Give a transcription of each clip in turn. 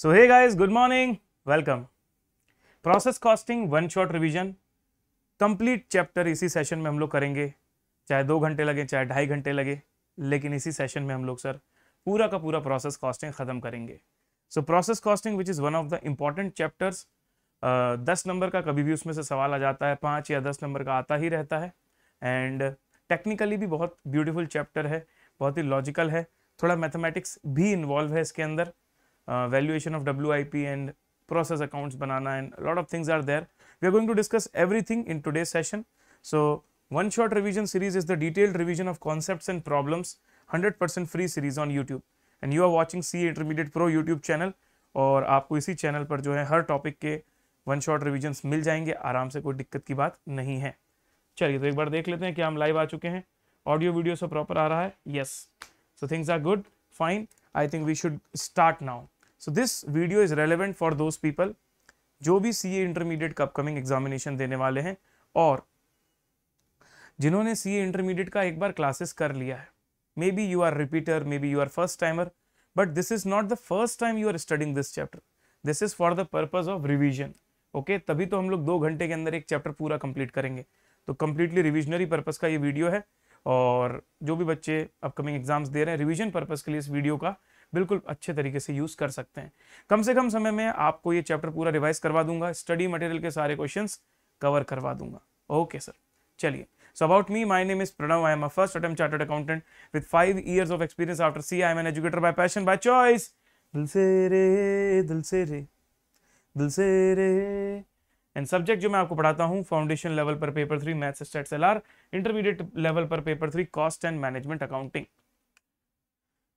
So hey guys, good morning, welcome. Process costing one shot revision, complete chapter इसी session में हम लोग करेंगे चाहे दो घंटे लगे चाहे ढाई घंटे लगे लेकिन इसी सेशन में हम लोग सर पूरा का पूरा प्रोसेस कॉस्टिंग ख़त्म करेंगे so process costing which is one of the important chapters दस नंबर का कभी भी उसमें से सवाल आ जाता है पाँच या दस नंबर का आता ही रहता है एंड टेक्निकली भी बहुत ब्यूटिफुल चैप्टर है बहुत ही लॉजिकल है थोड़ा मैथमेटिक्स भी इन्वॉल्व है इसके अंदर valuation of W I P and process accounts बनाना and lot of things are there we are going to discuss everything in today session so one short revision series is the detailed revision of concept and problems hundred percent free series on YouTube and you are watching C intermediate pro YouTube channel और आपको इसी channel पर जो है हर topic के one short revisions मिल जाएंगे आराम से कोई दिक्कत की बात नहीं है चलिए तो एक बार देख लेते हैं कि हम लाइव आ चुके हैं ऑडियो वीडियो सब प्रॉपर आ रहा है yes so things are good fine I think we should start now so this video is relevant for those people जो भी सी ए इंटरमीडिएट का अपकमिंग एग्जामिनेशन देने वाले हैं और जिन्होंने सी ए इंटरमीडिएट का एक बार क्लासेस कर लिया है maybe you are repeater maybe you are first timer but this is not the first time you are studying this chapter this is for the purpose of revision okay तभी तो हम लोग दो घंटे के अंदर एक chapter पूरा कंप्लीट करेंगे तो कंप्लीटली रिविजनरी पर्पज़ का ये वीडियो है और जो भी बच्चे अपकमिंग एग्जाम्स दे रहे हैं रिविजन पर्पज़ के लिए इस वीडियो का बिल्कुल अच्छे तरीके से यूज़ कर सकते हैं कम से कम समय में आपको ये चैप्टर पूरा रिवाइज करवा दूंगा स्टडी मटेरियल के सारे क्वेश्चन कवर करवा दूंगा ओके सर चलिए so about me my name is Pranav I am a first attempt chartered accountant with five years of experience after CI. I am an educator by passion, by choice. दिल से रे दिल से रे दिल से रे एंड सब्जेक्ट जो मैं आपको पढ़ाता हूँ फाउंडेशन लेवल पर paper three maths stats L R intermediate level पर paper three cost and management accounting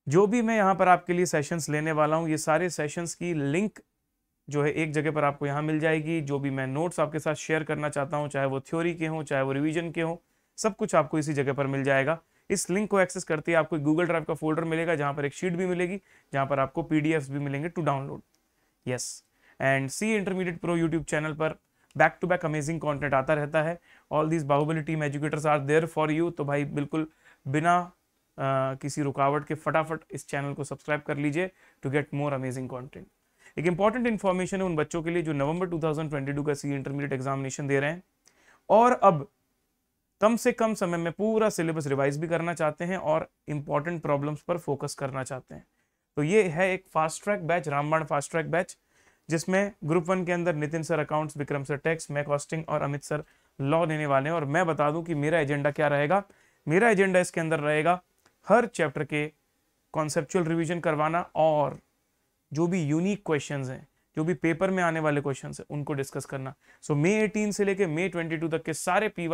जो भी मैं यहाँ पर आपके लिए सेशंस लेने वाला हूँ ये सारे सेशंस की लिंक जो है एक जगह पर आपको यहाँ मिल जाएगी जो भी मैं नोट्स आपके साथ शेयर करना चाहता हूँ चाहे वो थ्योरी के हों चाहे वो रिविजन के हों सब कुछ आपको इसी जगह पर मिल जाएगा इस लिंक को एक्सेस करते ही आपको गूगल ड्राइव का फोल्डर मिलेगा जहाँ पर एक शीट भी मिलेगी जहाँ पर आपको पी भी मिलेंगे to download yes and C intermediate pro YouTube channel पर back to back amazing content आता रहता है all this Baahubali team educators are there for you तो भाई बिल्कुल बिना किसी रुकावट के फटाफट इस चैनल को सब्सक्राइब कर लीजिए to get more amazing content एक इंपॉर्टेंट इन्फॉर्मेशन है उन बच्चों के लिए जो नवंबर 2022 का सी इंटरमीडिएट एग्जामिनेशन दे रहे हैं और अब कम से कम समय में पूरा सिलेबस रिवाइज भी करना चाहते हैं और इंपॉर्टेंट प्रॉब्लम्स पर फोकस करना चाहते हैं तो ये है एक फास्ट ट्रैक बैच रामबाण फास्ट ट्रैक बैच जिसमें ग्रुप वन के अंदर Nitin sir accounts Vikram sir tax मैं कॉस्टिंग और अमित सर लॉ देने वाले हैं और मैं बता दूं कि मेरा एजेंडा क्या रहेगा मेरा एजेंडा इसके अंदर रहेगा हर चैप्टर के कॉन्सेप्चुअल रिवीजन करवाना और जो भी यूनिक क्वेश्चन हैं जो भी पेपर में आने वाले क्वेश्चन हैं उनको डिस्कस करना सो मे एटीन से लेकर मे ट्वेंटी तक के सारे पी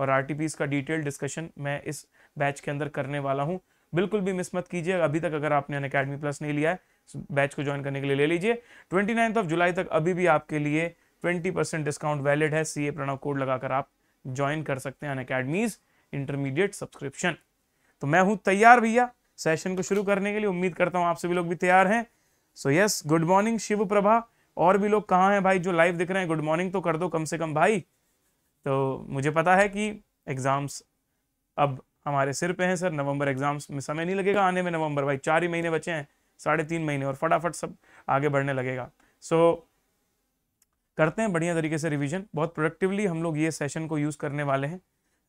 और आर का डिटेल डिस्कशन मैं इस बैच के अंदर करने वाला हूँ बिल्कुल भी मिस मत कीजिए अभी तक अगर आपने अन अकेडमी प्लस नहीं लिया है बैच को ज्वाइन करने के लिए ले लीजिए नाइन्थ ऑफ जुलाई तक अभी भी आपके लिए 20 परसेंट डिस्काउंट वैलिड है सी ए प्रणव कोड लगाकर आप ज्वाइन कर सकते हैं अन अकेडमीज इंटरमीडिएट सब्सक्रिप्शन तो मैं हूं तैयार भैया सेशन को शुरू करने के लिए उम्मीद करता हूं आप सभी लोग भी तैयार हैं so yes good morning Shiv Prabha और भी लोग कहाँ हैं भाई जो लाइव दिख रहे हैं गुड मॉर्निंग तो कर दो कम से कम भाई तो मुझे पता है कि एग्जाम्स अब हमारे सिर पे हैं सर नवंबर एग्जाम्स में समय नहीं लगेगा आने में नवंबर भाई चार ही महीने बचे हैं साढ़े तीन महीने और फटाफट सब आगे बढ़ने लगेगा सो so, करते हैं बढ़िया तरीके से रिवीजन बहुत प्रोडक्टिवली हम लोग ये सेशन को यूज़ करने वाले हैं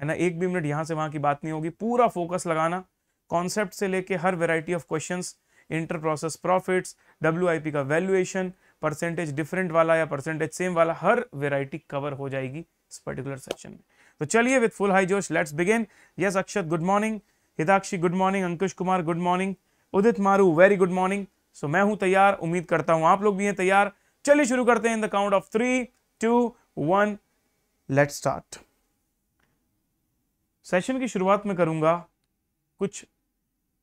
है ना एक भी मिनट यहाँ से वहाँ की बात नहीं होगी पूरा फोकस लगाना कॉन्सेप्ट से लेके हर variety of question inter process profits W का वैल्यूएशन परसेंटेज डिफरेंट वाला या परसेंटेज सेम वाला हर वेराइटी कवर हो जाएगी इस पर्टिकुलर सेक्शन में तो चलिए विथ फुल हाई जोश let's begin yes Akshat good morning Hitakshi good morning Ankush Kumar good morning Udit Maru very good morning so मैं हूं तैयार उम्मीद करता हूं आप लोग भी हैं तैयार चलिए शुरू करते हैं in the count of three two one let start session की शुरुआत में करूँगा कुछ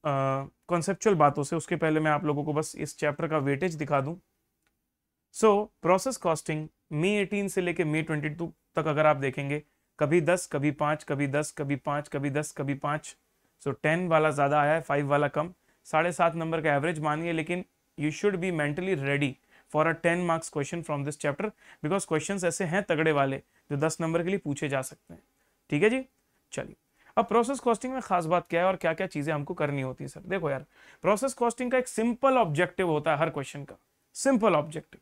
कॉन्सेप्चुअल बातों से उसके पहले मैं आप लोगों को बस इस चैप्टर का वेटेज दिखा दूँ सो प्रोसेस कॉस्टिंग मे 18 से लेके मे 22 तक अगर आप देखेंगे कभी 10 कभी 5 कभी 10 कभी 5 कभी 10 कभी 5 सो टेन 10 वाला ज़्यादा आया है 5 वाला कम साढ़े सात नंबर का एवरेज मानिए लेकिन you should be mentally ready for a ten marks question from this chapter because question ऐसे हैं तगड़े वाले जो दस नंबर के लिए पूछे जा सकते हैं ठीक है जी चलिए अब प्रोसेस कॉस्टिंग में खास बात क्या है और क्या क्या चीजें हमको करनी होती है सर देखो यार प्रोसेस कॉस्टिंग का एक सिंपल ऑब्जेक्टिव होता है हर क्वेश्चन का सिंपल ऑब्जेक्टिव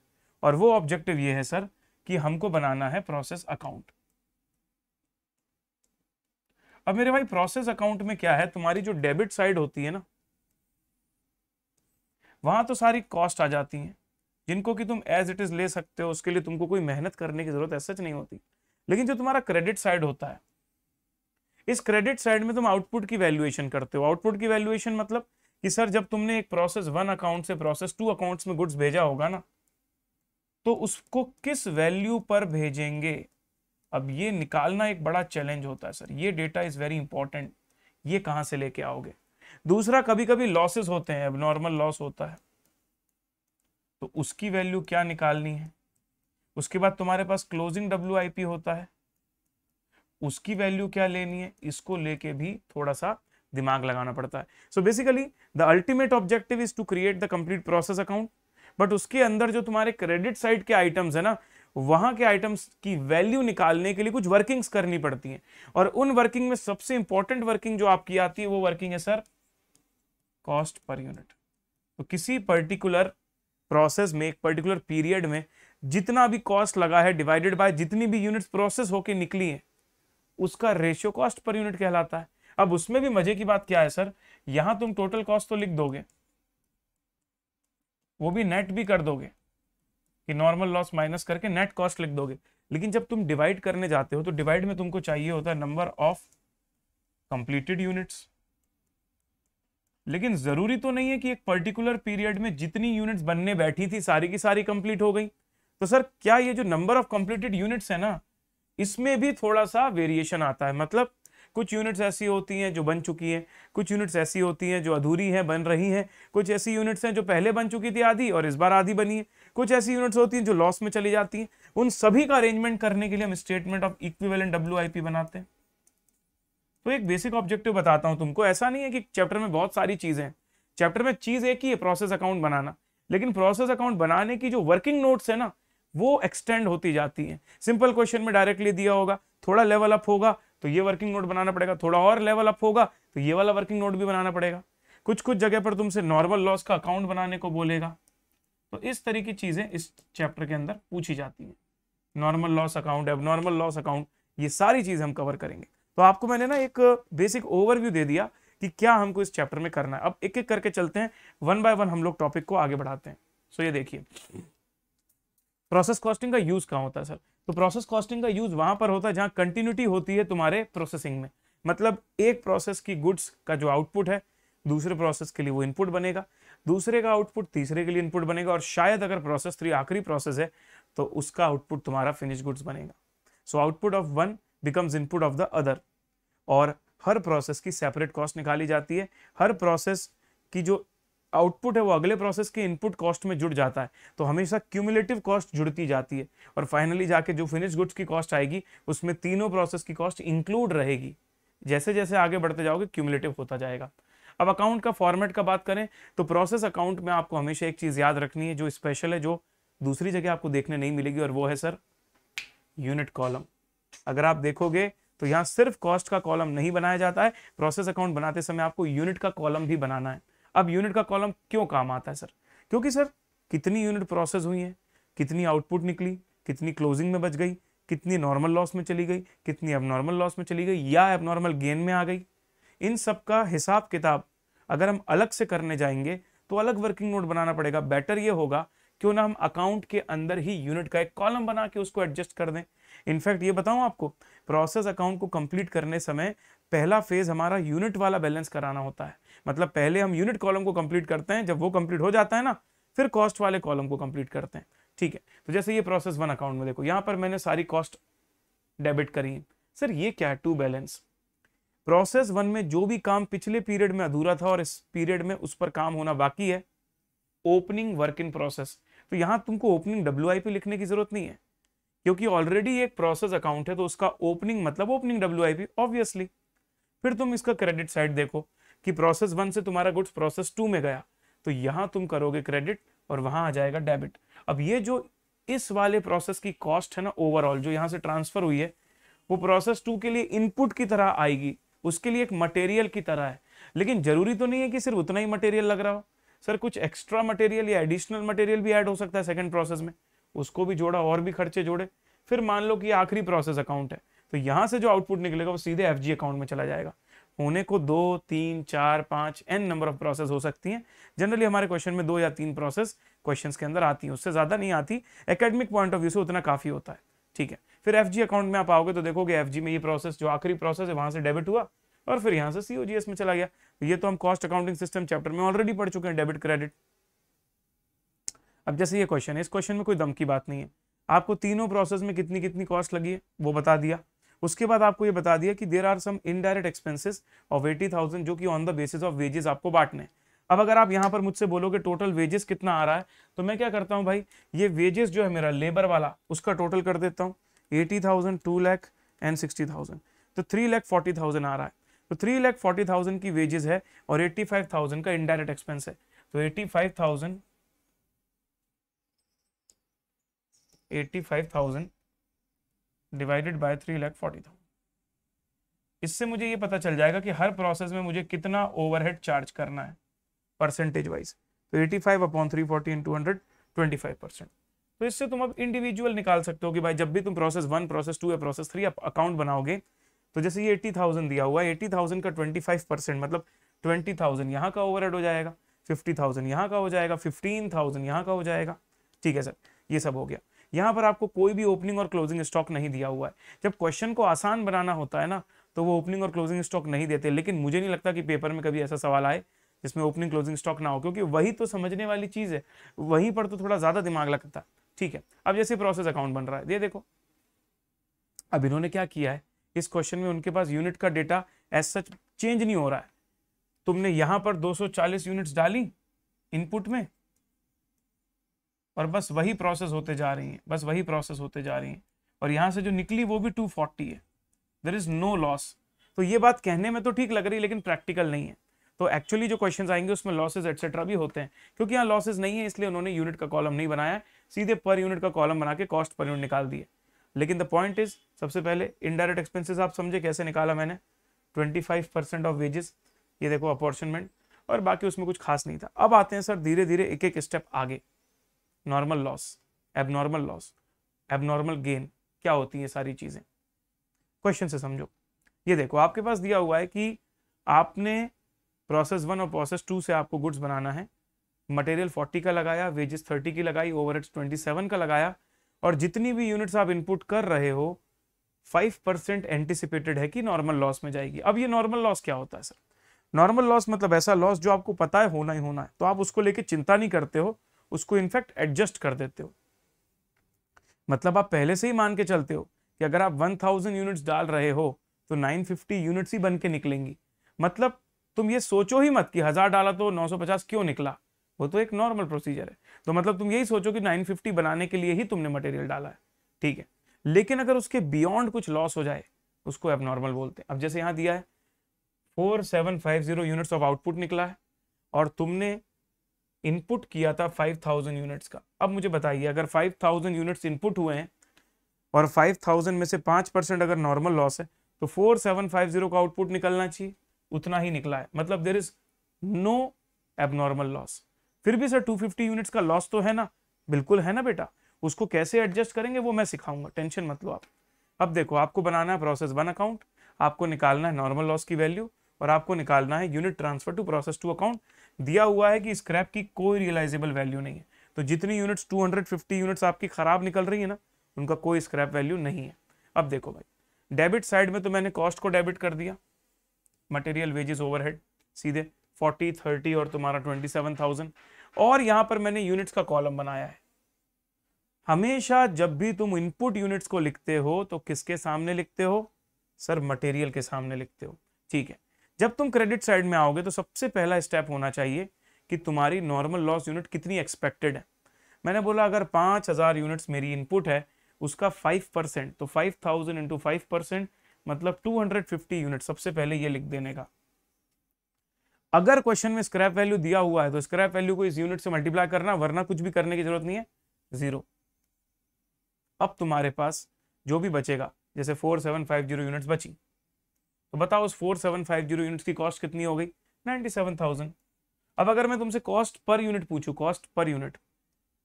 और वो ऑब्जेक्टिव ये है सर कि हमको बनाना है प्रोसेस अकाउंट अब मेरे भाई प्रोसेस अकाउंट में क्या है तुम्हारी जो डेबिट साइड होती है ना वहां तो सारी कॉस्ट आ जाती है जिनको कि तुम एज इट इज ले सकते हो उसके लिए तुमको कोई मेहनत करने की जरूरत ऐसा नहीं होती लेकिन जो तुम्हारा क्रेडिट साइड होता है इस क्रेडिट साइड में तुम आउटपुट की वैल्यूएशन करते हो आउटपुट की वैल्यूएशन मतलब कि सर जब तुमने एक प्रोसेस वन अकाउंट से प्रोसेस टू अकाउंट्स में गुड्स भेजा होगा ना तो उसको किस वैल्यू पर भेजेंगे अब ये निकालना एक बड़ा चैलेंज होता है सर ये डेटा इज़ वेरी इंपॉर्टेंट ये कहां से लेके आओगे दूसरा कभी कभी लॉसेस होते हैं अब नॉर्मल लॉस होता है तो उसकी वैल्यू क्या निकालनी है उसके बाद तुम्हारे पास क्लोजिंग डब्ल्यू होता है उसकी वैल्यू क्या लेनी है इसको लेके भी थोड़ा सा दिमाग लगाना पड़ता है so basically the ultimate objective is to create the complete process account but उसके अंदर जो तुम्हारे क्रेडिट साइड के आइटम्स है ना वहां के आइटम्स की वैल्यू निकालने के लिए कुछ वर्किंग्स करनी पड़ती हैं और उन वर्किंग में सबसे इंपॉर्टेंट वर्किंग जो आपकी आती है वो वर्किंग है सर कॉस्ट पर यूनिट तो किसी पर्टिकुलर प्रोसेस में एक पर्टिकुलर पीरियड में जितना भी कॉस्ट लगा है डिवाइडेड बाय जितनी भी यूनिट्स प्रोसेस होके निकली है उसका रेशियो कॉस्ट पर यूनिट कहलाता है अब उसमें भी मजे की बात क्या है सर यहां तुम टोटल कॉस्ट तो लिख दोगे वो भी नेट भी कर दोगे कि नॉर्मल लॉस माइनस करके नेट कॉस्ट लिख दोगे लेकिन जब तुम डिवाइड करने जाते हो तो डिवाइड में तुमको चाहिए होता है नंबर ऑफ कंप्लीटेड यूनिट्स लेकिन जरूरी तो नहीं है कि एक पर्टिकुलर पीरियड में जितनी यूनिट्स बनने बैठी थी सारी की सारी कंप्लीट हो गई तो सर क्या ये जो नंबर ऑफ कंप्लीटेड यूनिट्स है ना इसमें भी थोड़ा सा वेरिएशन आता है मतलब कुछ यूनिट्स ऐसी होती हैं जो बन चुकी हैं कुछ यूनिट्स ऐसी होती हैं जो अधूरी हैं बन रही हैं कुछ ऐसी यूनिट्स हैं जो पहले बन चुकी थी आधी और इस बार आधी बनी है कुछ ऐसी यूनिट्स होती हैं जो लॉस में चली जाती हैं उन सभी का अरेंजमेंट करने के लिए हम स्टेटमेंट ऑफ इक्विवेलेंट डब्ल्यू बनाते हैं तो एक बेसिक ऑब्जेक्टिव बताता हूँ तुमको ऐसा नहीं है कि चैप्टर में बहुत सारी चीज़ें चैप्टर में चीज़ एक ही है प्रोसेस अकाउंट बनाना लेकिन प्रोसेस अकाउंट बनाने की जो वर्किंग नोट्स है ना वो एक्सटेंड होती जाती हैं सिंपल क्वेश्चन में डायरेक्टली दिया होगा थोड़ा लेवल अप होगा तो ये वर्किंग नोट बनाना पड़ेगा थोड़ा और लेवल अप होगा तो ये वाला वर्किंग नोट भी बनाना पड़ेगा कुछ कुछ जगह पर तुमसे नॉर्मल लॉस का अकाउंट बनाने को बोलेगा तो इस तरह की चीज़ें इस चैप्टर के अंदर पूछी जाती हैं normal loss account abnormal loss account ये सारी चीज़ हम कवर करेंगे तो आपको मैंने ना एक बेसिक ओवरव्यू दे दिया कि क्या हमको इस चैप्टर में करना है अब एक एक करके चलते हैं वन बाय वन हम लोग टॉपिक को आगे बढ़ाते हैं सो ये देखिए प्रोसेस कॉस्टिंग का यूज कहाँ होता है सर तो प्रोसेस कॉस्टिंग का यूज वहां पर होता है जहां कंटिन्यूटी होती है तुम्हारे प्रोसेसिंग में मतलब एक प्रोसेस की गुड्स का जो आउटपुट है दूसरे प्रोसेस के लिए वो इनपुट बनेगा दूसरे का आउटपुट तीसरे के लिए इनपुट बनेगा और शायद अगर प्रोसेस थ्री आखिरी प्रोसेस है तो उसका आउटपुट तुम्हारा फिनिश गुड्स बनेगा so output of one becomes input of the other और हर प्रोसेस की सेपरेट कॉस्ट निकाली जाती है हर प्रोसेस की जो आउटपुट है वो अगले प्रोसेस के इनपुट कॉस्ट में जुड़ जाता है तो हमेशा क्यूमुलेटिव कॉस्ट जुड़ती जाती है और फाइनली जाके जो फिनिश गुड्स की कॉस्ट आएगी उसमें तीनों प्रोसेस की कॉस्ट इंक्लूड रहेगी जैसे जैसे आगे बढ़ते जाओगे क्यूमुलेटिव होता जाएगा अब अकाउंट का फॉर्मेट का बात करें तो प्रोसेस अकाउंट में आपको हमेशा एक चीज़ याद रखनी है जो स्पेशल है जो दूसरी जगह आपको देखने नहीं मिलेगी और वो है सर यूनिट कॉलम अगर आप देखोगे तो यहाँ सिर्फ कॉस्ट का कॉलम नहीं बनाया जाता है प्रोसेस अकाउंट बनाते समय आपको यूनिट का कॉलम भी बनाना है अब यूनिट का कॉलम क्यों काम आता है सर क्योंकि सर कितनी यूनिट प्रोसेस हुई है कितनी आउटपुट निकली कितनी क्लोजिंग में बच गई कितनी नॉर्मल लॉस में चली गई कितनी नॉर्मल लॉस में चली गई या एबनॉर्मल गेन में आ गई इन सब का हिसाब किताब अगर हम अलग से करने जाएंगे तो अलग वर्किंग नोट बनाना पड़ेगा बेटर ये होगा क्यों ना हम अकाउंट के अंदर ही यूनिट का एक कॉलम बना के उसको एडजस्ट कर दें इनफैक्ट ये बताऊं आपको प्रोसेस अकाउंट को कंप्लीट करने समय पहला फेज हमारा यूनिट वाला बैलेंस कराना होता है मतलब पहले हम यूनिट कॉलम को कंप्लीट करते हैं जब वो कंप्लीट हो जाता है ना फिर कॉस्ट वाले कॉलम को कंप्लीट करते हैं ठीक है तो जैसे ये प्रोसेस वन अकाउंट में देखो यहां पर मैंने सारी कॉस्ट डेबिट करी सर ये क्या है टू बैलेंस प्रोसेस वन में जो भी काम पिछले पीरियड में अधूरा था और इस पीरियड में उस पर काम होना बाकी है ओपनिंग वर्क इन प्रोसेस तो यहां तुमको ओपनिंग डब्ल्यू आई पी लिखने की जरूरत नहीं है क्योंकि ऑलरेडी एक प्रोसेस अकाउंट है तो उसका ओपनिंग मतलब opening W I P obviously फिर तुम इसका क्रेडिट साइड देखो कि प्रोसेस वन से तुम्हारा गुड्स प्रोसेस टू में गया तो यहां तुम करोगे क्रेडिट और वहां आ जाएगा डेबिट अब ये जो इस वाले प्रोसेस की कॉस्ट है ना ओवरऑल जो यहां से ट्रांसफर हुई है वो प्रोसेस टू के लिए इनपुट की तरह आएगी उसके लिए एक मटेरियल की तरह है लेकिन जरूरी तो नहीं है कि सिर्फ उतना ही मटेरियल लग रहा हो सर कुछ एक्स्ट्रा मटेरियल या एडिशनल मटेरियल भी ऐड हो सकता है सेकंड प्रोसेस में उसको भी जोड़ा और भी खर्चे जोड़े फिर मान लो कि आखिरी प्रोसेस अकाउंट है तो यहां से जो आउटपुट निकलेगा वो सीधे एफ अकाउंट में चला जाएगा होने को दो तीन चार पाँच एन नंबर ऑफ प्रोसेस हो सकती हैं जनरली हमारे क्वेश्चन में दो या तीन प्रोसेस क्वेश्चन के अंदर आती हैं उससे ज़्यादा नहीं आती एकेडमिक पॉइंट ऑफ व्यू से उतना काफ़ी होता है ठीक है फिर एफ अकाउंट में आप आओगे तो देखोगे एफ में ये प्रोसेस जो आखिरी प्रोसेस है वहाँ से डेबिट हुआ और फिर यहाँ से सी में चला गया तो ये तो हम कॉस्ट अकाउंटिंग सिस्टम चैप्टर में ऑलरेडी पढ़ चुके हैं डेबिट क्रेडिट अब जैसे ये क्वेश्चन है इस क्वेश्चन में कोई दम की बात नहीं है आपको तीनों प्रोसेस में कितनी कितनी कॉस्ट लगी है वो बता दिया उसके बाद आपको ये बता दिया कि there are some indirect expenses of eighty thousand जो कि on the basis of wages आपको बांटने अब अगर आप यहाँ पर मुझसे बोलोगे टोटल वेजेस कितना आ रहा है तो मैं क्या करता हूँ भाई ये वेजेस जो है मेरा लेबर वाला उसका टोटल कर देता हूँ eighty thousand two lakh and sixty thousand तो थ्री लैख फोर्टी थाउजेंड आ रहा है तो थ्री लैख फोर्टी थाउजेंड की वेजेस है और एट्टी फाइव थाउजेंड का इनडायरेक्ट एक्सपेंस है तो eighty five thousand eighty five thousand divided by three lakh forty thousand इससे मुझे ये पता चल जाएगा कि हर प्रोसेस में मुझे कितना ओवरहेड चार्ज करना है परसेंटेज वाइज तो eighty five upon three forty in two hundred twenty five percent तो इससे तुम अब इंडिविजुअल निकाल सकते हो कि भाई जब भी तुम प्रोसेस वन प्रोसेस टू या प्रोसेस थ्री आप अकाउंट बनाओगे तो जैसे ये एट्टी थाउजेंड दिया हुआ है एट्टी थाउजेंड का ट्वेंटी फाइव परसेंट मतलब ट्वेंटी थाउजेंड यहाँ का ओवरहेड हो जाएगा फिफ्टी थाउजेंड यहाँ का हो जाएगा फिफ्टीन थाउजेंड यहाँ का हो जाएगा ठीक है सर ये सब हो गया यहाँ पर आपको कोई भी ओपनिंग और क्लोजिंग स्टॉक नहीं दिया हुआ है जब क्वेश्चन को आसान बनाना होता है ना तो वो ओपनिंग और क्लोजिंग स्टॉक नहीं देते लेकिन मुझे नहीं लगता कि पेपर में कभी ऐसा सवाल आए जिसमें ओपनिंग क्लोजिंग स्टॉक ना हो क्योंकि वही तो समझने वाली चीज़ है वहीं पर तो थोड़ा ज़्यादा दिमाग लगता ठीक है अब जैसे प्रोसेस अकाउंट बन रहा है ये देखो अब इन्होंने क्या किया है इस क्वेश्चन में उनके पास यूनिट का डेटा एज सच चेंज नहीं हो रहा है तुमने यहां पर 240 यूनिट्स डाली इनपुट में और बस वही प्रोसेस होते जा रही हैं बस वही प्रोसेस होते जा रही हैं और यहाँ से जो निकली वो भी 240 है देर इज़ नो लॉस तो ये बात कहने में तो ठीक लग रही है लेकिन प्रैक्टिकल नहीं है तो एक्चुअली जो क्वेश्चन आएंगे उसमें लॉसेज एक्सेट्रा भी होते हैं क्योंकि यहाँ लॉसेज नहीं है इसलिए उन्होंने यूनिट का कॉलम नहीं बनाया सीधे पर यूनिट का कॉलम बना के कॉस्ट पर यूनिट निकाल दिए लेकिन द पॉइंट इज सबसे पहले इनडायरेक्ट एक्सपेंसिस आप समझे कैसे निकाला मैंने फाइव परसेंट ऑफ वेजेस ये देखो अपॉर्चुनमेंट और बाकी उसमें कुछ खास नहीं था अब आते हैं सर धीरे धीरे एक एक स्टेप आगे normal loss abnormal loss abnormal gain क्या होती है सारी चीज़ें क्वेश्चन से समझो ये देखो आपके पास दिया हुआ है कि आपने प्रोसेस वन और प्रोसेस टू से आपको गुड्स बनाना है मटेरियल 40 का लगाया वेजेस 30 की लगाई ओवर 27 का लगाया और जितनी भी यूनिट्स आप इनपुट कर रहे हो 5% परसेंट एंटिसिपेटेड है कि नॉर्मल लॉस में जाएगी अब ये नॉर्मल लॉस क्या होता है सर नॉर्मल लॉस मतलब ऐसा लॉस जो आपको पता है होना ही होना है तो आप उसको लेके चिंता नहीं करते हो उसको इनफैक्ट एडजस्ट कर देते हो मतलब आप पहले से ही मान के चलते हो कि अगर आप 1000 यूनिट्स डाल रहे हो तो 950 यूनिट्स ही बन के निकलेंगी मतलब तुम ये सोचो ही मत कि हज़ार डाला तो 950 क्यों निकला वो तो एक नॉर्मल प्रोसीजर है तो मतलब तुम यही सोचो कि 950 बनाने के लिए ही तुमने मटेरियल डाला है ठीक है लेकिन अगर उसके बियॉन्ड कुछ लॉस हो जाए उसको अब नॉर्मल बोलते हैं अब जैसे यहाँ दिया है फोर यूनिट्स ऑफ आउटपुट निकला है और तुमने इनपुट किया था 5000 यूनिट्स का अब मुझे बताइए अगर 5000 यूनिट्स इनपुट हुए हैं और 5000 में से 5 परसेंट अगर नॉर्मल लॉस है तो 4750 का आउटपुट निकलना चाहिए उतना ही निकला है मतलब there is no abnormal loss फिर भी सर 250 यूनिट्स का लॉस तो है ना बिल्कुल है ना बेटा उसको कैसे एडजस्ट करेंगे वो मैं सिखाऊंगा टेंशन मत लो आप अब देखो आपको बनाना है प्रोसेस वन अकाउंट आपको निकालना है नॉर्मल लॉस की वैल्यू और आपको निकालना है unit transfer to process two account दिया हुआ है कि स्क्रैप की कोई रियलाइजेबल वैल्यू नहीं है तो जितनी यूनिट्स 250 यूनिट्स आपकी ख़राब निकल रही है ना उनका कोई स्क्रैप वैल्यू नहीं है अब देखो भाई डेबिट साइड में तो मैंने कॉस्ट को डेबिट कर दिया मटेरियल वेजेस ओवरहेड सीधे 40, 30 और तुम्हारा 27,000 और यहां पर मैंने यूनिट्स का कॉलम बनाया है हमेशा जब भी तुम इनपुट यूनिट्स को लिखते हो तो किसके सामने लिखते हो सर मटेरियल के सामने लिखते हो ठीक है जब तुम क्रेडिट साइड में आओगे तो सबसे पहला स्टेप होना चाहिए कि तुम्हारी नॉर्मल लॉस यूनिट कितनी एक्सपेक्टेड है मैंने बोला अगर पाँच हज़ार यूनिट्स मेरी इनपुट है उसका फाइव परसेंट तो five thousand into five percent मतलब टू हंड्रेड फिफ्टी यूनिट सबसे पहले ये लिख देने का अगर क्वेश्चन में स्क्रैप वैल्यू दिया हुआ है तो स्क्रैप वैल्यू को इस यूनिट से मल्टीप्लाई करना वरना कुछ भी करने की जरूरत नहीं है जीरो अब तुम्हारे पास जो भी बचेगा जैसे four seven five zero units बची तो बताओ उस four seven five zero units की कॉस्ट कितनी हो गई नाइन्टी सेवन थाउजेंड अब अगर मैं तुमसे कॉस्ट पर यूनिट पूछूं कॉस्ट पर यूनिट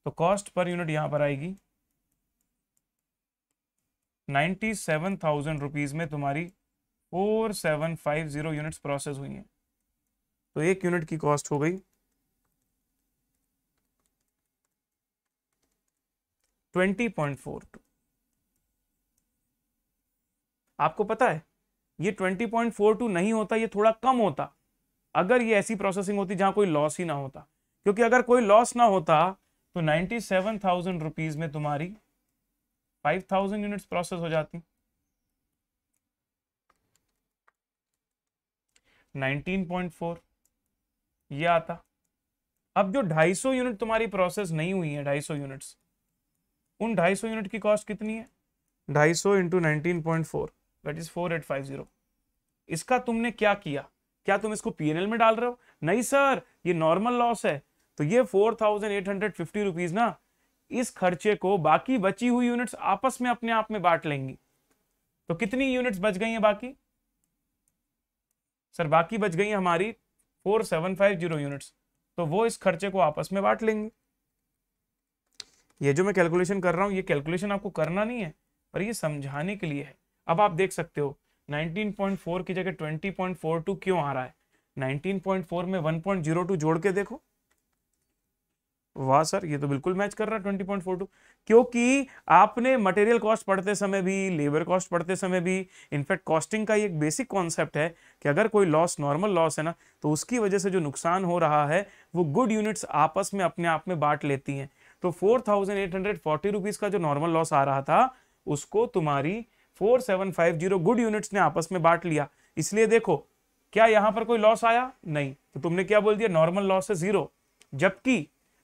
तो कॉस्ट पर यूनिट यहां पर आएगी नाइन्टी सेवन थाउजेंड रुपीज में तुम्हारी four seven five zero units process हुई हैं तो एक यूनिट की कॉस्ट हो गई ट्वेंटी पॉइंट फोर टू आपको पता है ये 20.42 नहीं होता ये थोड़ा कम होता अगर ये ऐसी प्रोसेसिंग होती जहां कोई लॉस ही ना होता क्योंकि अगर कोई लॉस ना होता तो नाइनटी सेवन थाउजेंड रुपीज में तुम्हारी फाइव थाउजेंड यूनिट्स प्रोसेस हो जाती नाइनटीन पॉइंट फोर ये आता अब जो ढाई सौ यूनिट तुम्हारी प्रोसेस नहीं हुई है ढाई सौ यूनिट्स उन ढाई सौ यूनिट की कॉस्ट कितनी है ढाई सौ into nineteen point four that is 4850 इसका तुमने क्या किया क्या तुम इसको पीएनएल में डाल रहे हो नहीं सर ये नॉर्मल लॉस है तो ये four thousand eight hundred fifty rupees ना इस खर्चे को बाकी बची हुई यूनिट्स आपस में अपने आप में बांट लेंगी तो कितनी यूनिट्स बच गई हैं बाकी सर बाकी बच गई हमारी four seven five zero units तो वो इस खर्चे को आपस में बांट लेंगे ये जो मैं कैलकुलेशन कर रहा हूं ये कैलकुलेशन आपको करना नहीं है पर ये समझाने के लिए है अब आप देख सकते हो 19.4 की जगह 20.42 क्यों आ रहा है 19.4 में 1.02 जोड़ के देखो वाह सर ये तो बिल्कुल मैच कर रहा है 20.42 क्योंकि आपने मटेरियल कॉस्ट पढ़ते समय भी लेबर कॉस्ट पढ़ते समय भी इनफैक्ट कॉस्टिंग का एक बेसिक कॉन्सेप्ट है कि अगर कोई लॉस नॉर्मल लॉस है ना तो उसकी वजह से जो नुकसान हो रहा है वो गुड यूनिट्स आपस में अपने आप में बांट लेती हैं तो फोर थाउजेंड का जो नॉर्मल लॉस आ रहा था उसको तुम्हारी four seven five zero good units ने आपस में बांट लिया इसलिए देखो क्या यहां पर कोई लॉस आया नहीं तो तुमने क्या बोल दिया नॉर्मल लॉस है जीरो जबकि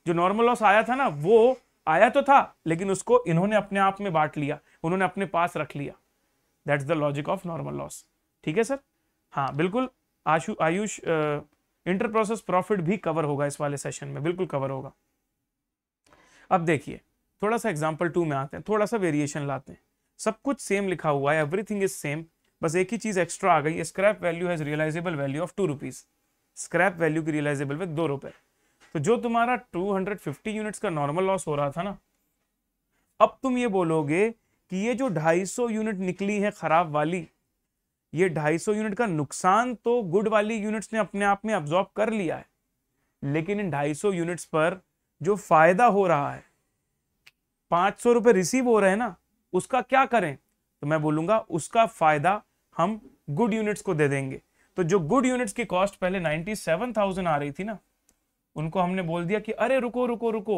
जो नॉर्मल लॉस आया था ना वो आया तो था लेकिन उसको इन्होंने अपने आप में बांट लिया उन्होंने अपने पास रख लिया that's the logic of normal loss ठीक है सर हाँ बिल्कुल Ashu Ayush inter process profit भी कवर होगा इस वाले सेशन में बिल्कुल कवर होगा अब देखिए थोड़ा सा एग्जाम्पल टू में आते हैं थोड़ा सा वेरिएशन लाते हैं सब कुछ सेम लिखा हुआ है एवरीथिंग इज सेम बस एक ही चीज़ एक्स्ट्रा आ गई scrap value has realisable value of two rupees scrap value की रियलाइजेबल वे दो रुपए तो जो तुम्हारा 250 यूनिट्स का नॉर्मल लॉस हो रहा था ना अब तुम ये बोलोगे कि ये जो 250 यूनिट निकली है खराब वाली ये 250 यूनिट का नुकसान तो गुड वाली यूनिट्स ने अपने आप में अब्जॉर्ब कर लिया है लेकिन इन 250 यूनिट्स पर जो फायदा हो रहा है पांच सौ रिसीव हो रहे हैं ना उसका क्या करें तो मैं बोलूंगा उसका फ़ायदा हम गुड यूनिट्स को दे देंगे तो जो गुड यूनिट्स की कॉस्ट पहले 97,000 आ रही थी ना उनको हमने बोल दिया कि अरे रुको रुको रुको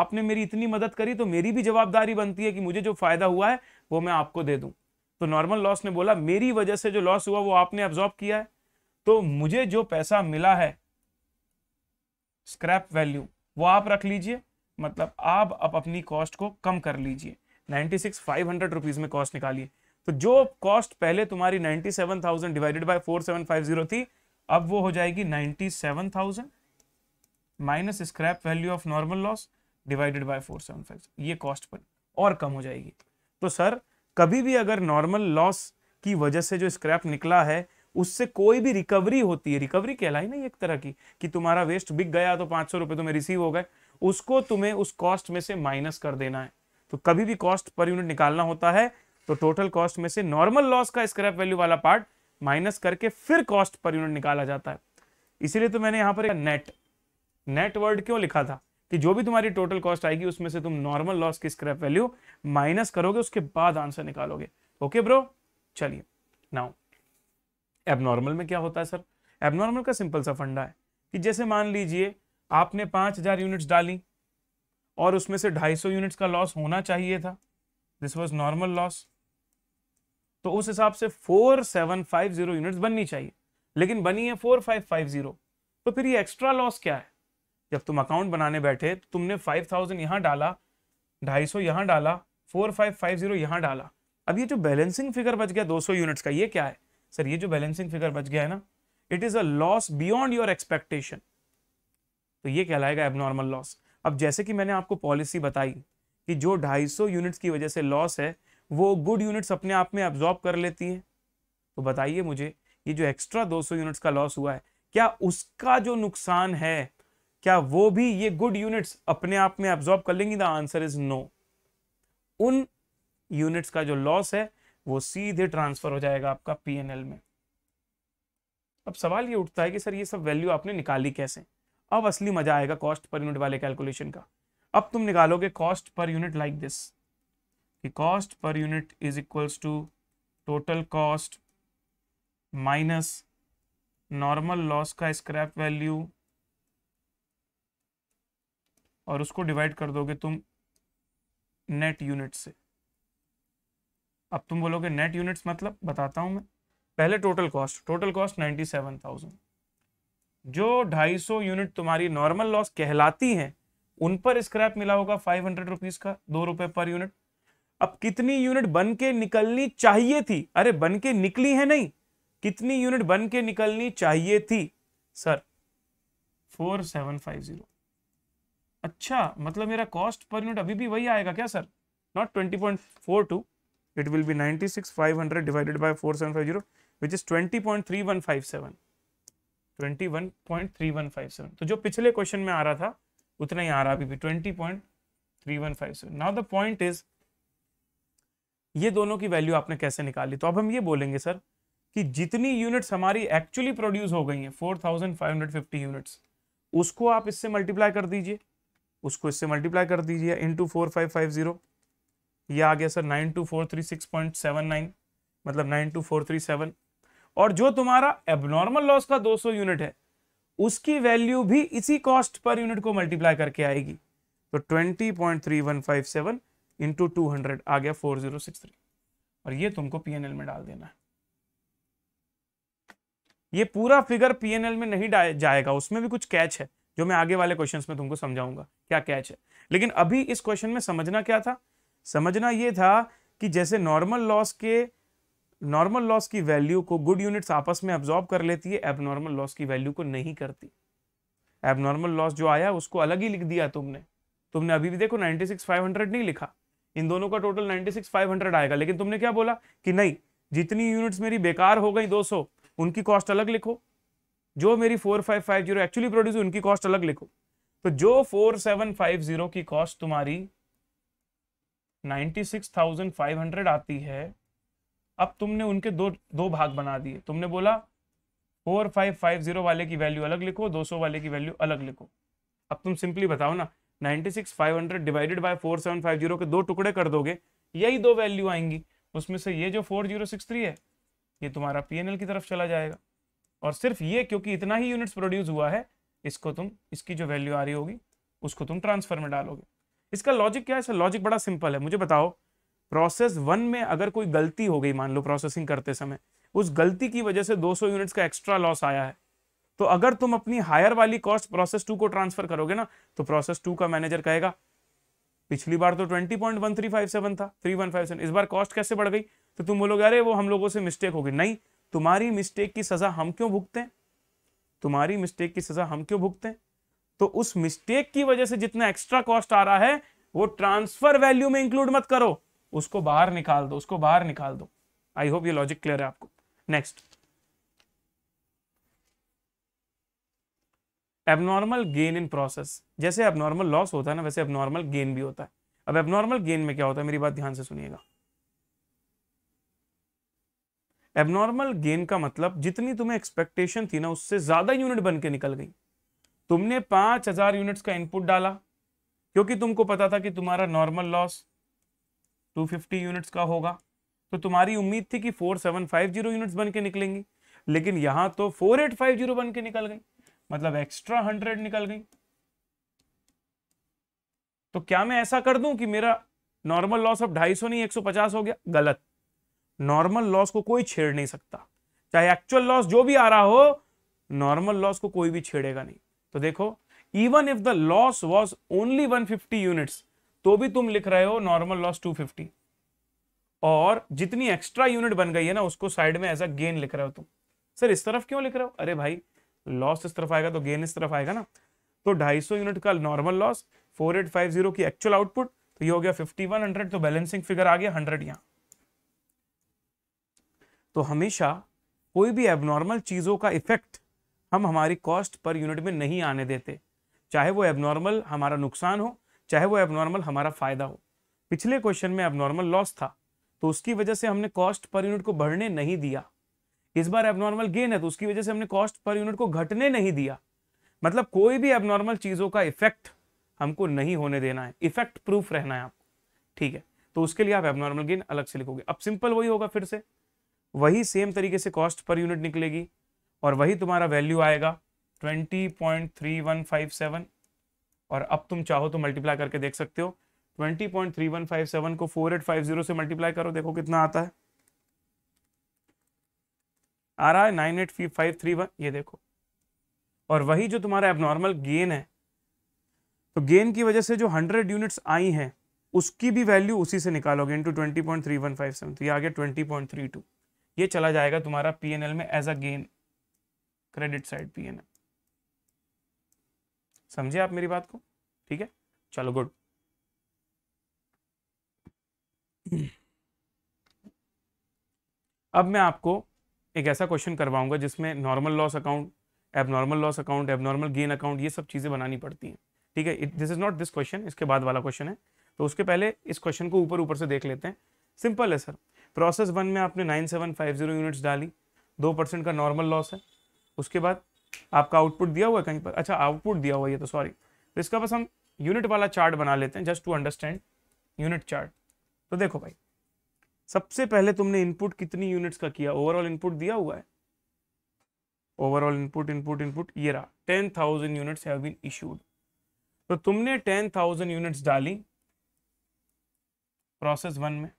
आपने मेरी इतनी मदद करी तो मेरी भी जवाबदारी बनती है कि मुझे जो फ़ायदा हुआ है वो मैं आपको दे दूं तो नॉर्मल लॉस ने बोला मेरी वजह से जो लॉस हुआ वो आपने एब्जॉर्ब किया है तो मुझे जो पैसा मिला है स्क्रैप वैल्यू वो आप रख लीजिए मतलब आप अपनी कॉस्ट को कम कर लीजिए ninety six five hundred rupees में कॉस्ट निकालिए तो जो कॉस्ट पहले तुम्हारी ninety seven thousand divided by four seven five zero थी अब वो हो जाएगी ninety seven thousand minus scrap value of normal loss divided by four seven five ये कॉस्ट पर और कम हो जाएगी तो सर कभी भी अगर नॉर्मल लॉस की वजह से जो स्क्रैप निकला है उससे कोई भी रिकवरी होती है रिकवरी कहलाई ना एक तरह की कि तुम्हारा वेस्ट बिक गया तो पांच सौ रुपए तुम्हें रिसीव हो गए उसको तुम्हें उस कॉस्ट में से माइनस कर देना है तो कभी भी कॉस्ट पर यूनिट निकालना होता है तो टोटल कॉस्ट में से नॉर्मल लॉस का स्क्रैप वैल्यू वाला पार्ट माइनस करके फिर कॉस्ट पर यूनिट निकाला जाता है इसीलिए तो मैंने यहां पर नेट नेट वर्ड क्यों लिखा था कि जो भी तुम्हारी टोटल कॉस्ट आएगी उसमें से तुम नॉर्मल लॉस की स्क्रैप वैल्यू माइनस करोगे उसके बाद आंसर निकालोगे ओके ब्रो चलिए नाउ एबनॉर्मल में क्या होता है सर एबनॉर्मल का सिंपल सा फंडा है कि जैसे मान लीजिए आपने पांच हज़ार यूनिट्स डाली और उसमें से 250 यूनिट्स का लॉस होना चाहिए था दिस वॉज नॉर्मल लॉस तो उस हिसाब से 4750 यूनिट्स बननी चाहिए लेकिन बनी है 4550 तो फिर ये एक्स्ट्रा लॉस क्या है जब तुम अकाउंट बनाने बैठे तो तुमने 5000 थाउजेंड यहाँ डाला 250 यहाँ डाला 4550 फाइव फाइव जीरो यहाँ डाला अब ये जो बैलेंसिंग फिगर बच गया 200 यूनिट्स का ये क्या है सर ये जो बैलेंसिंग फिगर बच गया है ना it is a loss beyond your expectation तो ये कहलाएगा एबनॉर्मल लॉस अब जैसे कि मैंने आपको पॉलिसी बताई कि जो 250 यूनिट्स की वजह से लॉस है वो गुड यूनिट्स अपने आप में अब्जॉर्ब कर लेती हैं तो बताइए मुझे ये जो एक्स्ट्रा 200 यूनिट्स का लॉस हुआ है क्या उसका जो नुकसान है क्या वो भी ये गुड यूनिट्स अपने आप में अब्जॉर्ब कर लेंगी द आंसर इज नो उन यूनिट्स का जो लॉस है वो सीधे ट्रांसफर हो जाएगा आपका पी में अब सवाल ये उठता है कि सर ये सब वैल्यू आपने निकाली कैसे अब असली मजा आएगा कॉस्ट पर यूनिट वाले कैलकुलेशन का अब तुम निकालोगे cost per unit like this कि cost per unit is equals to total cost minus normal loss का स्क्रैप वैल्यू और उसको डिवाइड कर दोगे तुम नेट यूनिट से अब तुम बोलोगे नेट यूनिट्स मतलब बताता हूं मैं पहले total cost total cost ninety seven thousand जो 250 यूनिट तुम्हारी नॉर्मल लॉस कहलाती हैं उन पर स्क्रैप मिला होगा फाइव हंड्रेड रुपीज का दो रुपए पर यूनिट अब कितनी यूनिट बन के निकलनी चाहिए थी अरे बन के निकली है नहीं कितनी यूनिट बन के निकलनी चाहिए थी sir four seven five zero अच्छा मतलब मेरा कॉस्ट पर यूनिट अभी भी वही आएगा क्या sir not twenty point four two it will be ninety six five hundred divided by four seven five zero which is twenty point three one five seven 21.3157 तो जो पिछले क्वेश्चन में आ रहा था उतना ही आ रहा अभी भी 20.3157 नाउ द पॉइंट इज ये दोनों की वैल्यू आपने कैसे निकाली तो अब हम ये बोलेंगे सर कि जितनी यूनिट्स हमारी एक्चुअली प्रोड्यूस हो गई हैं 4550 यूनिट्स उसको आप इससे मल्टीप्लाई कर दीजिए उसको इससे मल्टीप्लाई कर दीजिए into four five five zero ये आ गया sir nine two four three six point seven nine मतलब nine two four three seven और जो तुम्हारा एबनॉर्मल लॉस का 200 यूनिट है उसकी वैल्यू भी इसी कॉस्ट पर यूनिट को मल्टीप्लाई करके आएगी तो 20.3157 इंटू आ गया 4063 और ये तुमको पीएनएल में डाल देना है ये पूरा फिगर पीएनएल में नहीं जाएगा उसमें भी कुछ कैच है जो मैं आगे वाले क्वेश्चन में तुमको समझाऊंगा क्या कैच है लेकिन अभी इस क्वेश्चन में समझना क्या था समझना यह था कि जैसे नॉर्मल लॉस के नॉर्मल लॉस की वैल्यू को गुड यूनिट्स आपस में एब्जॉर्ब कर लेती है एबनॉर्मल लॉस की वैल्यू को नहीं करती एबनॉर्मल लॉस जो आया उसको अलग ही लिख दिया तुमने तुमने अभी भी देखो 96500 नहीं लिखा इन दोनों का टोटल 96500 आएगा लेकिन तुमने क्या बोला कि नहीं जितनी यूनिट्स मेरी बेकार हो गई 200 उनकी कॉस्ट अलग लिखो जो मेरी 4550 एक्चुअली प्रोड्यूस हुई उनकी कॉस्ट अलग लिखो तो जो 4750 की कॉस्ट तुम्हारी 96500 आती है अब तुमने उनके दो दो भाग बना दिए तुमने बोला फोर फाइव फाइव जीरो वाले की वैल्यू अलग लिखो दो सौ वाले की वैल्यू अलग लिखो अब तुम सिंपली बताओ ना ninety six five hundred divided by four seven five zero के दो टुकड़े कर दोगे यही दो वैल्यू आएंगी उसमें से ये जो फोर जीरो सिक्स थ्री है ये तुम्हारा पी एन एल की तरफ चला जाएगा और सिर्फ ये क्योंकि इतना ही यूनिट्स प्रोड्यूस हुआ है इसको तुम इसकी जो वैल्यू आ रही होगी उसको तुम ट्रांसफर में डालोगे इसका लॉजिक क्या है सर लॉजिक बड़ा सिंपल है मुझे बताओ प्रोसेस वन में अगर कोई गलती हो गई मान लो प्रोसेसिंग करते समय उस गलती की वजह से 200 यूनिट्स का एक्स्ट्रा लॉस आया है तो अगर तुम अपनी हायर वाली कॉस्ट प्रोसेस टू को ट्रांसफर करोगे ना तो प्रोसेस टू का मैनेजर कहेगा पिछली बार तो twenty point one three five seven था थ्री वन फाइव सेवन इस बार कॉस्ट कैसे बढ़ गई तो तुम बोलोगे अरे वो हम लोगों से मिस्टेक होगी नहीं तुम्हारी मिस्टेक की सजा हम क्यों भुगते हैं तुम्हारी मिस्टेक की सजा हम क्यों भुगते हैं तो उस मिस्टेक की वजह से जितना एक्स्ट्रा कॉस्ट आ रहा है वो ट्रांसफर वैल्यू में इंक्लूड मत करो उसको बाहर निकाल दो उसको बाहर निकाल दो आई होप ये लॉजिक क्लियर है आपको next abnormal gain in process जैसे एबनॉर्मल लॉस होता है ना वैसे एबनॉर्मल गेन भी होता है अब एबनॉर्मल गेन में क्या होता है मेरी बात ध्यान से सुनिएगा एबनॉर्मल गेन का मतलब जितनी तुम्हें एक्सपेक्टेशन थी ना उससे ज्यादा यूनिट बन के निकल गई तुमने पांच हजार यूनिट्स का इनपुट डाला क्योंकि तुमको पता था कि तुम्हारा नॉर्मल लॉस 250 यूनिट्स का होगा तो तुम्हारी उम्मीद थी कि 4750 यूनिट्स बन के निकलेंगी लेकिन यहां तो 4850 बन के निकल गई मतलब एक्स्ट्रा 100 निकल गई तो क्या मैं ऐसा कर दूं कि मेरा नॉर्मल लॉस अब 250 नहीं 150 हो गया गलत नॉर्मल लॉस को कोई छेड़ नहीं सकता चाहे एक्चुअल लॉस जो भी आ रहा हो नॉर्मल लॉस को कोई भी छेड़ेगा नहीं तो देखो even if the loss was only 150 units तो भी तुम लिख रहे हो नॉर्मल लॉस 250 और जितनी एक्स्ट्रा यूनिट बन गई है ना उसको साइड में एज अ गेन लिख रहे हो तुम सर इस तरफ क्यों लिख रहे हो अरे भाई लॉस इस तरफ आएगा तो गेन इस तरफ आएगा ना तो 250 यूनिट का नॉर्मल लॉस 4850 की एक्चुअल आउटपुट तो ये हो गया 5100 तो बैलेंसिंग फिगर आ गया 100 यहाँ तो हमेशा कोई भी एबनॉर्मल चीज़ों का इफेक्ट हम हमारी कॉस्ट पर यूनिट में नहीं आने देते चाहे वो एबनॉर्मल हमारा नुकसान हो चाहे वो एबनॉर्मल हमारा फायदा हो पिछले क्वेश्चन में एबनॉर्मल लॉस था तो उसकी वजह से हमने कॉस्ट पर यूनिट को बढ़ने नहीं दिया इस बार एबनॉर्मल गेन है तो उसकी वजह से हमने कॉस्ट पर यूनिट को घटने नहीं दिया मतलब कोई भी एबनॉर्मल चीज़ों का इफेक्ट हमको नहीं होने देना है इफेक्ट प्रूफ रहना है आपको ठीक है तो उसके लिए आप एबनॉर्मल गेन अलग से लिखोगे अब सिंपल वही होगा फिर से वही सेम तरीके से कॉस्ट पर यूनिट निकलेगी और वही तुम्हारा वैल्यू आएगा twenty point three one five seven और अब तुम चाहो तो मल्टीप्लाई करके देख सकते हो 20.3157 को 4850 से मल्टीप्लाई करो देखो कितना आता है आ रहा है nine eight five three one ये देखो और वही जो तुम्हारा एबनॉर्मल गेन है तो गेन की वजह से जो हंड्रेड यूनिट्स आई हैं उसकी भी वैल्यू उसी से निकालोगे into twenty point three one five seven तो ये आ गया ट्वेंटी पॉइंट थ्री टू ये चला जाएगा तुम्हारा पी एन एल में as a gain credit side P N L समझे आप मेरी बात को ठीक है चलो गुड अब मैं आपको एक ऐसा क्वेश्चन करवाऊंगा जिसमें normal loss account abnormal loss account abnormal gain account ये सब चीज़ें बनानी पड़ती हैं ठीक है this is not this question इसके बाद वाला क्वेश्चन है तो उसके पहले इस क्वेश्चन को ऊपर ऊपर से देख लेते हैं सिंपल है सर प्रोसेस वन में आपने nine seven five zero units डाली दो परसेंट का नॉर्मल लॉस है उसके बाद आपका आउटपुट दिया हुआ है कहीं पर अच्छा आउटपुट दिया हुआ है तो सॉरी तो इसका बस हम यूनिट वाला चार्ट बना लेते हैं just to understand unit chart तो देखो भाई सबसे पहले तुमने इनपुट कितनी यूनिट्स का किया ओवरऑल इनपुट दिया हुआ है ओवरऑल इनपुट इनपुट इनपुट ये रहा ten thousand units have been issued तो तुमने टेन थाउजेंड यूनिट्स डाली प्रोसेस वन में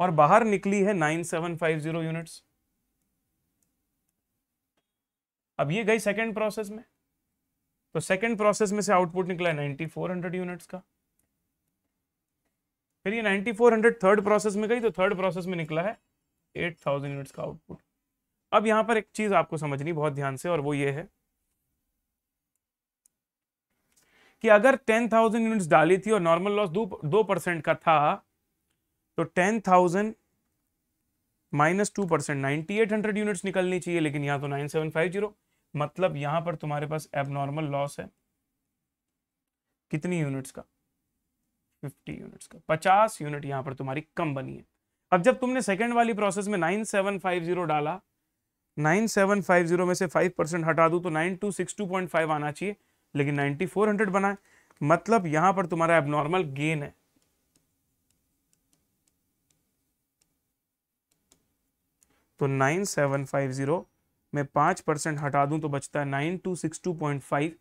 और बाहर निकली है nine seven five zero units अब ये गई सेकेंड प्रोसेस में तो सेकेंड प्रोसेस में से आउटपुट निकला नाइनटी फोर हंड्रेड यूनिट का फिर ये ninety four hundred third process में गई तो थर्ड प्रोसेस में निकला है एट थाउजेंड यूनिट का आउटपुट अब यहां पर एक चीज आपको समझनी बहुत ध्यान से और वो ये है कि अगर टेन थाउजेंड यूनिट डाली थी और नॉर्मल लॉस दो दो परसेंट का था तो ten thousand minus two percent ninety eight hundred units निकलनी चाहिए लेकिन यहां तो नाइन सेवन फाइव जीरो मतलब यहां पर तुम्हारे पास एबनॉर्मल लॉस है कितनी यूनिट्स का 50 यूनिट्स का 50 यूनिट यहां पर तुम्हारी कम बनी है अब जब तुमने सेकेंड वाली प्रोसेस में 9750 डाला 9750 में से 5 परसेंट हटा दू तो 9262.5 आना चाहिए लेकिन 9400 बना है मतलब यहां पर तुम्हारा एबनॉर्मल गेन है तो 9750 मैं पाँच परसेंट हटा दूं तो बचता है nine two six two point five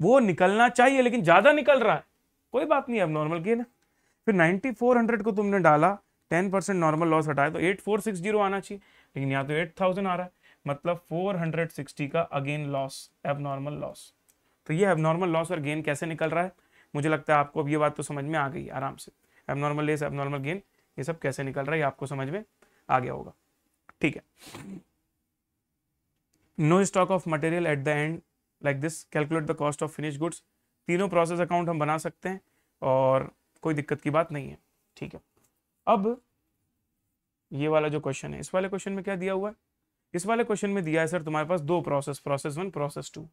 वो निकलना चाहिए लेकिन ज़्यादा निकल रहा है कोई बात नहीं अब नॉर्मल की ना फिर नाइनटी फोर हंड्रेड को तुमने डाला टेन परसेंट नॉर्मल लॉस हटाया तो एट फोर सिक्स जीरो आना चाहिए लेकिन यहाँ तो एट थाउजेंड आ रहा है मतलब फोर हंड्रेड सिक्सटी का again loss abnormal loss तो ये एब नॉर्मल लॉस और गेन कैसे निकल रहा है मुझे लगता है आपको अब ये बात तो समझ में आ गई आराम से abnormal loss abnormal gain ये सब कैसे निकल रहा है ये आपको समझ में आ गया होगा ठीक है no stock of material at the end like this calculate the cost of finish goods तीनों प्रोसेस अकाउंट हम बना सकते हैं और कोई दिक्कत की बात नहीं है ठीक है अब ये वाला जो क्वेश्चन है इस वाले क्वेश्चन में क्या दिया हुआ है इस वाले क्वेश्चन में दिया है सर तुम्हारे पास दो process process one process two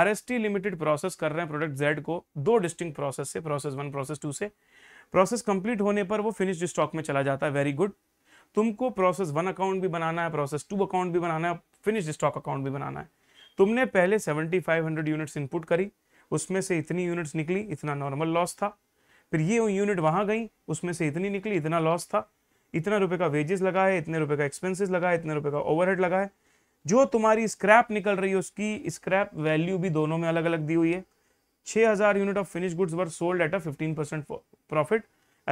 are limited process कर रहे हैं प्रोडक्ट जेड को दो डिस्टिंग प्रोसेस से प्रोसेस वन प्रोसेस टू से प्रोसेस कंप्लीट होने पर वो फिनिश्ड स्टॉक में चला जाता है वेरी गुड तुमको प्रोसेस वन अकाउंट भी बनाना है प्रोसेस टू अकाउंट भी बनाना है फिनिश स्टॉक अकाउंट भी बनाना है तुमने पहले 7500 यूनिट्स इनपुट करी उसमें से इतनी यूनिट्स निकली इतना नॉर्मल लॉस था फिर ये यूनिट वहां गई उसमें से इतनी निकली इतना लॉस था इतना रुपए का वेजेस लगा है इतने रुपए का एक्सपेंसेस लगा है इतने रुपए का ओवरहेड लगा है जो तुम्हारी स्क्रैप निकल रही है उसकी स्क्रैप वैल्यू भी दोनों में अलग अलग दी हुई है 6000 unit of finish goods were sold at a 15 percent profit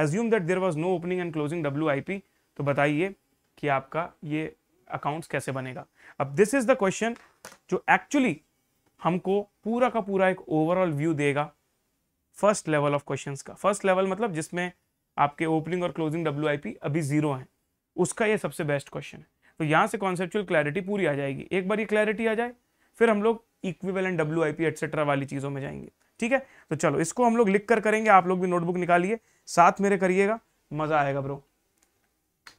assume that there was no opening and closing W तो बताइए कि आपका ये अकाउंट्स कैसे बनेगा अब दिस इज द क्वेश्चन जो एक्चुअली हमको पूरा का पूरा एक ओवरऑल व्यू देगा फर्स्ट लेवल ऑफ क्वेश्चंस का फर्स्ट लेवल मतलब जिसमें आपके ओपनिंग और क्लोजिंग डब्ल्यू अभी जीरो है उसका ये सबसे बेस्ट क्वेश्चन है तो यहाँ से कॉन्सेप्चुअल क्लैरिटी पूरी आ जाएगी एक बार ये क्लैरिटी आ जाए फिर हम लोग इक्विवेलेंट डब्ल्यू आई पी वाली चीज़ों में जाएंगे ठीक है तो चलो इसको हम लोग लिख कर करेंगे आप लोग भी नोटबुक निकालिए साथ मेरे करिएगा मज़ा आएगा ब्रो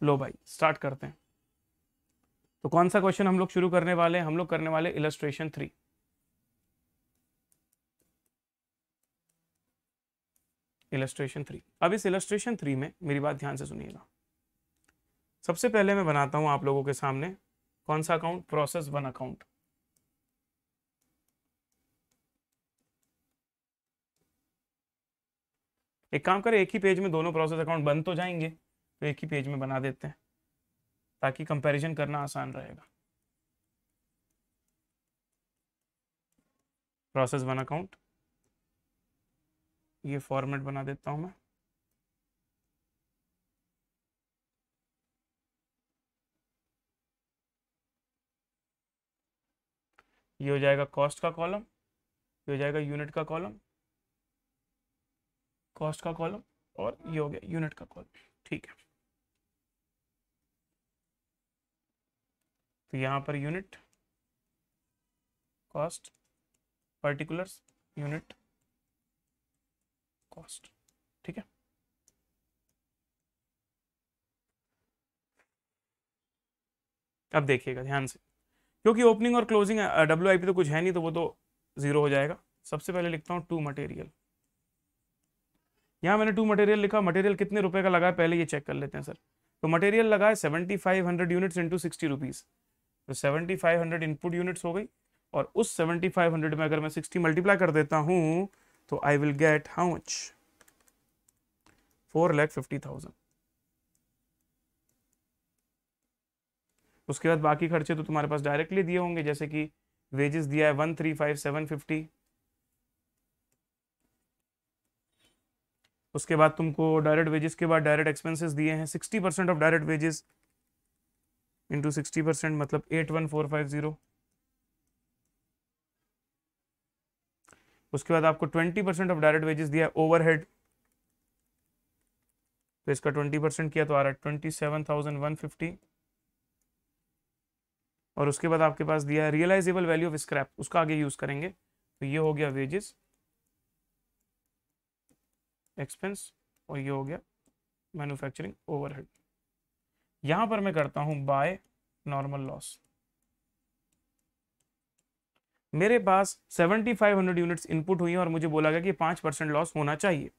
लो भाई स्टार्ट करते हैं तो कौन सा क्वेश्चन हम लोग शुरू करने वाले हैं हम लोग करने वाले इलस्ट्रेशन थ्री इलस्ट्रेशन थ्री अब इस इलस्ट्रेशन थ्री में मेरी बात ध्यान से सुनिएगा सबसे पहले मैं बनाता हूं आप लोगों के सामने कौन सा अकाउंट प्रोसेस वन अकाउंट एक काम करें एक ही पेज में दोनों प्रोसेस अकाउंट बंद तो जाएंगे तो एक ही पेज में बना देते हैं ताकि कंपैरिजन करना आसान रहेगा प्रोसेस वन अकाउंट ये फॉर्मेट बना देता हूं मैं ये हो जाएगा कॉस्ट का कॉलम ये हो जाएगा यूनिट का कॉलम कॉस्ट का कॉलम और ये हो गया यूनिट का कॉलम ठीक है तो यहाँ पर unit cost particulars unit cost ठीक है अब देखिएगा ध्यान से क्योंकि ओपनिंग और क्लोजिंग डब्ल्यू आई पी तो कुछ है नहीं तो वो तो जीरो हो जाएगा सबसे पहले लिखता हूं टू मटेरियल यहां मैंने टू मटेरियल लिखा मटेरियल कितने रुपए का लगा है पहले ये चेक कर लेते हैं सर तो मटेरियल लगा है seventy five hundred units into sixty rupees तो 7500 इनपुट यूनिट्स हो गई और उस 7500 में अगर मैं 60 मल्टीप्लाई कर देता हूं तो I will get how much four lakh fifty thousand उसके बाद बाकी खर्चे तो तुम्हारे पास डायरेक्टली दिए होंगे जैसे कि वेजेस दिया है one three five seven fifty उसके बाद तुमको डायरेक्ट वेजेस के बाद डायरेक्ट एक्सपेंसेस दिए हैं sixty percent of direct wages into sixty percent मतलब eight one four five zero उसके बाद आपको twenty percent of direct wages दिया ओवरहेड तो इसका ट्वेंटी परसेंट किया तो आ रहा है twenty seven thousand one fifty और उसके बाद आपके पास दिया है रियलाइजेबल वैल्यू ऑफ स्क्रैप उसका आगे यूज करेंगे तो ये हो गया वेजेस एक्सपेंस और ये हो गया मैन्युफैक्चरिंग ओवरहेड यहां पर मैं करता हूं बाय नॉर्मल लॉस मेरे पास 7500 यूनिट्स इनपुट हुई और मुझे बोला गया कि पांच परसेंट लॉस होना चाहिए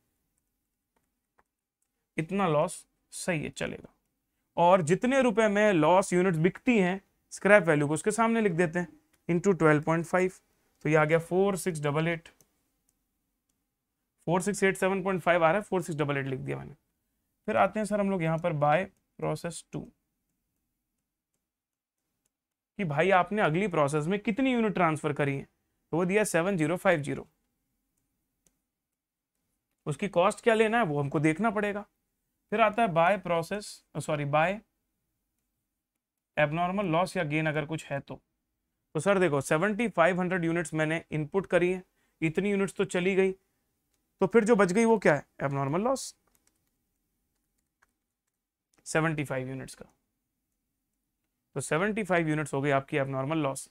इतना लॉस सही है चलेगा और जितने रुपए में लॉस यूनिट्स बिकती हैं स्क्रैप वैल्यू को उसके सामने लिख देते हैं इंटू ट्वेल्व पॉइंट फाइव तो ये आ गया four six double eight four six eight seven point five आ रहा है फोर सिक्स डबल एट लिख दिया मैंने फिर आते हैं सर हम लोग यहाँ पर बाय प्रोसेस टू कि भाई आपने अगली प्रोसेस में कितनी यूनिट ट्रांसफर करी है तो वो दिया सेवन जीरो फाइव जीरो उसकी कॉस्ट क्या लेना है वो हमको देखना पड़ेगा फिर आता है by process sorry by abnormal loss या गेन अगर कुछ है तो तो सर देखो सेवेंटी फाइव हंड्रेड यूनिट्स मैंने इनपुट करी है इतनी यूनिट्स तो चली गई तो फिर जो बच गई वो क्या है abnormal loss seventy five units का तो फाइव यूनिट्स हो गई आपकी अब नॉर्मल लॉस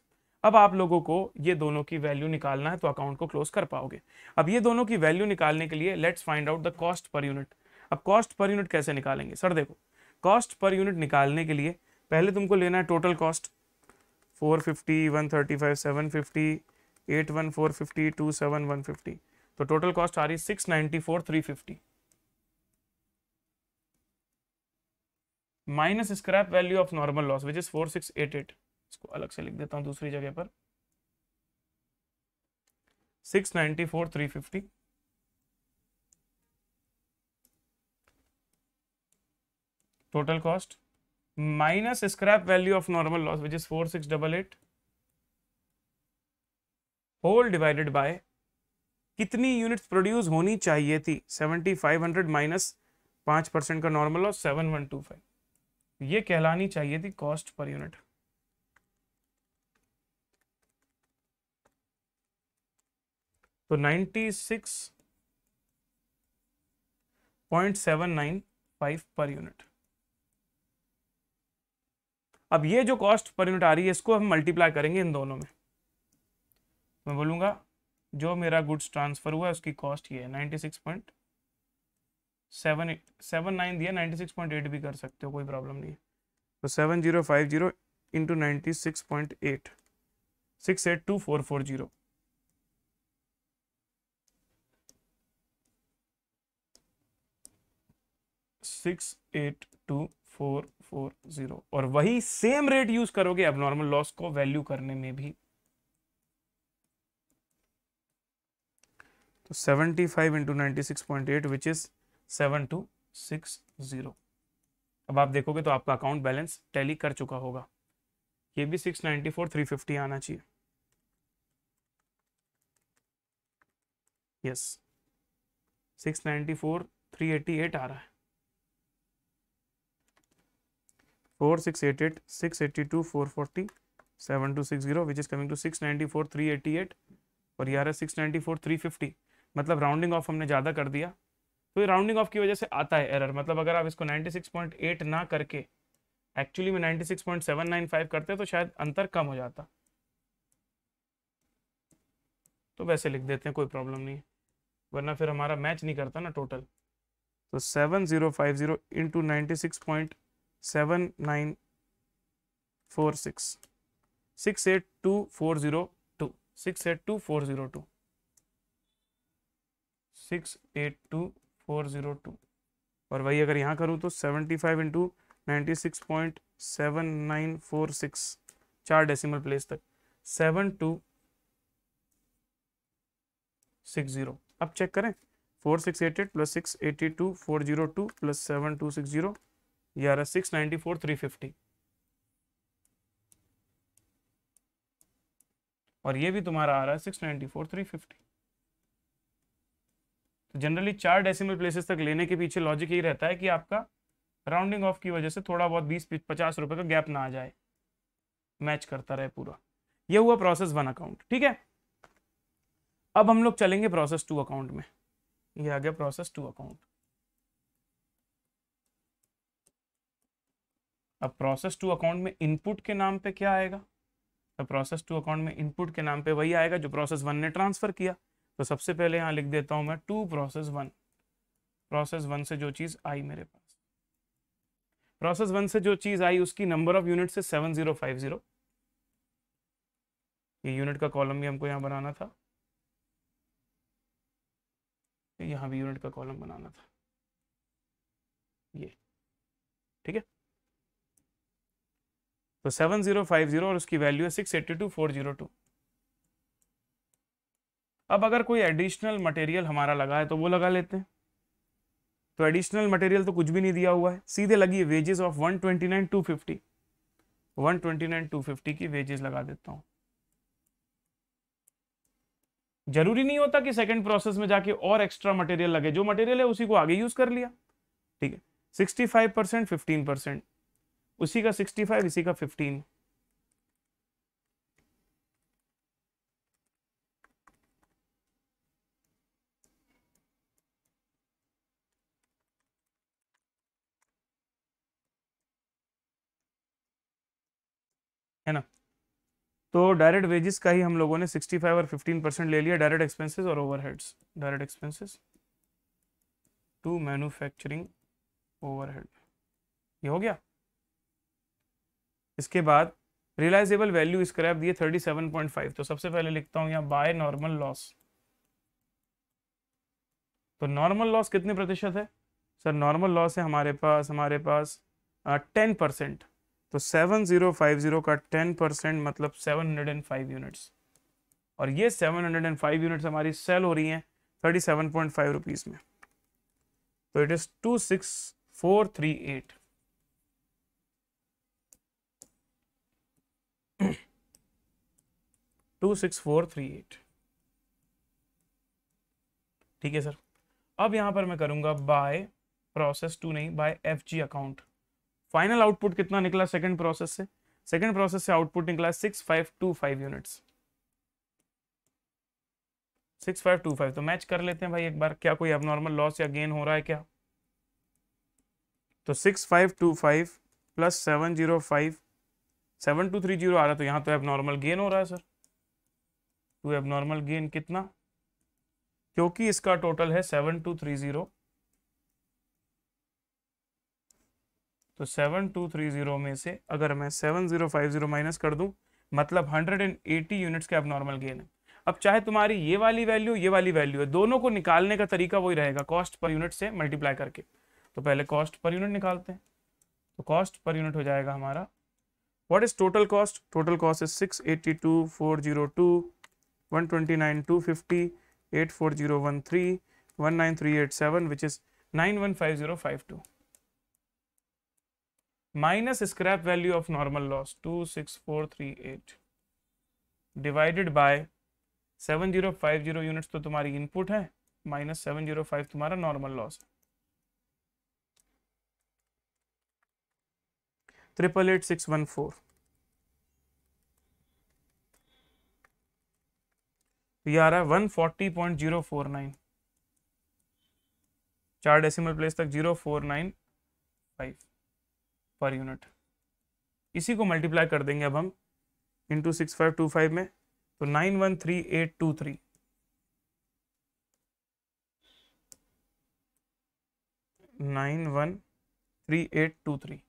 अब आप लोगों को ये दोनों की वैल्यू निकालना है तो अकाउंट को क्लोज कर पाओगे अब ये दोनों की वैल्यू निकालने के लिए let's find out the cost per unit अब कॉस्ट पर यूनिट कैसे निकालेंगे सर देखो कॉस्ट पर यूनिट निकालने के लिए पहले तुमको लेना है total cost four fifty one 450, 135, 750, fifty 450, one fifty तो टोटल कॉस्ट आ रही six ninety four three fifty minus scrap value of normal loss which is four six eight eight इसको अलग से लिख देता हूं दूसरी जगह पर six ninety four three fifty total cost minus scrap value of normal loss which is four six double eight whole divided by कितनी यूनिट्स प्रोड्यूस होनी चाहिए थी सेवेंटी फाइव हंड्रेड माइनस पांच परसेंट का normal loss seven one two five ये कहलानी चाहिए थी कॉस्ट पर यूनिट तो 96.795 पर यूनिट अब ये जो कॉस्ट पर यूनिट आ रही है इसको हम मल्टीप्लाई करेंगे इन दोनों में मैं बोलूंगा जो मेरा गुड्स ट्रांसफ़र हुआ है उसकी कॉस्ट ये है ninety six point seven seven nine दिया नाइन्टी सिक्स पॉइंट एट भी कर सकते हो कोई प्रॉब्लम नहीं है तो seven zero five zero into ninety six point eight six eight two four four zero six eight two four four zero और वही सेम रेट यूज करोगे अब नॉर्मल लॉस को वैल्यू करने में भी तो seventy five into ninety six point eight which is seven two six zero अब आप देखोगे तो आपका अकाउंट बैलेंस टैली कर चुका होगा ये भी six ninety four three fifty आना चाहिए yes six ninety four three eighty eight आ रहा है four six eight eight six eighty two four forty seven two six zero which is coming to six ninety four three eighty eight और ये आ रहा है six ninety four three fifty मतलब rounding off हमने ज़्यादा कर दिया तो ये राउंडिंग ऑफ की वजह से आता है एरर मतलब अगर आप इसको 96.8 ना करके एक्चुअली में 96.795 करते तो शायद अंतर कम हो जाता तो वैसे लिख देते हैं कोई प्रॉब्लम नहीं वरना फिर हमारा मैच नहीं करता ना टोटल तो seven zero five zero into ninety six point seven nine four six six eight two four zero two six eight two four zero two six eight two four zero two और वही अगर यहाँ करूँ तो seventy five into ninety six point seven nine four six चार decimal place तक seven two six zero अब check करें four six eight eight plus six eighty two four zero two plus seven two six zero ग्यारह six ninety four three fifty और ये भी तुम्हारा आ रहा है six ninety four three fifty तो जनरली चार डेसिमल प्लेसेस तक लेने के पीछे लॉजिक यही रहता है कि आपका राउंडिंग ऑफ की वजह से थोड़ा बहुत बीस पचास रुपए का गैप ना आ जाए मैच करता रहे पूरा यह हुआ प्रोसेस वन अकाउंट ठीक है अब हम लोग चलेंगे प्रोसेस टू अकाउंट में यह आ गया प्रोसेस टू अकाउंट अब प्रोसेस टू अकाउंट में इनपुट के नाम पे क्या आएगा तो प्रोसेस टू अकाउंट में इनपुट के नाम पे वही आएगा जो प्रोसेस वन ने ट्रांसफर किया तो सबसे पहले यहां लिख देता हूं मैं to process one process one से जो चीज़ आई मेरे पास प्रोसेस वन से जो चीज़ आई उसकी नंबर ऑफ यूनिट से सेवन जीरो फाइव जीरो ये यूनिट का कॉलम भी हमको यहां बनाना था यहां भी यूनिट का कॉलम बनाना था ये ठीक है तो सेवन जीरो फाइव जीरो और उसकी वैल्यू है six eighty two four zero two अब अगर कोई एडिशनल मटेरियल हमारा लगा है तो वो लगा लेते हैं तो एडिशनल मटेरियल तो कुछ भी नहीं दिया हुआ है सीधे लगी wages of one twenty nine two fifty one twenty nine two fifty की वेजेस लगा देता हूं जरूरी नहीं होता कि सेकंड प्रोसेस में जाके और एक्स्ट्रा मटेरियल लगे जो मटेरियल है उसी को आगे यूज कर लिया ठीक है sixty five percent fifteen percent उसी का सिक्सटी फाइव इसी का फिफ्टीन तो डायरेक्ट वेजेस का ही हम लोगों ने 65 और 15 परसेंट ले लिया डायरेक्ट एक्सपेंसेस और overheads direct expenses to manufacturing overhead ये हो गया इसके बाद रियलाइजेबल वैल्यू स्क्रैप दिए 37.5 तो सबसे पहले लिखता हूं यहां बाय नॉर्मल लॉस तो नॉर्मल लॉस कितने प्रतिशत है सर नॉर्मल लॉस है हमारे पास हमारे पास टेन परसेंट तो 7050 का 10 परसेंट मतलब 705 यूनिट्स और ये 705 यूनिट्स हमारी सेल हो रही हैं 37.5 रुपीस में तो इट इज 26438 एट ठीक है सर अब यहां पर मैं करूंगा बाय प्रोसेस टू नहीं by F account final output कितना निकला सेकंड प्रोसेस से सेकंड प्रोसेस से आउटपुट निकला six five two five units six five two five तो मैच कर लेते हैं भाई एक बार क्या कोई अब लॉस या गेन हो रहा है क्या तो six five two five plus seven zero five seven two three zero आ रहा है तो यहाँ तो एबनॉर्मल गेन हो रहा है सर टू एबनॉर्मल गेन कितना क्योंकि इसका टोटल है सेवन टू थ्री जीरो तो सेवन टू थ्री जीरो में से अगर मैं seven zero five zero minus कर दूं मतलब हंड्रेड एंड एटी यूनिट्स अब नॉर्मल गेन है अब चाहे तुम्हारी ये वाली वैल्यू ये वाली वैल्यू है दोनों को निकालने का तरीका वही रहेगा कॉस्ट पर यूनिट से मल्टीप्लाई करके तो पहले कॉस्ट पर यूनिट निकालते हैं तो कॉस्ट पर यूनिट हो जाएगा हमारा what is total cost total cost is six eighty two four zero two one twenty nine two fifty eight four zero one three one nine three eight seven which is nine one five zero five two minus scrap value of normal loss two six four three eight divided by seven zero five zero units तो तुम्हारी input है minus seven zero five तुम्हारा normal loss triple eight six one four ये आ रहा है one forty point zero four nine चार decimal place तक zero four nine five per unit इसी को मल्टीप्लाई कर देंगे अब हम into six five two five में तो nine one three eight two three nine one three eight two three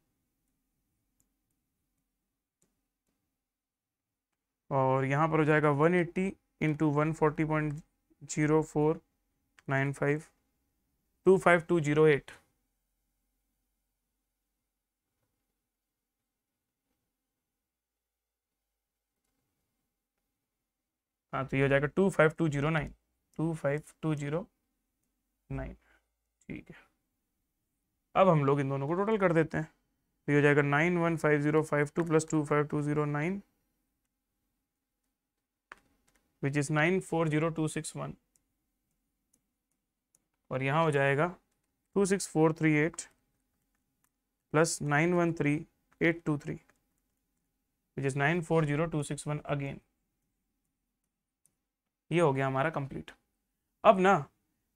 और यहाँ पर हो जाएगा one eighty into one forty point zero four nine five two five two zero eight हाँ तो ये हो जाएगा two five two zero nine two five two zero nine ठीक है अब हम लोग इन दोनों को टोटल कर देते हैं तो ये हो जाएगा nine one five zero five two plus two five two zero nine which is nine four zero two six one और यहाँ हो जाएगा two six four three eight plus nine one three eight two three which is nine four zero two six one again ये हो गया हमारा complete अब ना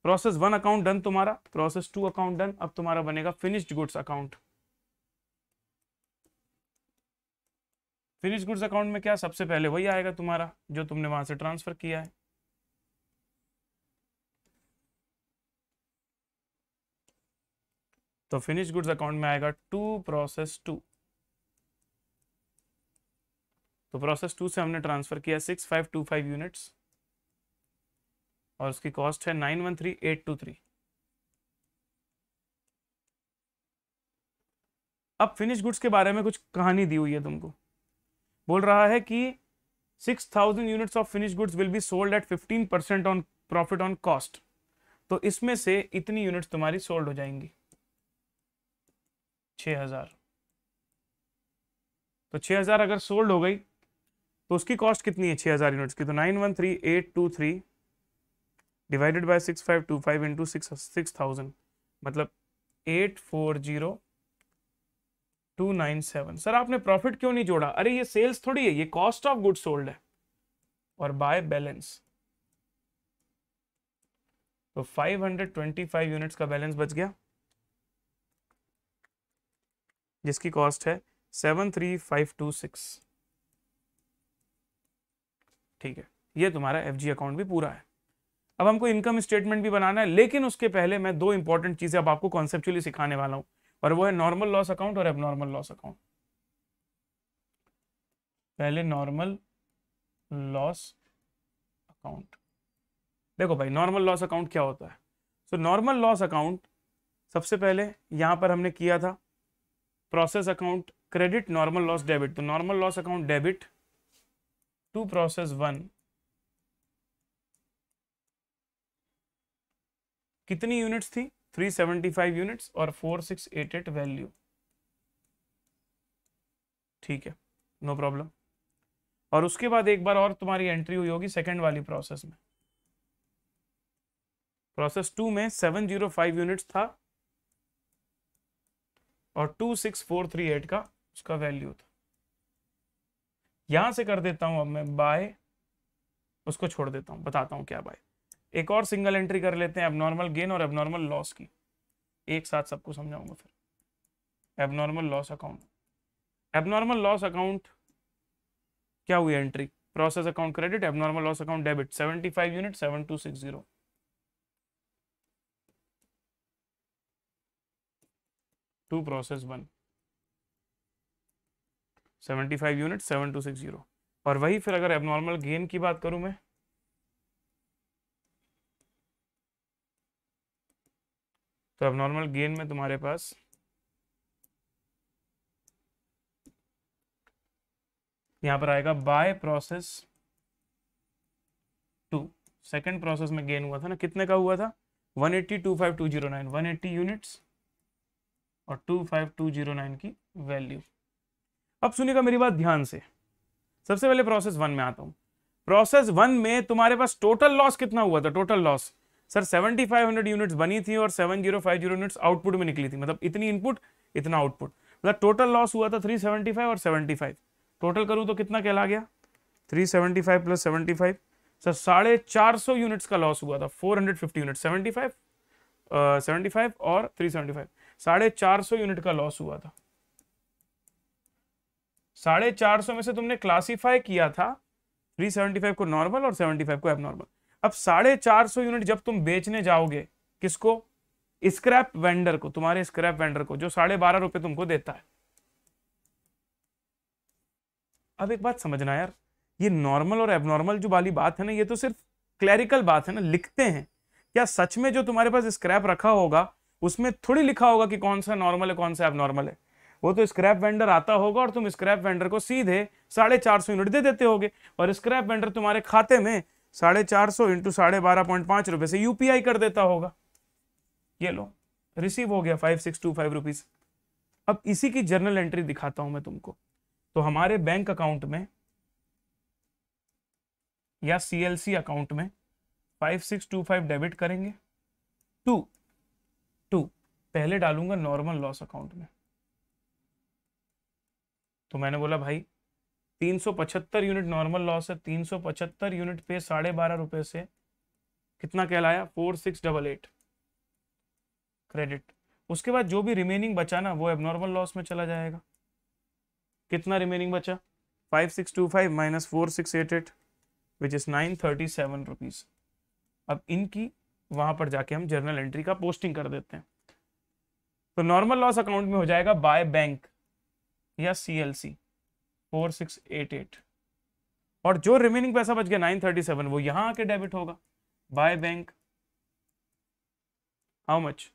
प्रोसेस वन अकाउंट डन तुम्हारा प्रोसेस टू अकाउंट डन अब तुम्हारा बनेगा finished goods account finish goods account में क्या सबसे पहले वही आएगा तुम्हारा जो तुमने वहां से ट्रांसफर किया है तो फिनिश गुड्स अकाउंट में आएगा टू प्रोसेस टू तो प्रोसेस टू से हमने ट्रांसफर किया six five two five units और उसकी कॉस्ट है nine one three eight two three अब फिनिश गुड्स के बारे में कुछ कहानी दी हुई है तुमको बोल रहा है कि six thousand units of finish goods will be sold at fifteen percent on profit on cost तो इसमें से इतनी यूनिट्स तुम्हारी सोल्ड हो जाएंगी छ हजार तो छह हजार अगर सोल्ड हो गई तो उसकी कॉस्ट कितनी है छह हजार यूनिट्स की तो nine one three eight two three divided by six five two five into six six thousand मतलब eight four zero two nine seven sir आपने प्रॉफिट क्यों नहीं जोड़ा अरे ये सेल्स थोड़ी है ये कॉस्ट ऑफ गुड सोल्ड है और बाय बैलेंस तो 525 यूनिट्स का बैलेंस बच गया जिसकी कॉस्ट है 73526 ठीक है ये तुम्हारा एफजी अकाउंट भी पूरा है अब हमको इनकम स्टेटमेंट भी बनाना है लेकिन उसके पहले मैं दो इंपॉर्टेंट चीजें अब आपको कॉन्सेप्चुअली सिखाने वाला हूं और वो है नॉर्मल लॉस अकाउंट और एबनॉर्मल लॉस अकाउंट पहले नॉर्मल लॉस अकाउंट देखो भाई नॉर्मल लॉस अकाउंट क्या होता है सो नॉर्मल लॉस अकाउंट सबसे पहले यहां पर हमने किया था process account credit normal loss debit तो normal loss account debit to process one कितनी यूनिट्स थी 375 यूनिट्स और 4688 वैल्यू ठीक है नो प्रॉब्लम और उसके बाद एक बार और तुम्हारी एंट्री हुई होगी सेकंड वाली प्रोसेस में प्रोसेस टू में 705 यूनिट्स था और 26438 का उसका वैल्यू था यहां से कर देता हूं अब मैं बाय उसको छोड़ देता हूं बताता हूं क्या बाय एक और सिंगल एंट्री कर लेते हैं एबनॉर्मल गेन और एबनॉर्मल लॉस की एक साथ सबको समझाऊंगा फिर abnormal loss account abnormal loss account क्या हुई entry process account credit abnormal loss account debit five unit seven two six process one five unit seven two six zero और वही फिर अगर एबनॉर्मल गेन की बात करूं मैं तो अब नॉर्मल गेन में तुम्हारे पास यहां पर आएगा by process two second process में गेन हुआ था ना कितने का हुआ था 180 180 यूनिट्स और 25209 की वैल्यू अब सुनिएगा मेरी बात ध्यान से सबसे पहले प्रोसेस वन में आता हूं प्रोसेस वन में तुम्हारे पास टोटल लॉस कितना हुआ था टोटल लॉस सर 7500 यूनिट्स बनी थी और 7050 यूनिट्स आउटपुट में निकली थी मतलब इतनी इनपुट इतना आउटपुट मतलब टोटल लॉस हुआ था 375 और 75 टोटल करूं तो कितना कहला गया 375 प्लस 75 सर साढ़े चार सौ यूनिट्स का लॉस हुआ था 450 यूनिट्स 75 सेवेंटी uh, फाइव और थ्री सेवेंटी साढ़े चार सौ यूनिट का लॉस हुआ था साढ़े चार सौ में से तुमने क्लासीफाई किया था थ्री को नॉर्मल और सेवेंटी फाइव को एबनॉर्मल अब साढ़े चार सौ यूनिट जब तुम बेचने जाओगे किसको स्क्रैप वेंडर को तुम्हारे स्क्रैप वेंडर को जो साढ़े बारह रुपए तुमको देता है अब एक बात समझना यार ये नॉर्मल और एबनॉर्मल जो वाली बात है ना ये तो सिर्फ क्लैरिकल बात है ना लिखते हैं क्या सच में जो तुम्हारे पास स्क्रैप रखा होगा उसमें थोड़ी लिखा होगा कि कौन सा नॉर्मल है कौन सा एबनॉर्मल है वो तो स्क्रैप वेंडर आता होगा और तुम स्क्रैप वेंडर को सीधे साढ़े चार सौ यूनिट दे देते होगे और स्क्रैप वेंडर तुम्हारे खाते में साढ़े चार सौ इंटू साढ़े बारह पॉइंट पांच रुपए से यूपीआई कर देता होगा ये लो रिसीव हो गया five six two five rupees अब इसी की जर्नल एंट्री दिखाता हूं मैं तुमको तो हमारे बैंक अकाउंट में या सीएलसी अकाउंट में five six two five debit करेंगे टू टू पहले डालूंगा नॉर्मल लॉस अकाउंट में तो मैंने बोला भाई 375 यूनिट नॉर्मल लॉस है 375 यूनिट पे साढ़े बारह रुपए से कितना कहलाया four six double eight credit उसके बाद जो भी रिमेनिंग बचा ना वो एबनॉर्मल लॉस में चला जाएगा कितना रिमेनिंग बचा five six two five minus four six eight eight which is nine thirty seven rupees अब इनकी वहां पर जाके हम जर्नल एंट्री का पोस्टिंग कर देते हैं तो नॉर्मल लॉस अकाउंट में हो जाएगा बाय बैंक या C L C four six eight eight और जो रिमेनिंग पैसा बच गया नाइन थर्टी सेवन वो यहां आके डेबिट होगा by bank how much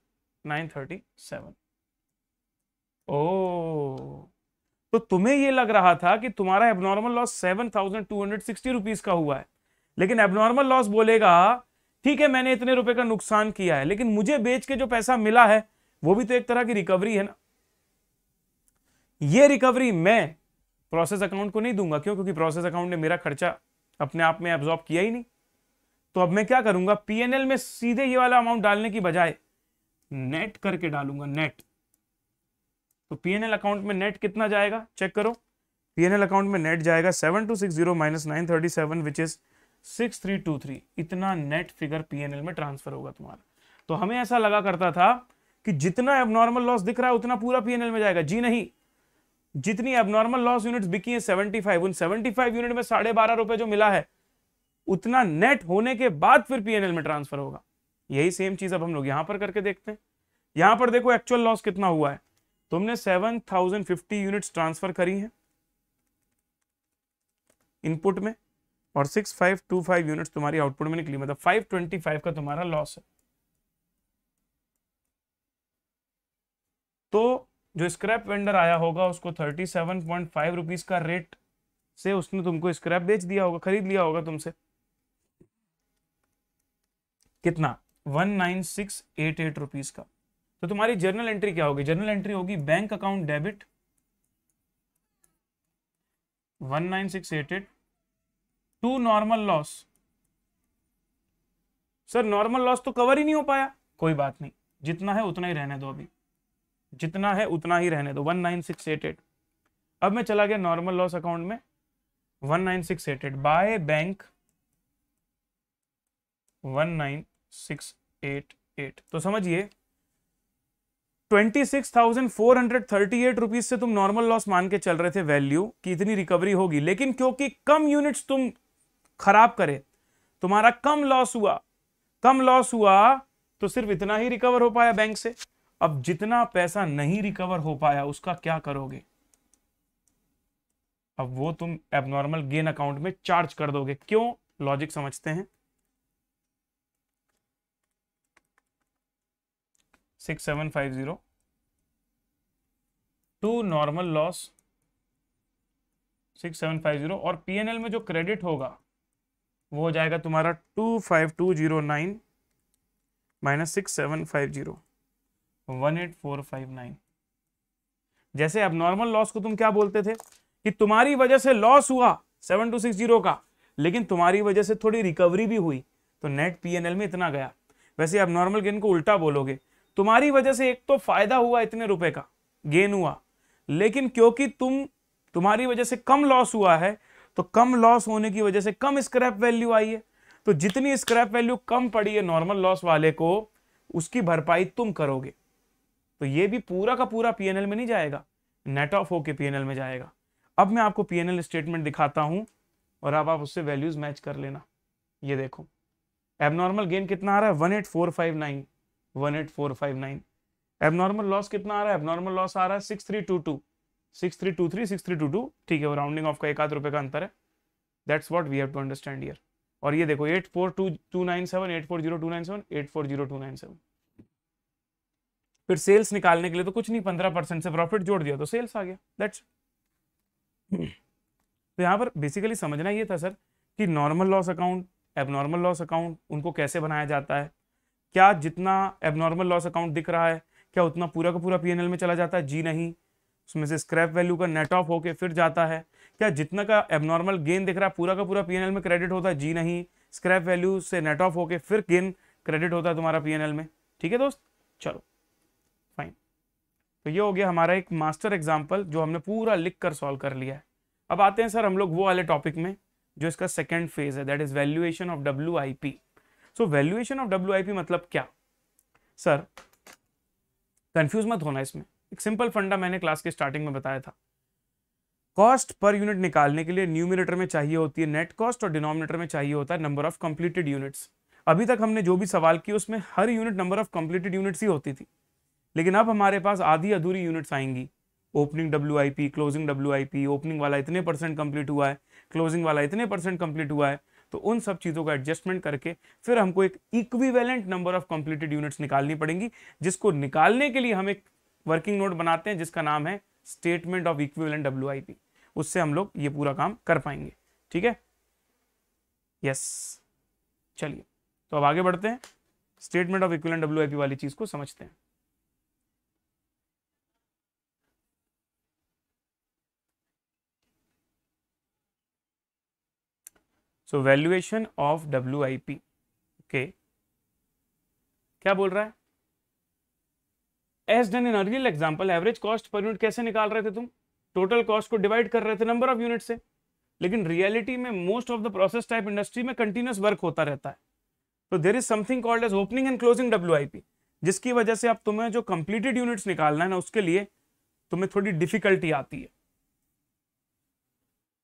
nine thirty seven ओ तो तुम्हें ये लग रहा था कि तुम्हारा abnormal loss seven thousand two hundred sixty rupees का हुआ है लेकिन एबनॉर्मल लॉस बोलेगा ठीक है मैंने इतने रुपए का नुकसान किया है लेकिन मुझे बेच के जो पैसा मिला है वो भी तो एक तरह की रिकवरी है ना ये रिकवरी मैं प्रोसेस अकाउंट को नहीं दूंगा क्यों क्योंकि प्रोसेस अकाउंट ने मेरा खर्चा अपने आप में एब्जॉर्ब किया ही नहीं तो अब मैं क्या करूंगा पीएनएल में सीधे ये वाला अमाउंट डालने की बजाय नेट करके डालूंगा नेट तो पीएनएल अकाउंट में नेट कितना जाएगा चेक करो पीएनएल अकाउंट में नेट जाएगा seven two six zero minus nine thirty seven which is six three two three इतना नेट फिगर पीएनएल में ट्रांसफर होगा तुम्हारा तो हमें ऐसा लगा करता था कि जितना नॉर्मल लॉस दिख रहा है उतना पूरा पीएनएल में जाएगा जी नहीं जितनी एबनॉर्मल लॉस यूनिट बिकी है सेवेंटी फाइव उन सेवेंटी फाइव यूनिट में साढ़े बारह रुपए जो मिला है उतना नेट होने के बाद फिर पीएनएल में ट्रांसफर होगा यही सेम चीज अब हम लोग यहां पर करके देखते हैं यहां पर देखो एक्चुअल लॉस कितना हुआ है तुमने seven thousand fifty unit transfer करी है इनपुट में और six five two five unit तुम्हारी आउटपुट में निकली मतलब फाइव ट्वेंटी फाइव का तुम्हारा लॉस है तो जो स्क्रैप वेंडर आया होगा उसको thirty seven point five rupees का रेट से उसने तुमको स्क्रैप बेच दिया होगा खरीद लिया होगा तुमसे कितना one nine six eight eight rupees का तो तुम्हारी जर्नल एंट्री क्या होगी जर्नल एंट्री होगी bank account debit one nine six eight eight two normal loss sir normal loss तो कवर ही नहीं हो पाया कोई बात नहीं जितना है उतना ही रहने दो अभी जितना है उतना ही रहने दो one nine six eight eight अब मैं चला गया नॉर्मल लॉस अकाउंट में one nine six eight eight by bank one nine six eight eight तो समझिए twenty six thousand four hundred thirty eight rupees से तुम नॉर्मल लॉस मान के चल रहे थे वैल्यू कि इतनी रिकवरी होगी लेकिन क्योंकि कम यूनिट्स तुम खराब करे तुम्हारा कम लॉस हुआ कम लॉस हुआ तो सिर्फ इतना ही रिकवर हो पाया बैंक से अब जितना पैसा नहीं रिकवर हो पाया उसका क्या करोगे अब वो तुम एबनॉर्मल गेन अकाउंट में चार्ज कर दोगे क्यों लॉजिक समझते हैं six seven five zero two normal loss six seven five zero और पीएनएल में जो क्रेडिट होगा वो हो जाएगा तुम्हारा two five two zero nine minus six seven five zero 18459 जैसे अब नॉर्मल लॉस को तुम क्या बोलते थे कि तुम्हारी वजह से लॉस हुआ सेवन टू सिक्स जीरो का लेकिन तुम्हारी वजह से थोड़ी रिकवरी भी हुई तो नेट पीएनएल में इतना गया वैसे अब नॉर्मल गेन को उल्टा बोलोगे तुम्हारी वजह से एक तो फायदा हुआ इतने रुपए का गेन हुआ लेकिन क्योंकि तुम तुम्हारी वजह से कम लॉस हुआ है तो कम लॉस होने की वजह से कम स्क्रैप वैल्यू आई है तो जितनी स्क्रैप वैल्यू कम पड़ी है नॉर्मल लॉस वाले को उसकी भरपाई तुम करोगे तो ये भी पूरा का पूरा पीएनएल में नहीं जाएगा नेट ऑफ होके पीएनएल में जाएगा अब मैं आपको पीएनएल स्टेटमेंट दिखाता हूँ और अब आप उससे वैल्यूज मैच कर लेना ये देखो एबनॉर्मल गेन कितना आ रहा है one eight four five nine one eight four five nine abnormal loss कितना आ रहा है एबनॉर्मल लॉस आ रहा है six three two two six three two three six three two two ठीक है वो राउंडिंग ऑफ का एक आध रुपये का अंतर है that's what we have to understand year और ये देखो eight four two two nine seven eight four zero two nine seven eight four zero two nine seven फिर सेल्स निकालने के लिए तो कुछ नहीं पंद्रह परसेंट से प्रॉफिट जोड़ दिया तो सेल्स आ गया दैट्स hmm. तो यहाँ पर बेसिकली समझना ये था सर कि normal loss account abnormal loss account उनको कैसे बनाया जाता है क्या जितना एबनॉर्मल लॉस अकाउंट दिख रहा है क्या उतना पूरा का पूरा एल में चला जाता है जी नहीं उसमें से स्क्रैप वैल्यू का नेट ऑफ होके फिर जाता है क्या जितना का एबनॉर्मल गेन दिख रहा है पूरा का पूरा पीएनएल में क्रेडिट होता है जी नहीं स्क्रैप वैल्यू से नेट ऑफ होके फिर गेन क्रेडिट होता है तुम्हारा पीएनएल में ठीक है दोस्त चलो तो ये हो गया हमारा एक मास्टर एग्जाम्पल जो हमने पूरा लिख कर सॉल्व कर लिया है अब आते हैं सर हम लोग वो वाले टॉपिक में जो इसका सेकेंड फेज है that is valuation of W I P so valuation of W I P मतलब क्या सर कंफ्यूज मत होना इसमें एक सिंपल फंडा मैंने क्लास के स्टार्टिंग में बताया था कॉस्ट पर यूनिट निकालने के लिए न्यूमिनेटर में चाहिए होती है नेट कॉस्ट और डिनोमिनेटर में चाहिए होता है नंबर ऑफ कंप्लीटेड यूनिट्स अभी तक हमने जो भी सवाल किया उसमें हर unit number of completed units ही होती थी लेकिन अब हमारे पास आधी अधूरी यूनिट्स आएंगी opening W I P closing W I P opening वाला इतने परसेंट कंप्लीट हुआ है क्लोजिंग वाला इतने परसेंट कंप्लीट हुआ है तो उन सब चीज़ों का एडजस्टमेंट करके फिर हमको एक equivalent number of completed units निकालनी पड़ेंगी जिसको निकालने के लिए हम एक वर्किंग नोट बनाते हैं जिसका नाम है statement of equivalent W I P उससे हम लोग ये पूरा काम कर पाएंगे ठीक है यस चलिए तो अब आगे बढ़ते हैं statement of equivalent W I P वाली चीज़ को समझते हैं so valuation of W I P okay क्या बोल रहा है as done in earlier example average cost per unit कैसे निकाल रहे थे तुम टोटल कॉस्ट को डिवाइड कर रहे थे नंबर ऑफ यूनिट से लेकिन रियलिटी में most of the process type industry में कंटिन्यूस वर्क होता रहता है तो there is something called as opening and closing W जिसकी वजह से आप तुम्हें जो कंप्लीटेड यूनिट्स निकालना है ना उसके लिए तुम्हें थोड़ी डिफिकल्टी आती है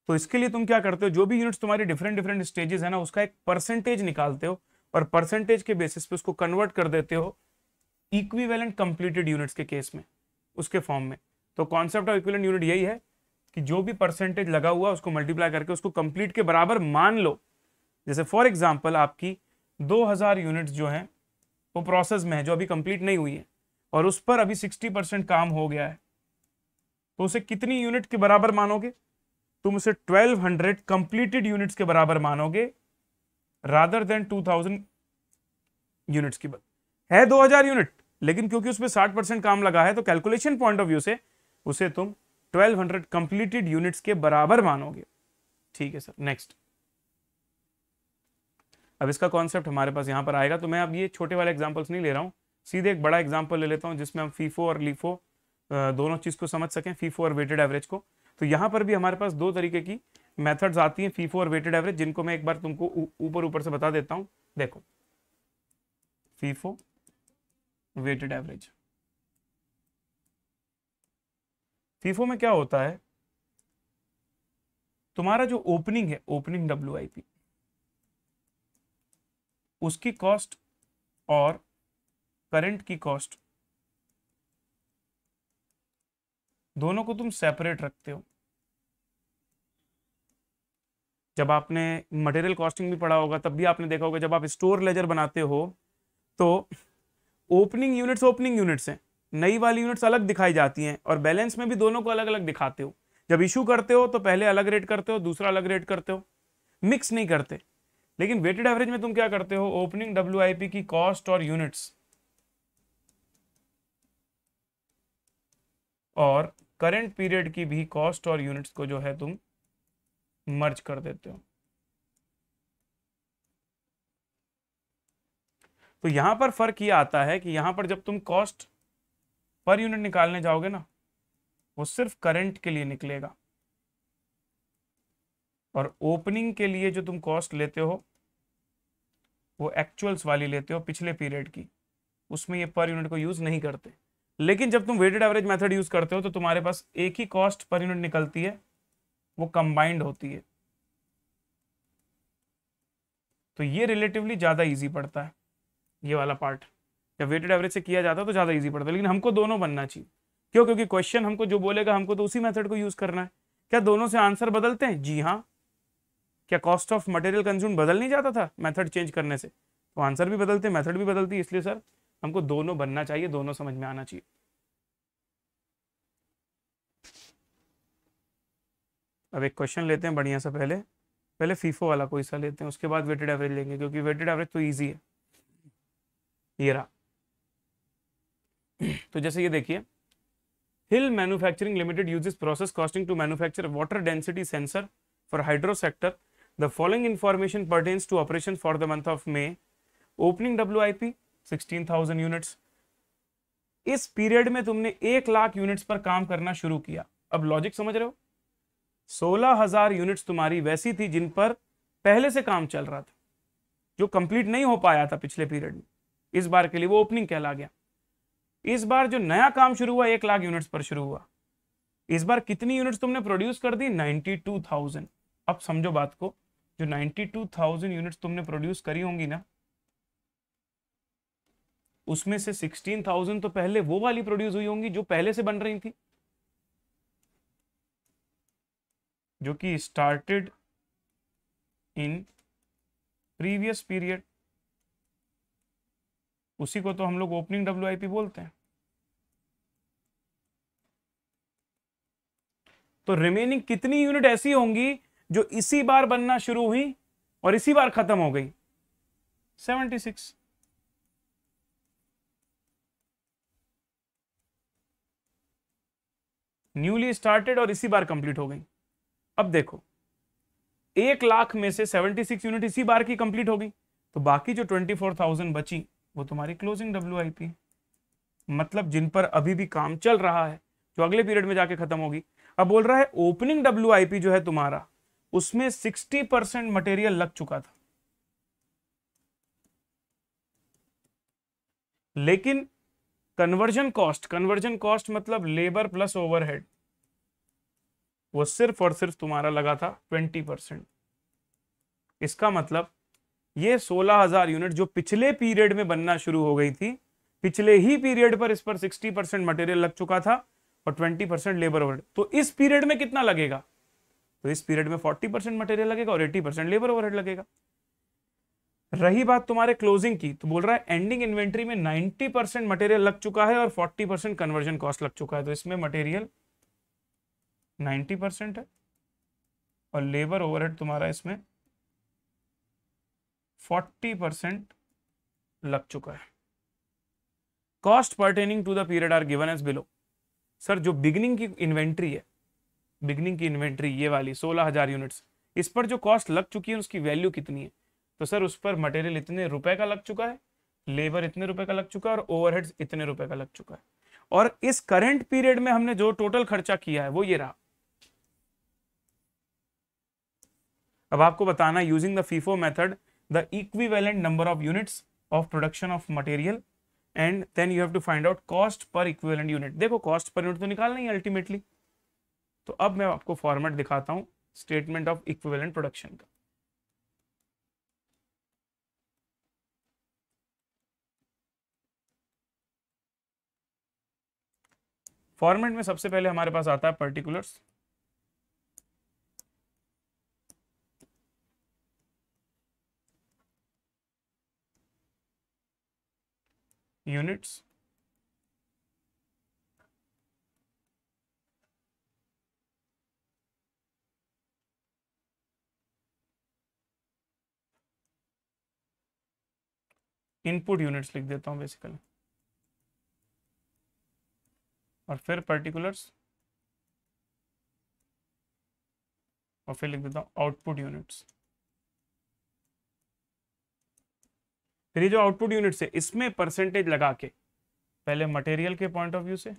तो इसके लिए तुम क्या करते हो जो भी यूनिट्स तुम्हारी डिफरेंट डिफरेंट स्टेजेस है ना उसका एक परसेंटेज निकालते हो और परसेंटेज के बेसिस पे उसको कन्वर्ट कर देते हो इक्विवेलेंट कंप्लीटेड यूनिट्स के केस में उसके फॉर्म में तो कॉन्सेप्ट ऑफ इक्विवेलेंट यूनिट यही है कि जो भी परसेंटेज लगा हुआ उसको मल्टीप्लाई करके उसको कंप्लीट के बराबर मान लो जैसे फॉर एग्जाम्पल आपकी हजार यूनिट्स जो हैं वो प्रोसेस में है जो अभी कंप्लीट नहीं हुई है और उस पर अभी सिक्सटी परसेंट काम हो गया है तो उसे कितनी यूनिट के बराबर मानोगे तुम उसे 1200 हंड्रेड कंप्लीटेड यूनिट्स के बराबर मानोगे रादर देन 2000 यूनिट्स की बात है 2000 यूनिट लेकिन क्योंकि उसमें 60 परसेंट काम लगा है तो कैलकुलेशन पॉइंट ऑफ व्यू से उसे तुम 1200 हंड्रेड कंप्लीटेड यूनिट्स के बराबर मानोगे ठीक है सर नेक्स्ट अब इसका कॉन्सेप्ट हमारे पास यहां पर आएगा तो मैं अब ये छोटे वाले एग्जाम्पल्स नहीं ले रहा हूं सीधे एक बड़ा एग्जाम्पल ले लेता हूं जिसमें हम फीफो और लीफो दोनों चीज़ को समझ सकें फीफो और वेटेड एवरेज को तो यहां पर भी हमारे पास दो तरीके की मेथड्स आती हैं फीफो और वेटेड एवरेज जिनको मैं एक बार तुमको ऊपर ऊपर से बता देता हूं देखो फीफो वेटेड एवरेज फीफो में क्या होता है तुम्हारा जो ओपनिंग है ओपनिंग डब्ल्यू उसकी कॉस्ट और करंट की कॉस्ट दोनों को तुम सेपरेट रखते हो जब आपने मटेरियल कॉस्टिंग भी पढ़ा होगा तब भी आपने देखा होगा जब आप स्टोर लेजर बनाते हो तो ओपनिंग यूनिट्स ओपनिंग यूनिट्स हैं नई वाली यूनिट्स अलग दिखाई जाती हैं और बैलेंस में भी दोनों को अलग अलग दिखाते हो जब इशू करते हो तो पहले अलग रेट करते हो दूसरा अलग रेट करते हो मिक्स नहीं करते लेकिन वेटेड एवरेज में तुम क्या करते हो ओपनिंग डब्ल्यू की कॉस्ट और यूनिट्स और करंट पीरियड की भी कॉस्ट और यूनिट्स को जो है तुम मर्ज कर देते हो तो यहां पर फर्क ये आता है कि यहां पर जब तुम कॉस्ट पर यूनिट निकालने जाओगे ना वो सिर्फ करंट के लिए निकलेगा और ओपनिंग के लिए जो तुम कॉस्ट लेते हो वो एक्चुअल्स वाली लेते हो पिछले पीरियड की उसमें ये पर यूनिट को यूज नहीं करते लेकिन जब तुम वेटेड एवरेज मेथड यूज करते हो तो तुम्हारे पास एक ही कॉस्ट पर यूनिट निकलती है वो कंबाइंड होती है तो ये रिलेटिवली ज़्यादा ईजी पड़ता है ये वाला पार्ट जब वेटेड एवरेज से किया जाता है तो ज़्यादा इजी पड़ता है लेकिन हमको दोनों बनना चाहिए क्यों क्योंकि क्वेश्चन हमको जो बोलेगा हमको तो उसी मेथड को यूज़ करना है क्या दोनों से आंसर बदलते हैं जी हाँ क्या कॉस्ट ऑफ मटेरियल कंज्यूम बदल नहीं जाता था मेथड चेंज करने से तो आंसर भी बदलते मेथड भी बदलती इसलिए सर हमको दोनों बनना चाहिए दोनों समझ में आना चाहिए अब एक क्वेश्चन लेते हैं बढ़िया सा पहले पहले फीफो वाला कोई सा लेते हैं उसके बाद वेटेड एवरेज लेंगे क्योंकि वेटेड एवरेज तो ईजी है ये रहा तो जैसे ये देखिए Hill manufacturing limited uses process costing to manufacture water density sensor for hydro sector the following information pertains to operation for the month of May opening W I P sixteen thousand units इस period में तुमने एक lakh units पर काम करना शुरू किया अब लॉजिक समझ रहे हो सोलह हजार यूनिट्स तुम्हारी वैसी थी जिन पर पहले से काम चल रहा था जो कंप्लीट नहीं हो पाया था पिछले पीरियड में इस बार के लिए वो ओपनिंग कहला गया इस बार जो नया काम शुरू हुआ एक लाख यूनिट्स पर शुरू हुआ इस बार कितनी यूनिट्स तुमने प्रोड्यूस कर दी 92,000 अब समझो बात को जो 92,000 यूनिट्स तुमने प्रोड्यूस करी होंगी ना उसमें से 16,000 तो पहले वो वाली प्रोड्यूस हुई होंगी जो पहले से बन रही थी जो कि स्टार्टेड इन प्रीवियस पीरियड उसी को तो हम लोग ओपनिंग डब्ल्यू बोलते हैं तो रिमेनिंग कितनी यूनिट ऐसी होंगी जो इसी बार बनना शुरू हुई और इसी बार खत्म हो गई 76 न्यूली स्टार्टेड और इसी बार कंप्लीट हो गई अब देखो एक लाख में से 76 यूनिट इसी बार की कंप्लीट हो गई तो बाकी जो 24,000 बची वो तुम्हारी क्लोजिंग डब्ल्यू मतलब जिन पर अभी भी काम चल रहा है जो अगले पीरियड में जाके खत्म होगी अब बोल रहा है ओपनिंग डब्ल्यू जो है तुम्हारा उसमें 60 परसेंट मटेरियल लग चुका था लेकिन कन्वर्जन कॉस्ट कन्वर्जन कॉस्ट मतलब लेबर प्लस ओवरहेड वो सिर्फ और सिर्फ तुम्हारा लगा था ट्वेंटी परसेंट इसका मतलब ये सोलह हजार यूनिट जो पिछले पीरियड में बनना शुरू हो गई थी पिछले ही पीरियड पर इस पर सिक्सटी परसेंट मटेरियल लग चुका था और ट्वेंटी परसेंट लेबर ओवरहेड तो इस पीरियड में कितना लगेगा तो इस पीरियड में फोर्टी परसेंट मटेरियल लगेगा और एट्टी परसेंट लेबर ओवरहेड लगेगा रही बात तुम्हारे क्लोजिंग की तो बोल रहा है एंडिंग इन्वेंट्री में नाइनटी परसेंट मटेरियल लग चुका है और फोर्टी परसेंट कन्वर्जन कॉस्ट लग चुका है तो इसमें मटेरियल नाइन्टी परसेंट है और लेबर ओवरहेड तुम्हारा इसमें फोर्टी परसेंट लग चुका है cost pertaining to the period are given as below sir जो बिगनिंग की इन्वेंट्री है बिगनिंग की इन्वेंट्री ये वाली सोलह हजार यूनिट्स इस पर जो कॉस्ट लग चुकी है उसकी वैल्यू कितनी है तो सर उस पर मटेरियल इतने रुपए का लग चुका है लेबर इतने रुपए का लग चुका है और ओवरहेड्स इतने रुपए का लग चुका है और इस करंट पीरियड में हमने जो टोटल खर्चा किया है वो ये रहा अब आपको बताना using the FIFO method the equivalent number of units of production of material and then you have to find out cost per equivalent unit देखो कॉस्ट पर यूनिट तो निकालना ही अल्टीमेटली तो अब मैं आपको फॉर्मेट दिखाता हूँ स्टेटमेंट ऑफ इक्विवेलेंट प्रोडक्शन का फॉर्मेट में सबसे पहले हमारे पास आता है पर्टिकुलर्स units. इनपुट यूनिट्स लिख देता हूं बेसिकली और फिर पर्टिकुलर्स और फिर लिख देता हूं आउटपुट यूनिट्स फिर ये जो आउटपुट यूनिट है इसमें परसेंटेज लगा के पहले मटेरियल के पॉइंट ऑफ व्यू से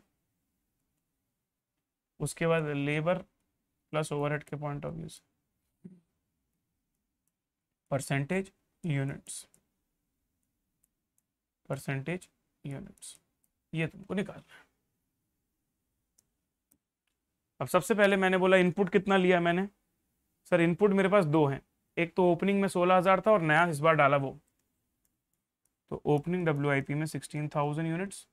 उसके बाद लेबर प्लस ओवरहेड के पॉइंट ऑफ व्यू से परसेंटेज यूनिट्स परसेंटेज यूनिट्स ये तुमको निकालना है अब सबसे पहले मैंने बोला इनपुट कितना लिया मैंने सर इनपुट मेरे पास दो हैं एक तो ओपनिंग में सोलह हजार था और नया इस बार डाला वो तो ओपनिंग डब्ल्यू में सिक्सटीन थाउजेंड यूनिट्स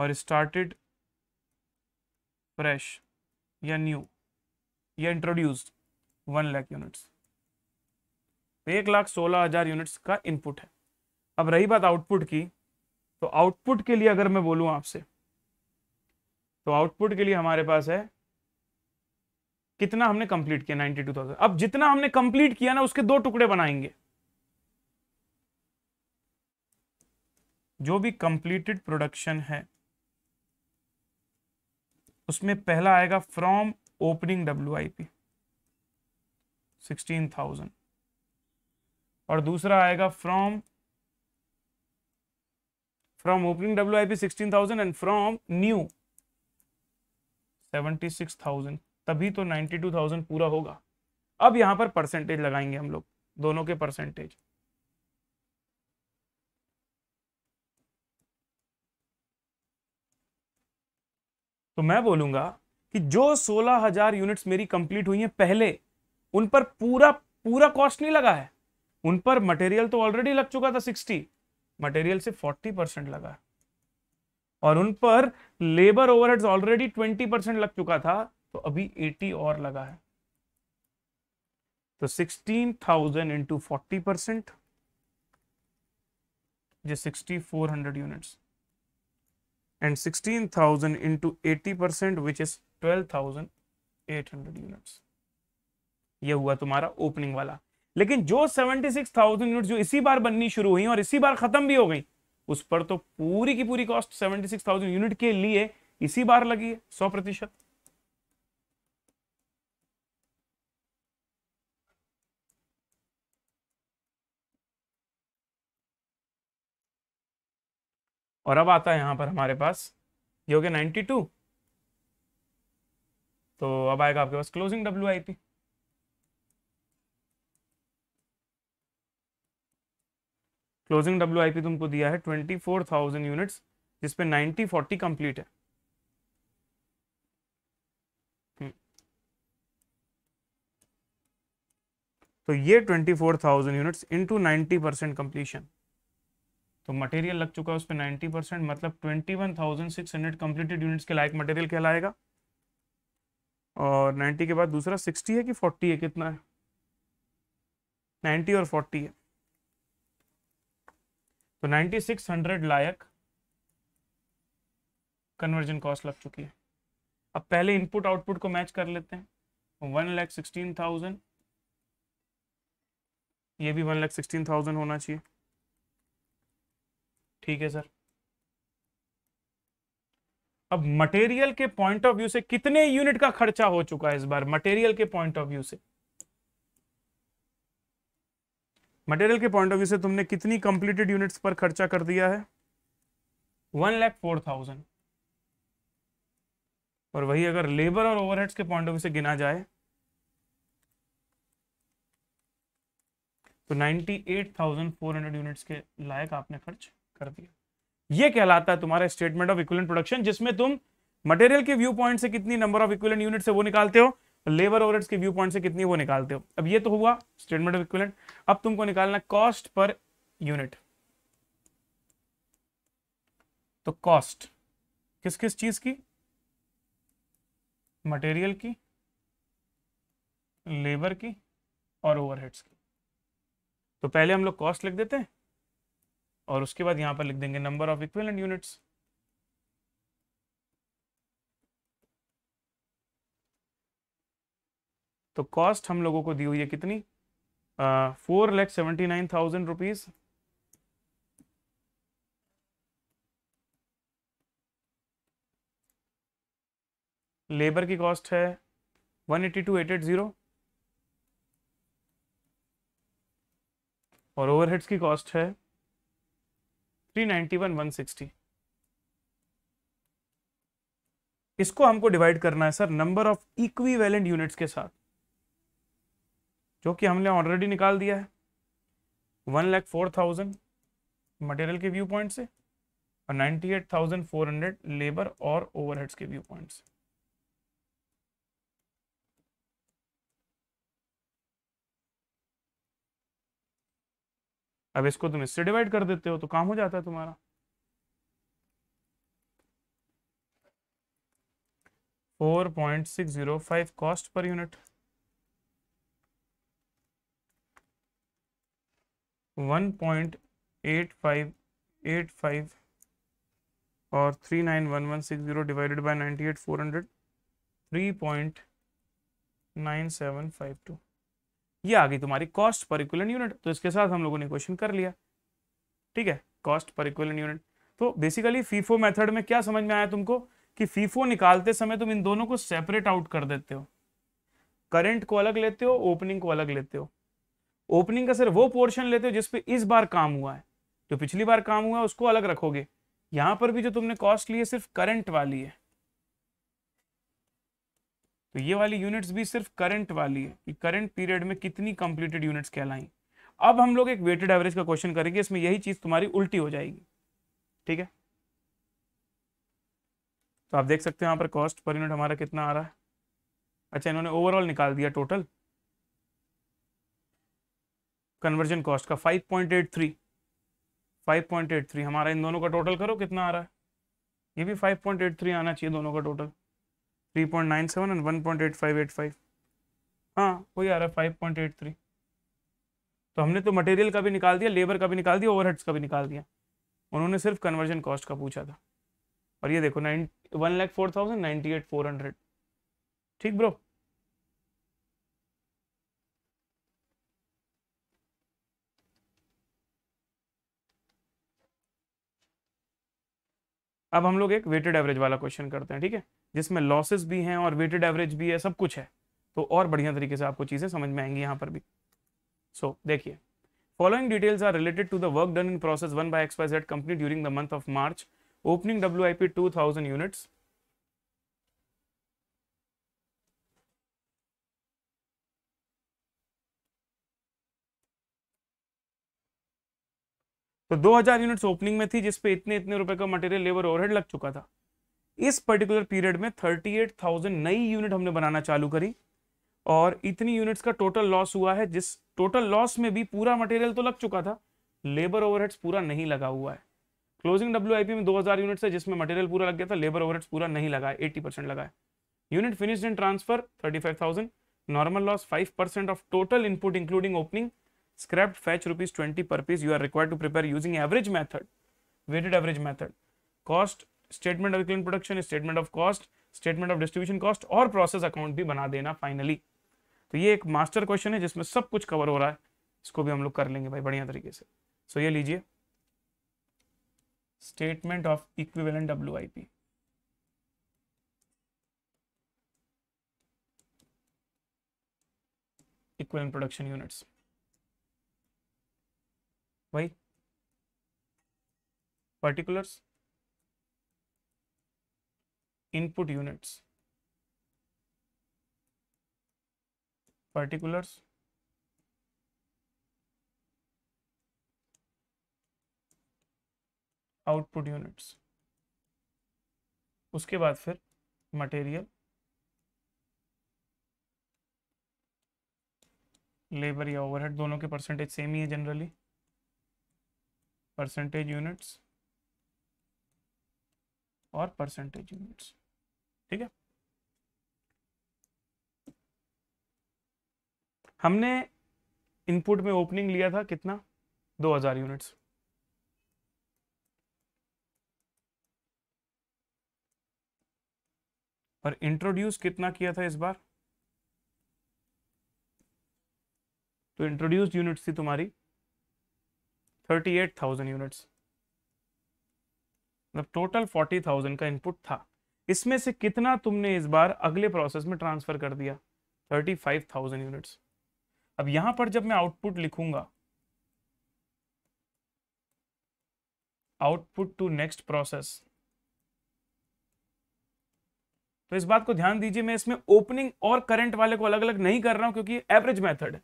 और स्टार्टेड फ्रेश या न्यू या इंट्रोड्यूस्ड वन लाख यूनिट्स एक लाख सोलह हजार यूनिट्स का इनपुट है अब रही बात आउटपुट की तो आउटपुट के लिए अगर मैं बोलूं आपसे तो आउटपुट के लिए हमारे पास है कितना हमने कंप्लीट किया 92,000 अब जितना हमने कंप्लीट किया ना उसके दो टुकड़े बनाएंगे जो भी कंप्लीटेड प्रोडक्शन है उसमें पहला आएगा from opening W I P sixteen thousand और दूसरा आएगा from from opening W I P sixteen thousand and from new seventy six thousand तभी तो नाइन्टी टू थाउजेंड पूरा होगा अब यहां पर परसेंटेज लगाएंगे हम लोग दोनों के परसेंटेज तो मैं बोलूंगा कि जो सोलह हजार यूनिट्स मेरी कंप्लीट हुई हैं पहले उन पर पूरा पूरा कॉस्ट नहीं लगा है उन पर मटेरियल तो ऑलरेडी लग चुका था सिक्सटी मटेरियल से फोर्टी परसेंट लगा और उन पर labour overheads already twenty percent लग चुका था तो अभी एटी और लगा है तो sixteen thousand into forty percent sixty four hundred units and 16,000 into 80% which is 12,800 units ये हुआ तुम्हारा ओपनिंग वाला लेकिन जो 76,000 यूनिट जो इसी बार बननी शुरू हुई और इसी बार खत्म भी हो गई उस पर तो पूरी की पूरी कॉस्ट 76,000 यूनिट के लिए इसी बार लगी है 100 प्रतिशत और अब आता है यहां पर हमारे पास ये हो गया नाइनटी टू तो अब आएगा आपके पास closing W I P closing W I P तुमको दिया है ट्वेंटी फोर थाउजेंड यूनिट्स जिसपे नाइनटी फोर्टी कंप्लीट है हम्म। तो ये thousand units into ninety percent completion तो मटेरियल लग चुका है उस पर नाइन्टी परसेंट मतलब twenty one thousand six hundred completed units के लायक मटेरियल कहलाएगा और नाइन्टी के बाद दूसरा सिक्सटी है कि फोर्टी है कितना है नाइन्टी और फोर्टी है तो नाइन्टी सिक्स हंड्रेड लायक कन्वर्जन कॉस्ट लग चुकी है अब पहले इनपुट आउटपुट को मैच कर लेते हैं वन लैख सिक्सटीन थाउजेंड ये भी वन लैख सिक्सटीन थाउजेंड होना चाहिए ठीक है सर अब मटेरियल के पॉइंट ऑफ व्यू से कितने यूनिट का खर्चा हो चुका है इस बार मटेरियल के पॉइंट ऑफ व्यू से मटेरियल के पॉइंट ऑफ व्यू से तुमने कितनी कंप्लीटेड यूनिट्स पर खर्चा कर दिया है वन लैख फोर थाउजेंड और वही अगर लेबर और ओवरहेड्स के पॉइंट ऑफ व्यू से गिना जाए तो ninety eight thousand four hundred units के लायक आपने खर्च कर दिया ये कहलाता है तुम्हारा स्टेटमेंट ऑफ इक्विलेंट प्रोडक्शन जिसमें तुम मटेरियल के व्यू पॉइंट से कितनी नंबर ऑफ इक्विलेंट यूनिट से वो निकालते हो लेबर ओवर के व्यू पॉइंट से कितनी वो निकालते हो अब ये तो हुआ स्टेटमेंट ऑफ इक्विलेंट अब तुमको निकालना कॉस्ट पर यूनिट तो कॉस्ट किस किस चीज की मटेरियल की लेबर की और ओवरहेड्स की तो पहले हम लोग कॉस्ट लिख देते हैं और उसके बाद यहां पर लिख देंगे नंबर ऑफ इक्विवेलेंट यूनिट्स तो कॉस्ट हम लोगों को दी हुई है कितनी four lakh seventy nine thousand rupees labour की कॉस्ट है one eighty two eight eight zero और ओवरहेड्स की कॉस्ट है 391 इसको हमको डिवाइड करना है sir number of equivalent units के साथ जो कि हमने ऑलरेडी निकाल दिया है one lakh four thousand material के व्यू पॉइंट से और ninety eight thousand four hundred labour और ओवरहेड्स के व्यू पॉइंट से अब इसको तुम इससे डिवाइड कर देते हो तो काम हो जाता है तुम्हारा four point six zero five cost per unit one point eight five eight five और three nine one one six zero divided by ninety eight four hundred three point nine seven five two ये आ गई तुम्हारी cost per equivalent unit तो इसके साथ हम लोगों ने क्वेश्चन कर लिया ठीक है कॉस्ट पर इक्वलन यूनिट तो बेसिकली फीफो मेथड में क्या समझ में आया तुमको कि फीफो निकालते समय तुम इन दोनों को सेपरेट आउट कर देते हो करंट को अलग लेते हो ओपनिंग को अलग लेते हो ओपनिंग का सिर्फ वो पोर्शन लेते हो जिसपे इस बार काम हुआ है जो पिछली बार काम हुआ है उसको अलग रखोगे यहाँ पर भी जो तुमने कॉस्ट ली है सिर्फ करंट वाली है तो ये वाली यूनिट्स भी सिर्फ करंट वाली है कि करंट पीरियड में कितनी कंप्लीटेड यूनिट्स कहलाई अब हम लोग एक वेटेड एवरेज का क्वेश्चन करेंगे इसमें यही चीज तुम्हारी उल्टी हो जाएगी ठीक है तो आप देख सकते हो यहाँ पर कॉस्ट पर यूनिट हमारा कितना आ रहा है अच्छा इन्होंने ओवरऑल निकाल दिया टोटल कन्वर्जन कॉस्ट का 5.83 5.83 हमारा इन दोनों का टोटल करो कितना आ रहा है ये भी 5.83 आना चाहिए दोनों का टोटल 3.97 and 1.8585 हाँ वही आ रहा है फाइव पॉइंट एट थ्री तो हमने तो मटेरियल का भी निकाल दिया लेबर का भी निकाल दिया ओवरहेड्स का भी निकाल दिया उन्होंने सिर्फ कन्वर्जन कॉस्ट का पूछा था और ये देखो nine one lakh four thousand ninety eight four hundred ठीक ब्रो अब हम लोग एक वेटेड एवरेज वाला क्वेश्चन करते हैं ठीक है जिसमें लॉसेस भी हैं और वेटेड एवरेज भी है सब कुछ है तो और बढ़िया तरीके से आपको चीज़ें समझ में आएंगी यहाँ पर भी सो so, देखिए following details are related to the work done in process one by X Y Z company during the month of March opening W I P two thousand units तो 2000 यूनिट्स ओपनिंग में थी जिसपे इतने इतने रुपए का मटेरियल लेबर ओवरहेड लग चुका था इस पर्टिकुलर पीरियड में 38,000 नई यूनिट हमने बनाना चालू करी और इतनी यूनिट्स का टोटल लॉस हुआ है जिस टोटल लॉस में भी पूरा मटेरियल तो लग चुका था लेबर ओवरहेड्स पूरा नहीं लगा हुआ है क्लोजिंग डब्ल्यू में 2000 यूनिट्स है जिसमें मटेरियल पूरा लग गया था लेबर ओवरहेड्स पूरा नहीं लगा एट्टी परसेंट लगा unit finished and transfer thirty normal loss five of total input including opening scrapped fetch rupees 20 per piece you are required to prepare using average method weighted average method cost statement of equivalent production statement of cost statement of distribution cost और process account भी बना देना finally तो ये एक master question है जिसमें सब कुछ cover हो रहा है इसको भी हम लोग कर लेंगे भाई बढ़िया तरीके से सो so, ये लीजिए statement of equivalent WIP equivalent production units वही particulars input units particulars output units उसके बाद फिर मटेरियल लेबर या ओवरहेड दोनों के परसेंटेज सेम ही है जनरली परसेंटेज यूनिट्स और परसेंटेज यूनिट्स ठीक है हमने इनपुट में ओपनिंग लिया था कितना 2000 यूनिट्स और इंट्रोड्यूस कितना किया था इस बार तो इंट्रोड्यूस्ड यूनिट्स थी तुम्हारी 38,000 यूनिट्स मतलब टोटल 40,000 का इनपुट था इसमें से कितना तुमने इस बार अगले प्रोसेस में ट्रांसफर कर दिया 35,000 यूनिट्स अब यहां पर जब मैं आउटपुट लिखूंगा आउटपुट टू नेक्स्ट प्रोसेस तो इस बात को ध्यान दीजिए मैं इसमें ओपनिंग और करंट वाले को अलग अलग नहीं कर रहा हूं क्योंकि एवरेज मेथड है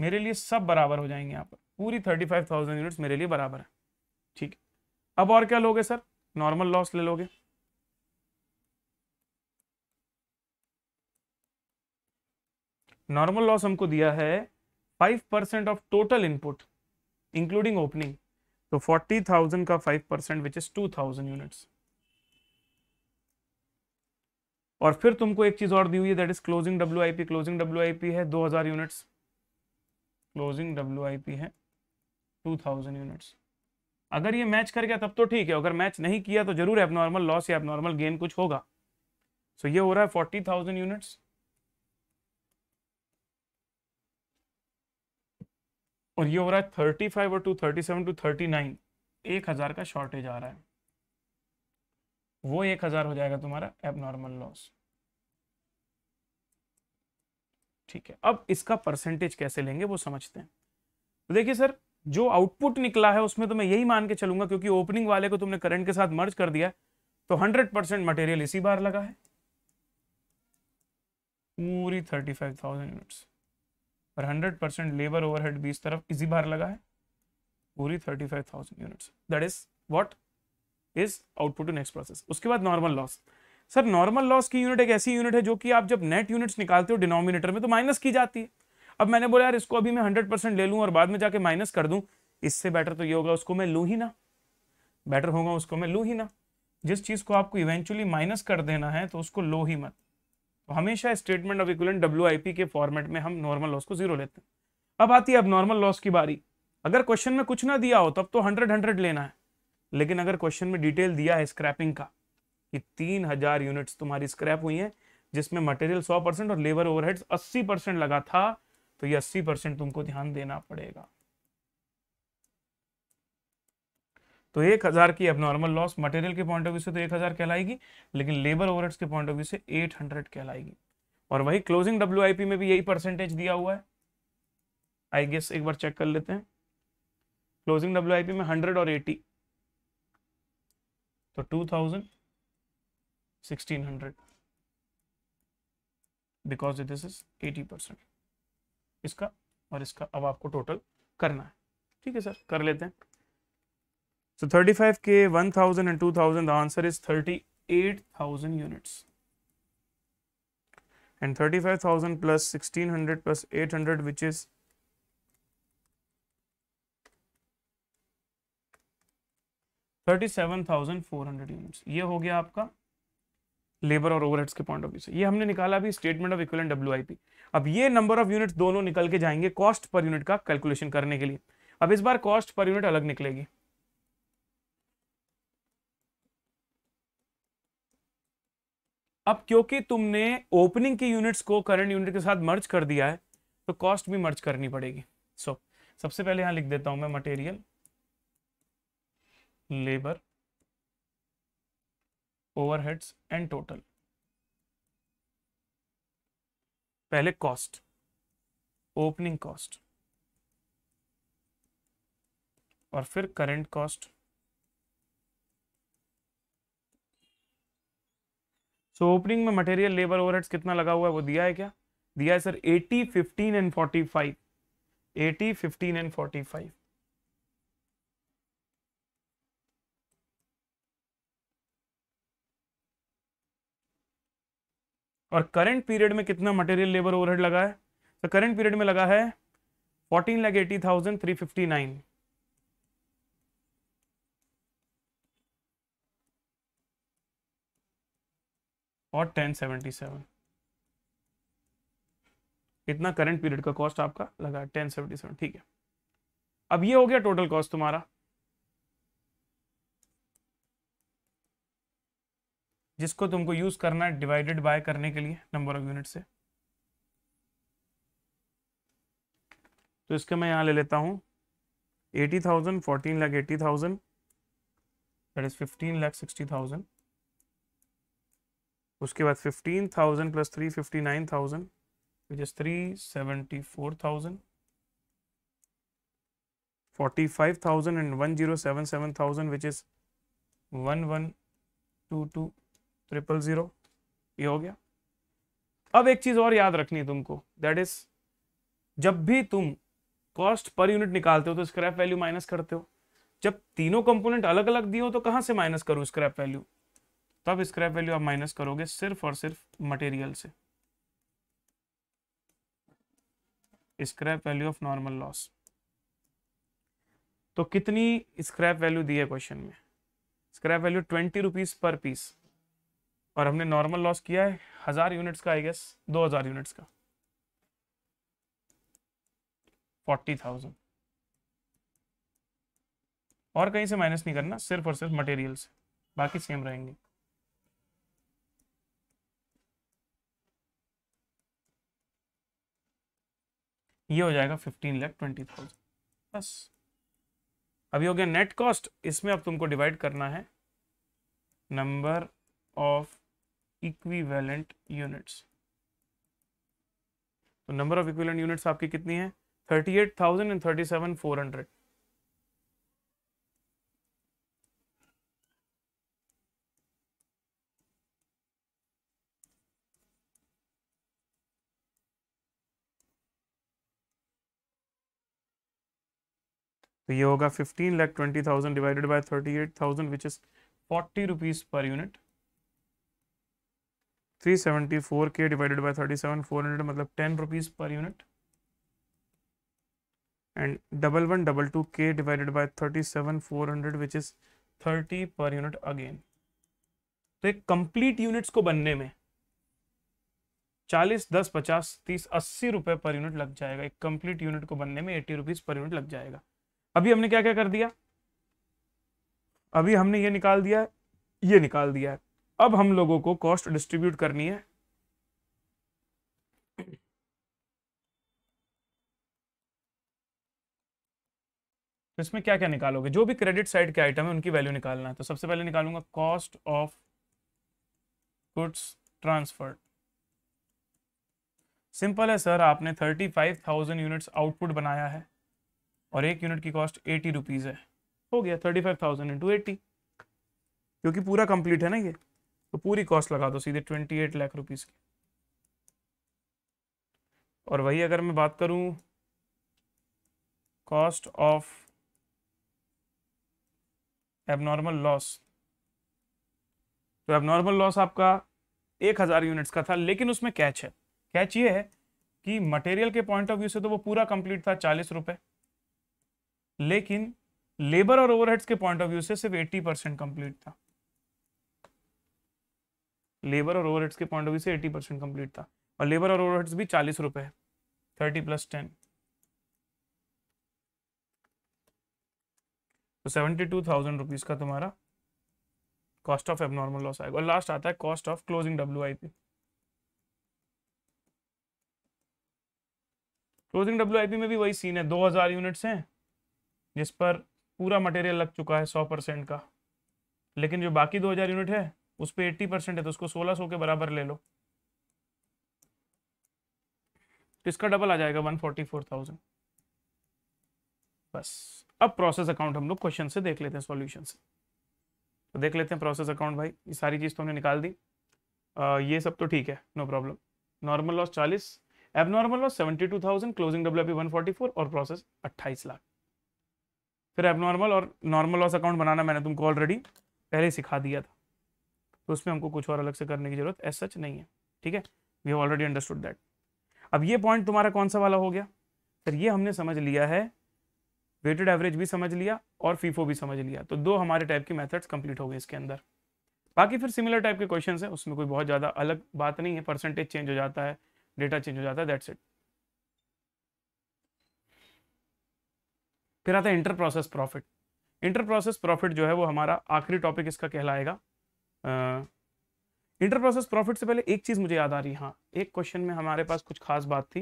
मेरे लिए सब बराबर हो जाएंगे यहाँ पर पूरी थर्टी फाइव थाउजेंड यूनिट्स मेरे लिए बराबर है ठीक अब और क्या लोगे सर नॉर्मल लॉस ले लोगे नॉर्मल लॉस हमको दिया है five percent of total input including opening तो फोर्टी थाउजेंड का five percent which is two thousand units और फिर तुमको एक चीज और दी हुई है that is closing W I P closing W I P है दो हजार यूनिट्स क्लोजिंग डब्ल्यू है 2000 यूनिट्स अगर ये मैच कर गया तब तो ठीक है अगर मैच नहीं किया तो जरूर एबनॉर्मल लॉस या एबनॉर्मल गेन कुछ होगा सो so ये हो रहा है 40,000 यूनिट्स और ये हो रहा है 35 और टू सेवन टू नाइन एक हज़ार का शॉर्टेज आ रहा है वो एक हज़ार हो जाएगा तुम्हारा एबनॉर्मल लॉस ठीक है अब इसका परसेंटेज कैसे लेंगे वो समझते हैं तो देखिए सर जो आउटपुट निकला है उसमें तो मैं यही मान के चलूंगा क्योंकि ओपनिंग वाले को तुमने करंट के साथ मर्ज कर दिया तो 100 परसेंट मटेरियल इसी बार लगा है पूरी 35,000 यूनिट्स और 100 परसेंट लेबर ओवरहेड भी इस तरफ इसी बार लगा है पूरी 35,000 units that is what is output in next process उसके बाद normal loss sir normal loss की यूनिट एक ऐसी यूनिट है जो कि आप जब नेट यूनिट्स निकालते हो डिनोमिनेटर में तो माइनस की जाती है अब मैंने बोला यार इसको अभी मैं हंड्रेड परसेंट ले लूँ और बाद में जाके माइनस कर दूँ इससे बेटर तो ये होगा उसको मैं लूँ ही ना बेटर होगा उसको मैं लूँ ही ना जिस चीज़ को आपको इवेंचुअली माइनस कर देना है तो उसको लो ही मत तो हमेशा स्टेटमेंट ऑफ इक्वलेंट डब्ल्यू के फॉर्मेट में हम नॉर्मल लॉस को जीरो लेते हैं अब आती है अब नॉर्मल लॉस की बारी अगर क्वेश्चन में कुछ ना दिया हो तब तो हंड्रेड हंड्रेड लेना है लेकिन अगर क्वेश्चन में डिटेल दिया है स्क्रैपिंग का कि तीन हजार यूनिट्स तुम्हारी स्क्रैप हुई हैं जिसमें मटेरियल 100 परसेंट और लेबर ओवरहेड 80 परसेंट लगा था तो ये 80 परसेंट तुमको ध्यान देना पड़ेगा तो एक हजार की नॉर्मल लॉस मटेरियल के पॉइंट ऑफ व्यू से तो एक हजार कहलाएगी लेकिन लेबर ओवरहेड्स के पॉइंट ऑफ व्यू से 800 कहलाएगी और वही क्लोजिंग डब्ल्यू में भी यही परसेंटेज दिया हुआ है आई गेस एक बार चेक कर लेते हैं क्लोजिंग डब्ल्यू में हंड्रेड और एटी तो two thousand 1600 because this is 80 percent इसका और इसका अब आपको टोटल करना है ठीक है सर कर लेते हैं so thirty five K one thousand and two thousand answer is thirty eight thousand units and 35,000 plus 1600 plus 800 which is 37,400 units ये हो गया आपका लेबर और ओवरहेड्स के पॉइंट ऑफ व्यू से ये हमने निकाला अभी स्टेटमेंट ऑफ इक्विलेंट डब्ल्यू अब ये नंबर ऑफ यूनिट्स दोनों निकल के जाएंगे कॉस्ट पर यूनिट का कैलकुलेशन करने के लिए अब इस बार कॉस्ट पर यूनिट अलग निकलेगी अब क्योंकि तुमने ओपनिंग की यूनिट्स को करंट यूनिट के साथ मर्ज कर दिया है तो कॉस्ट भी मर्ज करनी पड़ेगी सो so, सबसे पहले यहां लिख देता हूं मैं material labour overheads and total पहले कॉस्ट ओपनिंग कॉस्ट और फिर करंट कॉस्ट सो ओपनिंग में मटेरियल लेबर ओवरहेड्स कितना लगा हुआ है वो दिया है क्या दिया है सर 80, 15 एंड 45 80, 15 एंड 45 और करंट पीरियड में कितना मटेरियल लेबर ओवरहेड लगा है तो करंट पीरियड में लगा है fourteen lakh eighty thousand three fifty nine और टेन सेवेंटी सेवन इतना करंट पीरियड का कॉस्ट आपका लगा टेन सेवेंटी सेवन ठीक है अब ये हो गया टोटल कॉस्ट तुम्हारा जिसको तुमको यूज करना है डिवाइडेड बाय करने के लिए नंबर ऑफ यूनिट से तो इसके मैं यहां ले लेता हूं eighty thousand fourteen lakh eighty thousand is fifteen lakh sixty thousand उसके बाद fifteen thousand plus three fifty nine thousand which is three seventy four thousand forty five thousand and one zero seven seven thousand which is one one two two triple zero ये हो गया अब एक चीज और याद रखनी है तुमको दैट इज जब भी तुम कॉस्ट पर यूनिट निकालते हो तो स्क्रैप वैल्यू माइनस करते हो जब तीनों कंपोनेंट अलग अलग दिए हो तो कहां से माइनस करूँ स्क्रैप वैल्यू तब स्क्रैप वैल्यू आप माइनस करोगे सिर्फ और सिर्फ मटेरियल से scrap value of normal loss तो कितनी स्क्रैप वैल्यू दी है क्वेश्चन में scrap value twenty rupees per piece और हमने नॉर्मल लॉस किया है हज़ार यूनिट्स का आई गेस दो हज़ार यूनिट्स का फोर्टी थाउजेंड और कहीं से माइनस नहीं करना सिर्फ और सिर्फ मटेरियल से बाकी सेम रहेंगे ये हो जाएगा फिफ्टीन लैख ट्वेंटी थाउजेंड बस अभी हो गया नेट कॉस्ट इसमें अब तुमको डिवाइड करना है नंबर ऑफ इक्विवेलेंट यूनिट्स तो नंबर ऑफ इक्विवेलेंट यूनिट्स आपकी कितनी है thirty eight thousand and thirty seven four hundred ये होगा fifteen lakh twenty thousand divided by thirty eight thousand which is forty rupees per unit three seventy four K divided by thirty seven four hundred मतलब ten rupees per unit and double one double two K divided by thirty seven four hundred which is thirty per unit again तो एक complete units को बनने में चालीस दस पचास तीस अस्सी रुपए पर यूनिट लग जाएगा एक कंप्लीट यूनिट को बनने में एटी रुपीज पर यूनिट लग जाएगा अभी हमने क्या क्या कर दिया अभी हमने ये निकाल दिया ये निकाल दिया अब हम लोगों को कॉस्ट डिस्ट्रीब्यूट करनी है तो इसमें क्या क्या निकालोगे जो भी क्रेडिट साइड के आइटम है उनकी वैल्यू निकालना है तो सबसे पहले निकालूंगा cost of goods transfer simple है सर आपने thirty five thousand units output बनाया है और एक यूनिट की कॉस्ट एटी रुपीज़ है हो गया thirty five thousand into eighty क्योंकि पूरा कंप्लीट है ना ये तो पूरी कॉस्ट लगा दो सीधे ट्वेंटी एट लाख रुपीज़ की और वही अगर मैं बात करूं कॉस्ट ऑफ एबनॉर्मल लॉस तो एबनॉर्मल लॉस आपका एक हज़ार यूनिट्स का था लेकिन उसमें कैच है कैच ये है कि मटेरियल के पॉइंट ऑफ व्यू से तो वो पूरा कंप्लीट था चालीस रुपए लेकिन लेबर और ओवरहेड्स के पॉइंट ऑफ व्यू से सिर्फ एट्टी परसेंट कंप्लीट था लेबर और ओवरहेड्स के पॉइंट ऑफ व्यू से 80 परसेंट कम्प्लीट था और लेबर और ओवरहेड्स भी चालीस रुपए है थर्टी प्लस टेन तो सेवेंटी टू थाउजेंड रुपीज का तुम्हारा कॉस्ट ऑफ एबनॉर्मल लॉस आएगा और लास्ट आता है cost of closing W I P closing W I P में भी वही सीन है दो हजार यूनिट्स हैं जिस पर पूरा मटेरियल लग चुका है सौ परसेंट का लेकिन जो बाकी दो हजार यूनिट है उस पर एट्टी परसेंट है तो उसको सोलह सौ के बराबर ले लो तो इसका डबल आ जाएगा वन फोर्टी फोर थाउजेंड बस अब प्रोसेस अकाउंट हम लोग क्वेश्चन से देख लेते हैं सॉल्यूशन से तो देख लेते हैं प्रोसेस अकाउंट भाई ये सारी चीज़ तो हमने निकाल दी आ, ये सब तो ठीक है नो प्रॉब्लम नॉर्मल लॉस चालीस abnormal loss seventy two thousand closing W one forty four और प्रोसेस अट्ठाईस लाख फिर एबनॉर्मल और नॉर्मल लॉस अकाउंट बनाना मैंने तुमको ऑलरेडी पहले सिखा दिया था तो उसमें हमको कुछ और अलग से करने की जरूरत एस सच नहीं है ठीक है we have already understood that अब ये पॉइंट तुम्हारा कौन सा वाला हो गया सर ये हमने समझ लिया है वेटेड एवरेज भी समझ लिया और फीफो भी समझ लिया तो दो हमारे टाइप के मेथड्स कंप्लीट हो गए इसके अंदर बाकी फिर सिमिलर टाइप के क्वेश्चन है उसमें कोई बहुत ज़्यादा अलग बात नहीं है परसेंटेज चेंज हो जाता है डेटा चेंज हो जाता है दैट्स इट फिर आता है inter process profit inter process profit जो है वो हमारा आखिरी टॉपिक इसका कहलाएगा इंटर प्रोसेस प्रॉफिट से पहले एक चीज़ मुझे याद आ रही हाँ एक क्वेश्चन में हमारे पास कुछ खास बात थी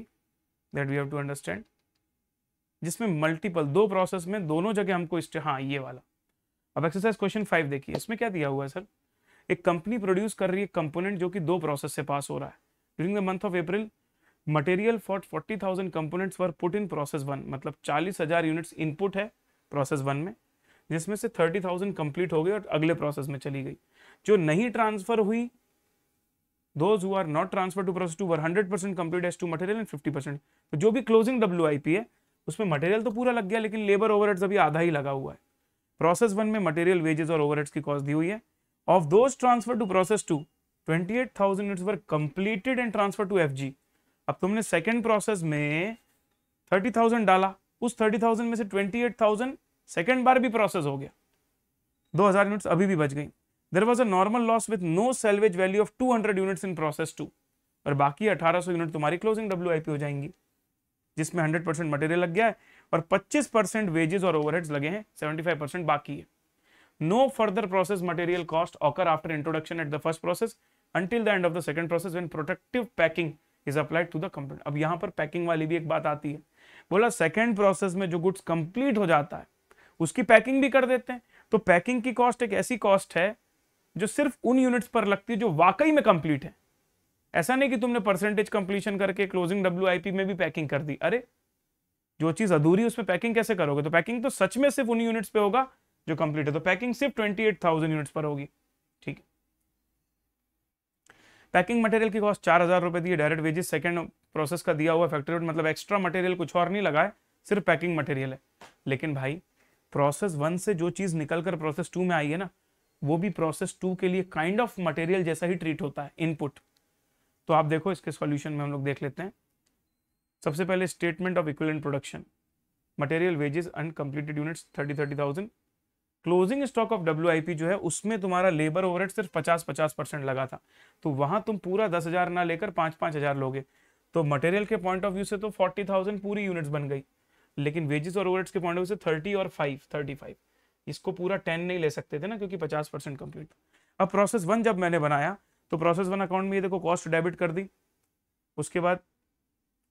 that we have to understand जिसमें मल्टीपल दो प्रोसेस में दोनों जगह हमको हाँ ये वाला अब एक्सरसाइज क्वेश्चन फाइव देखिए इसमें क्या दिया हुआ है सर एक कंपनी प्रोड्यूस कर रही है कंपोनेंट जो कि दो प्रोसेस से पास हो रहा है during the month of April material for forty thousand components were put in process one मतलब चालीस हजार यूनिट्स इनपुट है प्रोसेस वन में जिसमें से थर्टी थाउजेंड कंप्लीट हो गई और अगले प्रोसेस में चली गई जो नहीं ट्रांसफर हुई those who are not transferred to process two were hundred percent complete as to material and fifty percent तो जो भी क्लोजिंग डब्ल्यू आई पी है उसमें मटेरियल तो पूरा लग गया लेकिन लेबर ओवर ओवरहेड्स अभी आधा ही लगा हुआ है प्रोसेस वन में मटेरियल वेजेस और ओवरहेड्स की कॉस्ट दी हुई है of those transferred to process two twenty eight thousand units were completed and transferred to F G अब तुमने सेकेंड प्रोसेस में थर्टी थाउजेंड डाला उस थर्टी थाउजेंड में से ट्वेंटी एट थाउजेंड सेकेंड बार भी प्रोसेस हो गया दो हजार यूनिट्स अभी भी बच गई there was a normal loss with no salvage value of 200 units in process 2 और बाकी 1800 यूनिट तुम्हारी क्लोजिंग डब्ल्यू हो जाएंगी जिसमें 100 परसेंट मटेरियल लग गया है और 25 परसेंट वेजेस और ओवरहेड्स लगे हैं 75 परसेंट बाकी है no further process material cost occur after introduction at the first process until the end of the second process when protective packing is applied to the component अब यहाँ पर packing वाली भी एक बात आती है बोला second process में जो goods complete हो जाता है उसकी packing भी कर देते हैं तो packing की cost एक ऐसी cost है जो सिर्फ उन यूनिट्स पर लगती है जो वाकई में कंप्लीट है ऐसा नहीं कि तुमने परसेंटेज कंप्लीशन करके क्लोजिंग डब्ल्यू में भी पैकिंग कर दी अरे जो चीज़ अधूरी उस पर पैकिंग कैसे करोगे तो पैकिंग तो सच में सिर्फ उन यूनिट्स पे होगा जो कंप्लीट है तो पैकिंग सिर्फ 28,000 यूनिट्स पर होगी ठीक है पैकिंग मटेरियल की कॉस्ट चार हज़ार रुपए दी डायरेक्ट वेजेस सेकंड प्रोसेस का दिया हुआ फैक्ट्री मतलब एक्स्ट्रा मटेरियल कुछ और नहीं लगा है सिर्फ पैकिंग मटेरियल है लेकिन भाई प्रोसेस वन से जो चीज़ निकलकर प्रोसेस टू में आई है ना वो भी प्रोसेस टू के लिए काइंड ऑफ मटेरियल जैसा ही ट्रीट होता है इनपुट तो आप देखो इसके सॉल्यूशन में हम लोग देख लेते हैं सबसे पहले statement of equivalent production material wages uncompleted units thirty thirty thousand closing stock of W जो है उसमें तुम्हारा लेबर ओवरहेड सिर्फ पचास पचास परसेंट लगा था तो वहां तुम पूरा दस हजार ना लेकर पांच पांच हजार लोगे तो मटेरियल के पॉइंट ऑफ व्यू से तो फोर्टी थाउजेंड पूरी यूनिट्स बन गई लेकिन वेजेस और ओवरहेड्स के पॉइंट ऑफ व्यू से थर्टी और फाइव थर्टी फाइव इसको पूरा टेन नहीं ले सकते थे ना क्योंकि पचास परसेंट कंप्लीट अब प्रोसेस वन जब मैंने बनाया तो प्रोसेस वन अकाउंट में ये देखो कॉस्ट डेबिट कर दी उसके बाद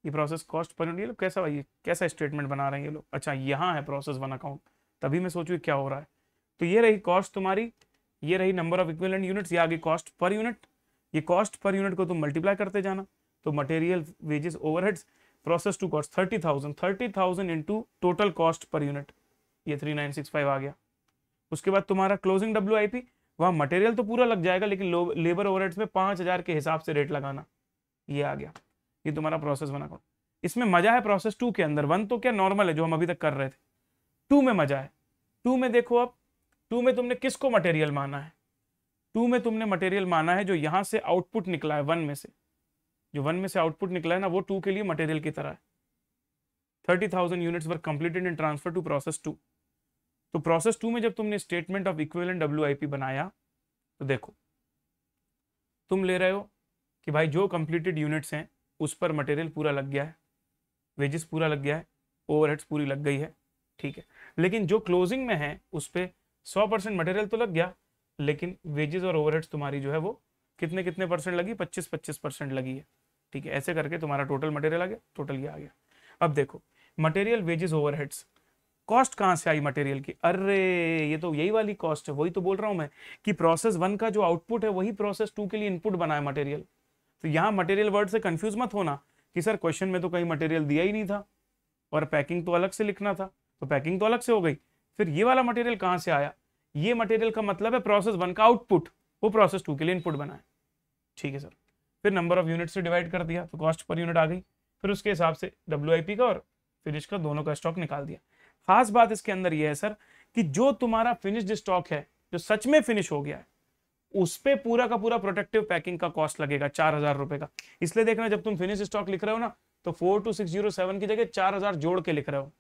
ये प्रोसेस कॉस्ट पर ये लोग कैसा भाई कैसा स्टेटमेंट बना रहे हैं ये लोग अच्छा यहाँ है प्रोसेस वन अकाउंट तभी मैं सोचू क्या हो रहा है तो ये रही कॉस्ट तुम्हारी ये रही नंबर ऑफ इक्विवेलेंट यूनिट्स या आगे कॉस्ट पर यूनिट ये कॉस्ट पर यूनिट को तुम मल्टीप्लाई करते जाना तो material wages overheads process two cost thirty thousand thirty thousand into total cost per unit ये थ्री नाइन सिक्स फाइव आ गया उसके बाद तुम्हारा क्लोजिंग डब्ल्यू आई पी वहाँ मटेरियल तो पूरा लग जाएगा लेकिन लेबर ओवर में पाँच हज़ार के हिसाब से रेट लगाना ये आ गया ये तुम्हारा प्रोसेस बना करो इसमें मज़ा है प्रोसेस टू के अंदर वन तो क्या नॉर्मल है जो हम अभी तक कर रहे थे टू में मज़ा है टू में देखो अब टू में तुमने किसको मटेरियल माना है टू में तुमने मटेरियल माना है जो यहाँ से आउटपुट निकला है वन में से जो वन में से आउटपुट निकला है ना वो टू के लिए मटेरियल की तरह है thirty thousand units were completed in transfer to process two तो प्रोसेस टू में जब तुमने स्टेटमेंट ऑफ इक्विवेलेंट डब्ल्यू बनाया तो देखो तुम ले रहे हो कि भाई जो कंप्लीटेड यूनिट्स हैं उस पर मटेरियल पूरा लग गया है वेजेस पूरा लग गया है ओवरहेड्स पूरी लग गई है ठीक है लेकिन जो क्लोजिंग में है उस पर सौ परसेंट मटेरियल तो लग गया लेकिन वेजेस और ओवरहेड्स तुम्हारी जो है वो कितने कितने परसेंट लगी पच्चीस पच्चीस परसेंट लगी है ठीक है ऐसे करके तुम्हारा टोटल मटेरियल आ गया टोटल ये आ गया अब देखो मटेरियल वेजेस ओवरहेड्स कॉस्ट कहाँ से आई मटेरियल की अरे ये तो यही वाली कॉस्ट है वही तो बोल रहा हूँ मैं कि प्रोसेस वन का जो आउटपुट है वही प्रोसेस टू के लिए इनपुट बना है मटेरियल तो यहाँ मटेरियल वर्ड से कंफ्यूज मत होना कि सर क्वेश्चन में तो कहीं मटेरियल दिया ही नहीं था और पैकिंग तो अलग से लिखना था तो पैकिंग तो अलग से हो गई फिर ये वाला मटेरियल कहाँ से आया ये मटेरियल का मतलब है प्रोसेस वन का आउटपुट वो प्रोसेस टू के लिए इनपुट बनाए ठीक है सर फिर नंबर ऑफ यूनिट से डिवाइड कर दिया तो कॉस्ट पर यूनिट आ गई फिर उसके हिसाब से डब्ल्यू का और फिनिश का दोनों का स्टॉक निकाल दिया खास बात इसके अंदर यह है सर कि जो तुम्हारा फिनिश्ड स्टॉक है जो सच में फिनिश हो गया है उस पर पूरा का पूरा प्रोटेक्टिव पैकिंग का कॉस्ट लगेगा चार हजार रुपए का इसलिए देखना जब तुम फिनिश स्टॉक लिख रहे हो ना तो four two six zero seven की जगह चार हजार जोड़ के लिख रहे हो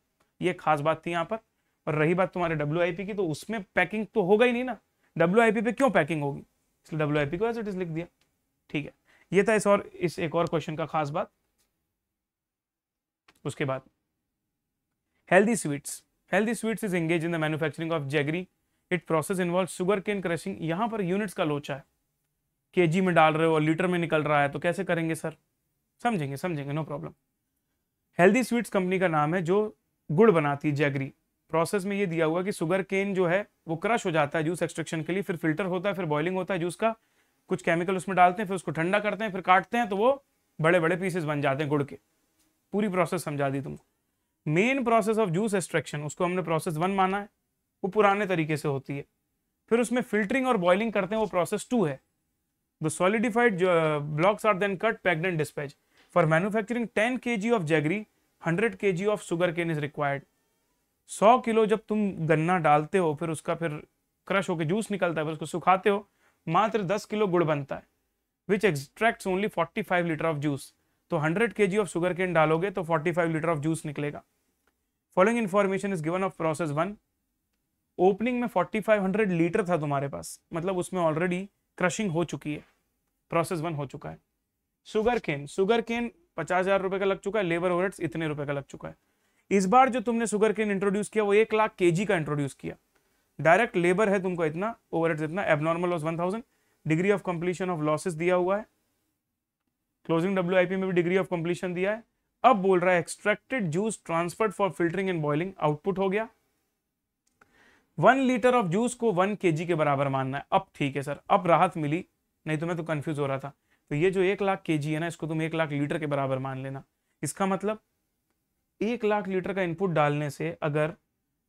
ये खास बात थी यहाँ पर और रही बात तुम्हारे डब्ल्यू की तो उसमें पैकिंग तो होगा ही नहीं ना डब्ल्यू पे क्यों पैकिंग होगी इसलिए डब्ल्यू को एज इट इज लिख दिया ठीक है ये था इस और इस एक और क्वेश्चन का खास बात उसके बाद Healthy Sweets. Healthy Sweets is engaged in the manufacturing of jaggery. It process involves sugar cane crushing. यहाँ पर यूनिट्स का लोचा है के में डाल रहे हो और लीटर में निकल रहा है तो कैसे करेंगे सर समझेंगे समझेंगे no problem healthy sweets company का नाम है जो गुड़ बनाती है जैगरी प्रोसेस में ये दिया हुआ कि शुगर केन जो है वो क्रश हो जाता है जूस एक्सट्रैक्शन के लिए फिर फिल्टर होता है फिर बॉइलिंग होता है जूस का कुछ केमिकल उसमें डालते हैं फिर उसको ठंडा करते हैं फिर काटते हैं तो वो बड़े बड़े पीसेस बन जाते हैं गुड़ के पूरी प्रोसेस समझा दी तुमको main process of juice extraction उसको हमने प्रोसेस वन माना है वो पुराने तरीके से होती है फिर उसमें फिल्टरिंग और बॉइलिंग करते हैं वो प्रोसेस टू है the solidified blocks are then cut packed and dispatched for manufacturing 10 kg of jaggery 100 kg of sugar cane is required 100 kilo जब तुम गन्ना डालते हो फिर उसका फिर क्रश होकर जूस निकलता है फिर उसको सुखाते हो मात्र 10 किलो गुड़ बनता है which extracts only 45 litre of juice तो 100 kg ऑफ शुगर केन डालोगे तो 45 लीटर ऑफ जूस निकलेगा following information is given of process one opening में 4500 लीटर था तुम्हारे पास मतलब उसमें ऑलरेडी क्रशिंग हो चुकी है प्रोसेस वन हो चुका है सुगर केन सुगर केन पचास हजार रुपए का लग चुका है लेबर ओवर इतने रुपए का लग चुका है इस बार जो तुमने सुगर केन इंट्रोड्यूस किया वो एक लाख के का इंट्रोड्यूस किया डायरेक्ट लेबर है तुमको इतना ओवर इतना abnormal loss one degree of completion of losses दिया हुआ है क्लोजिंग डब्ल्यू में भी डिग्री ऑफ कंप्लीशन दिया है अब बोल रहा है extracted juice transferred for filtering and boiling output हो गया वन लीटर ऑफ जूस को वन के के बराबर मानना है अब ठीक है सर अब राहत मिली नहीं तो मैं तो कंफ्यूज हो रहा था तो ये जो एक लाख के है ना इसको तुम एक लाख लीटर के बराबर मान लेना इसका मतलब एक लाख लीटर का इनपुट डालने से अगर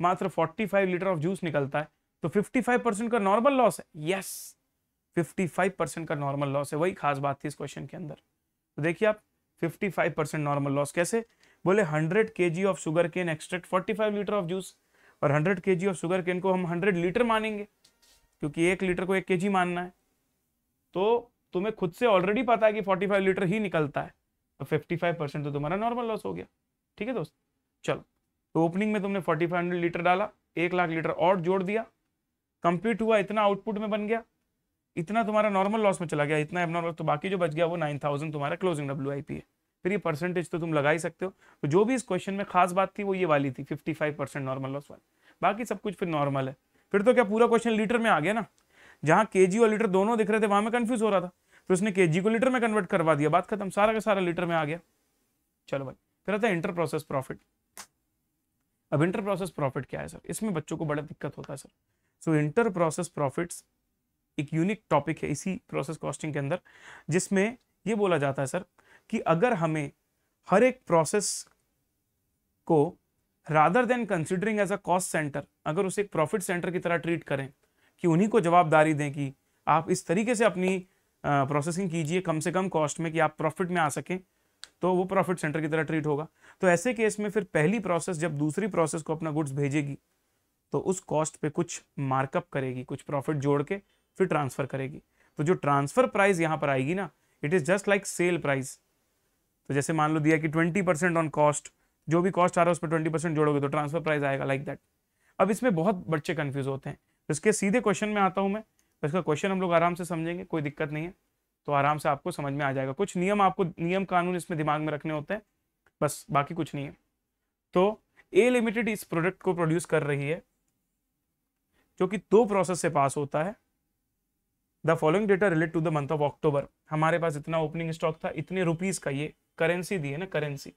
मात्र 45 लीटर ऑफ जूस निकलता है तो 55 परसेंट का नॉर्मल लॉस है यस 55 परसेंट का नॉर्मल लॉस है वही खास बात थी इस क्वेश्चन के अंदर तो देखिए आप 55 परसेंट नॉर्मल लॉस कैसे बोले 100 K G of sugar cane extract 45 litre of juice और 100 के जी ऑफ शुगर केन को हम 100 लीटर मानेंगे क्योंकि एक लीटर को एक के जी मानना है तो तुम्हें खुद से ऑलरेडी पता है कि 45 लीटर ही निकलता है तो 55 परसेंट तो तुम्हारा नॉर्मल लॉस हो गया ठीक है दोस्त चलो तो ओपनिंग में तुमने 4500 लीटर डाला एक लाख लीटर और जोड़ दिया कंप्लीट हुआ इतना आउटपुट में बन गया इतना तुम्हारा नॉर्मल लॉस में चला गया इतना एबनॉर्मल तो बाकी जो बच गया वो नाइन थाउजेंड तुम्हारा क्लोजिंग डब्ल्यू आई पी है फिर ये परसेंटेज तो तुम लगा ही सकते हो तो जो भी इस क्वेश्चन में खास बात थी वो ये वाली थी fifty five percent normal loss वाली बाकी सब कुछ फिर नॉर्मल है फिर तो क्या पूरा क्वेश्चन लीटर में आ गया ना जहाँ के और लीटर दोनों दिख रहे थे वहां में कन्फ्यूज हो रहा था फिर उसने के को लीटर में कन्वर्ट करवा दिया बात खत्म सारा का सारा लीटर में आ गया चलो भाई फिर आता है इंटर प्रोसेस प्रॉफिट अब इंटर प्रोसेस प्रॉफिट क्या है सर इसमें बच्चों को बड़ा दिक्कत होता है sir so inter process profits एक यूनिक टॉपिक है इसी प्रोसेस कॉस्टिंग के अंदर जिसमें ये बोला जाता है सर कि अगर हमें हर एक प्रोसेस को rather than considering as a cost centre अगर उसे एक प्रॉफिट सेंटर की तरह ट्रीट करें कि उन्हीं को जवाबदारी दें कि आप इस तरीके से अपनी प्रोसेसिंग कीजिए कम से कम कॉस्ट में कि आप प्रॉफिट में आ सकें तो वो प्रॉफिट सेंटर की तरह ट्रीट होगा तो ऐसे केस में फिर पहली प्रोसेस जब दूसरी प्रोसेस को अपना गुड्स भेजेगी तो उस कॉस्ट पे कुछ मार्कअप करेगी कुछ प्रॉफिट जोड़ के फिर ट्रांसफर करेगी तो जो ट्रांसफर प्राइस यहां पर आएगी ना it is just like sale price तो जैसे मान लो दिया कि ट्वेंटी परसेंट ऑन कॉस्ट जो भी कॉस्ट आ रहा है उस पर ट्वेंटी परसेंट जोड़ोगे तो ट्रांसफर प्राइस आएगा लाइक like दैट अब इसमें बहुत बच्चे कन्फ्यूज होते हैं तो इसके सीधे क्वेश्चन में आता हूँ मैं तो इसका क्वेश्चन हम लोग आराम से समझेंगे कोई दिक्कत नहीं है तो आराम से आपको समझ में आ जाएगा कुछ नियम आपको नियम कानून इसमें दिमाग में रखने होते हैं बस बाकी कुछ नहीं है तो ए लिमिटेड इस प्रोडक्ट को प्रोड्यूस कर रही है जो कि दो प्रोसेस से पास होता है the following data relate to the month of October हमारे पास इतना ओपनिंग स्टॉक था इतने रुपीज का ये करेंसी दी है ना currency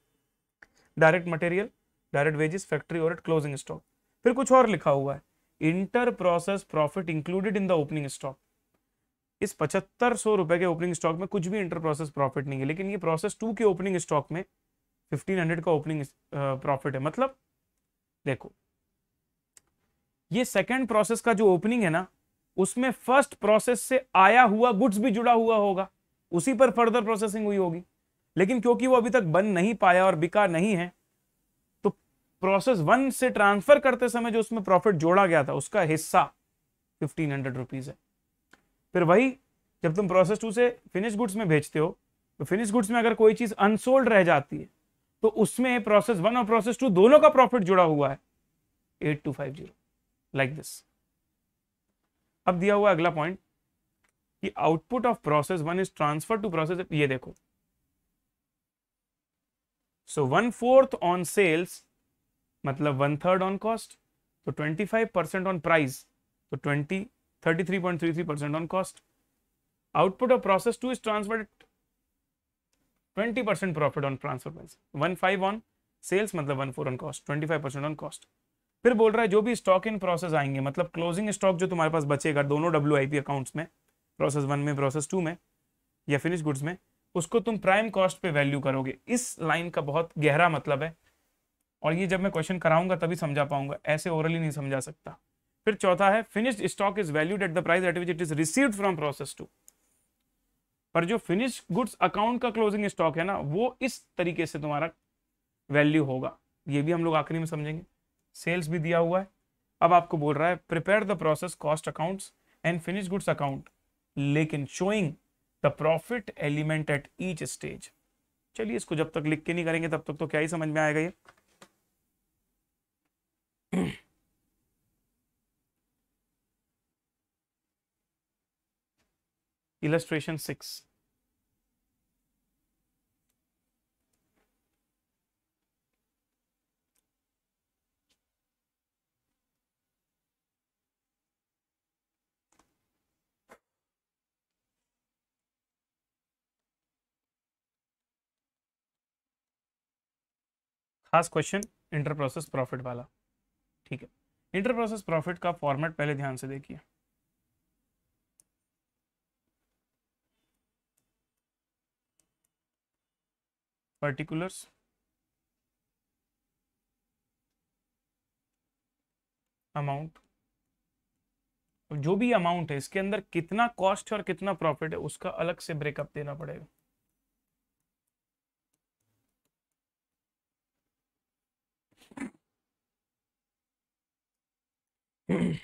direct material direct wages factory और क्लोजिंग स्टॉक फिर कुछ और लिखा हुआ है inter process profit included in the opening stock is पचहत्तर सौ रुपए के ओपनिंग स्टॉक में कुछ भी इंटर प्रोसेस प्रॉफिट नहीं है लेकिन ये प्रोसेस टू के ओपनिंग स्टॉक में 1500 का ओपनिंग प्रॉफिट है मतलब देखो ये सेकंड प्रोसेस का जो ओपनिंग है ना उसमें फर्स्ट प्रोसेस से आया हुआ गुड्स भी जुड़ा हुआ होगा उसी पर फर्दर प्रोसेसिंग हुई होगी लेकिन क्योंकि वो अभी तक बन नहीं पाया और बिका नहीं है तो प्रोसेस वन से ट्रांसफर करते समय जो उसमें प्रॉफिट जोड़ा गया था उसका हिस्सा फिफ्टीन हंड्रेड रुपीज है फिर वही जब तुम प्रोसेस टू से फिनिश गुड्स में भेजते हो तो फिनिश गुड्स में अगर कोई चीज अनसोल्ड रह जाती है तो उसमें प्रोसेस वन और प्रोसेस टू दोनों का प्रॉफिट जुड़ा हुआ है at two five zero like this अब दिया हुआ अगला पॉइंट कि output of process one is transfer to process ये देखो so one fourth on sales मतलब वन थर्ड ऑन कॉस्ट तो twenty five percent on price तो twenty thirty three point three three percent on cost output of process two is transfer twenty percent profit on transfer price one five on sales मतलब one four on cost twenty five percent on cost फिर बोल रहा है जो भी stock in process आएंगे मतलब closing stock जो तुम्हारे पास बचेगा दोनों डब्ल्यू अकाउंट्स में प्रोसेस वन में प्रोसेस टू में या फिनिश गुड्स में उसको तुम प्राइम कॉस्ट पे वैल्यू करोगे इस लाइन का बहुत गहरा मतलब है और ये जब मैं क्वेश्चन कराऊंगा तभी समझा पाऊंगा ऐसे ओरली नहीं समझा सकता फिर चौथा है finished stock is valued at the price at which it is received from process two पर जो फिनिश गुड्स अकाउंट का क्लोजिंग स्टॉक है ना वो इस तरीके से तुम्हारा वैल्यू होगा ये भी हम लोग आखिरी में समझेंगे सेल्स भी दिया हुआ है अब आपको बोल रहा है prepare the process cost accounts and finish goods account लेकिन showing the profit element at each stage चलिए इसको जब तक लिख के नहीं करेंगे तब तक तो क्या ही समझ में आएगा ये इलस्ट्रेशन सिक्स खास क्वेश्चन इंटर प्रोसेस प्रॉफिट वाला ठीक है इंटर प्रोसेस प्रॉफिट का फॉर्मेट पहले ध्यान से देखिए पर्टिकुलर्स अमाउंट जो भी अमाउंट है इसके अंदर कितना कॉस्ट है और कितना प्रॉफिट है उसका अलग से ब्रेकअप देना पड़ेगा ठीक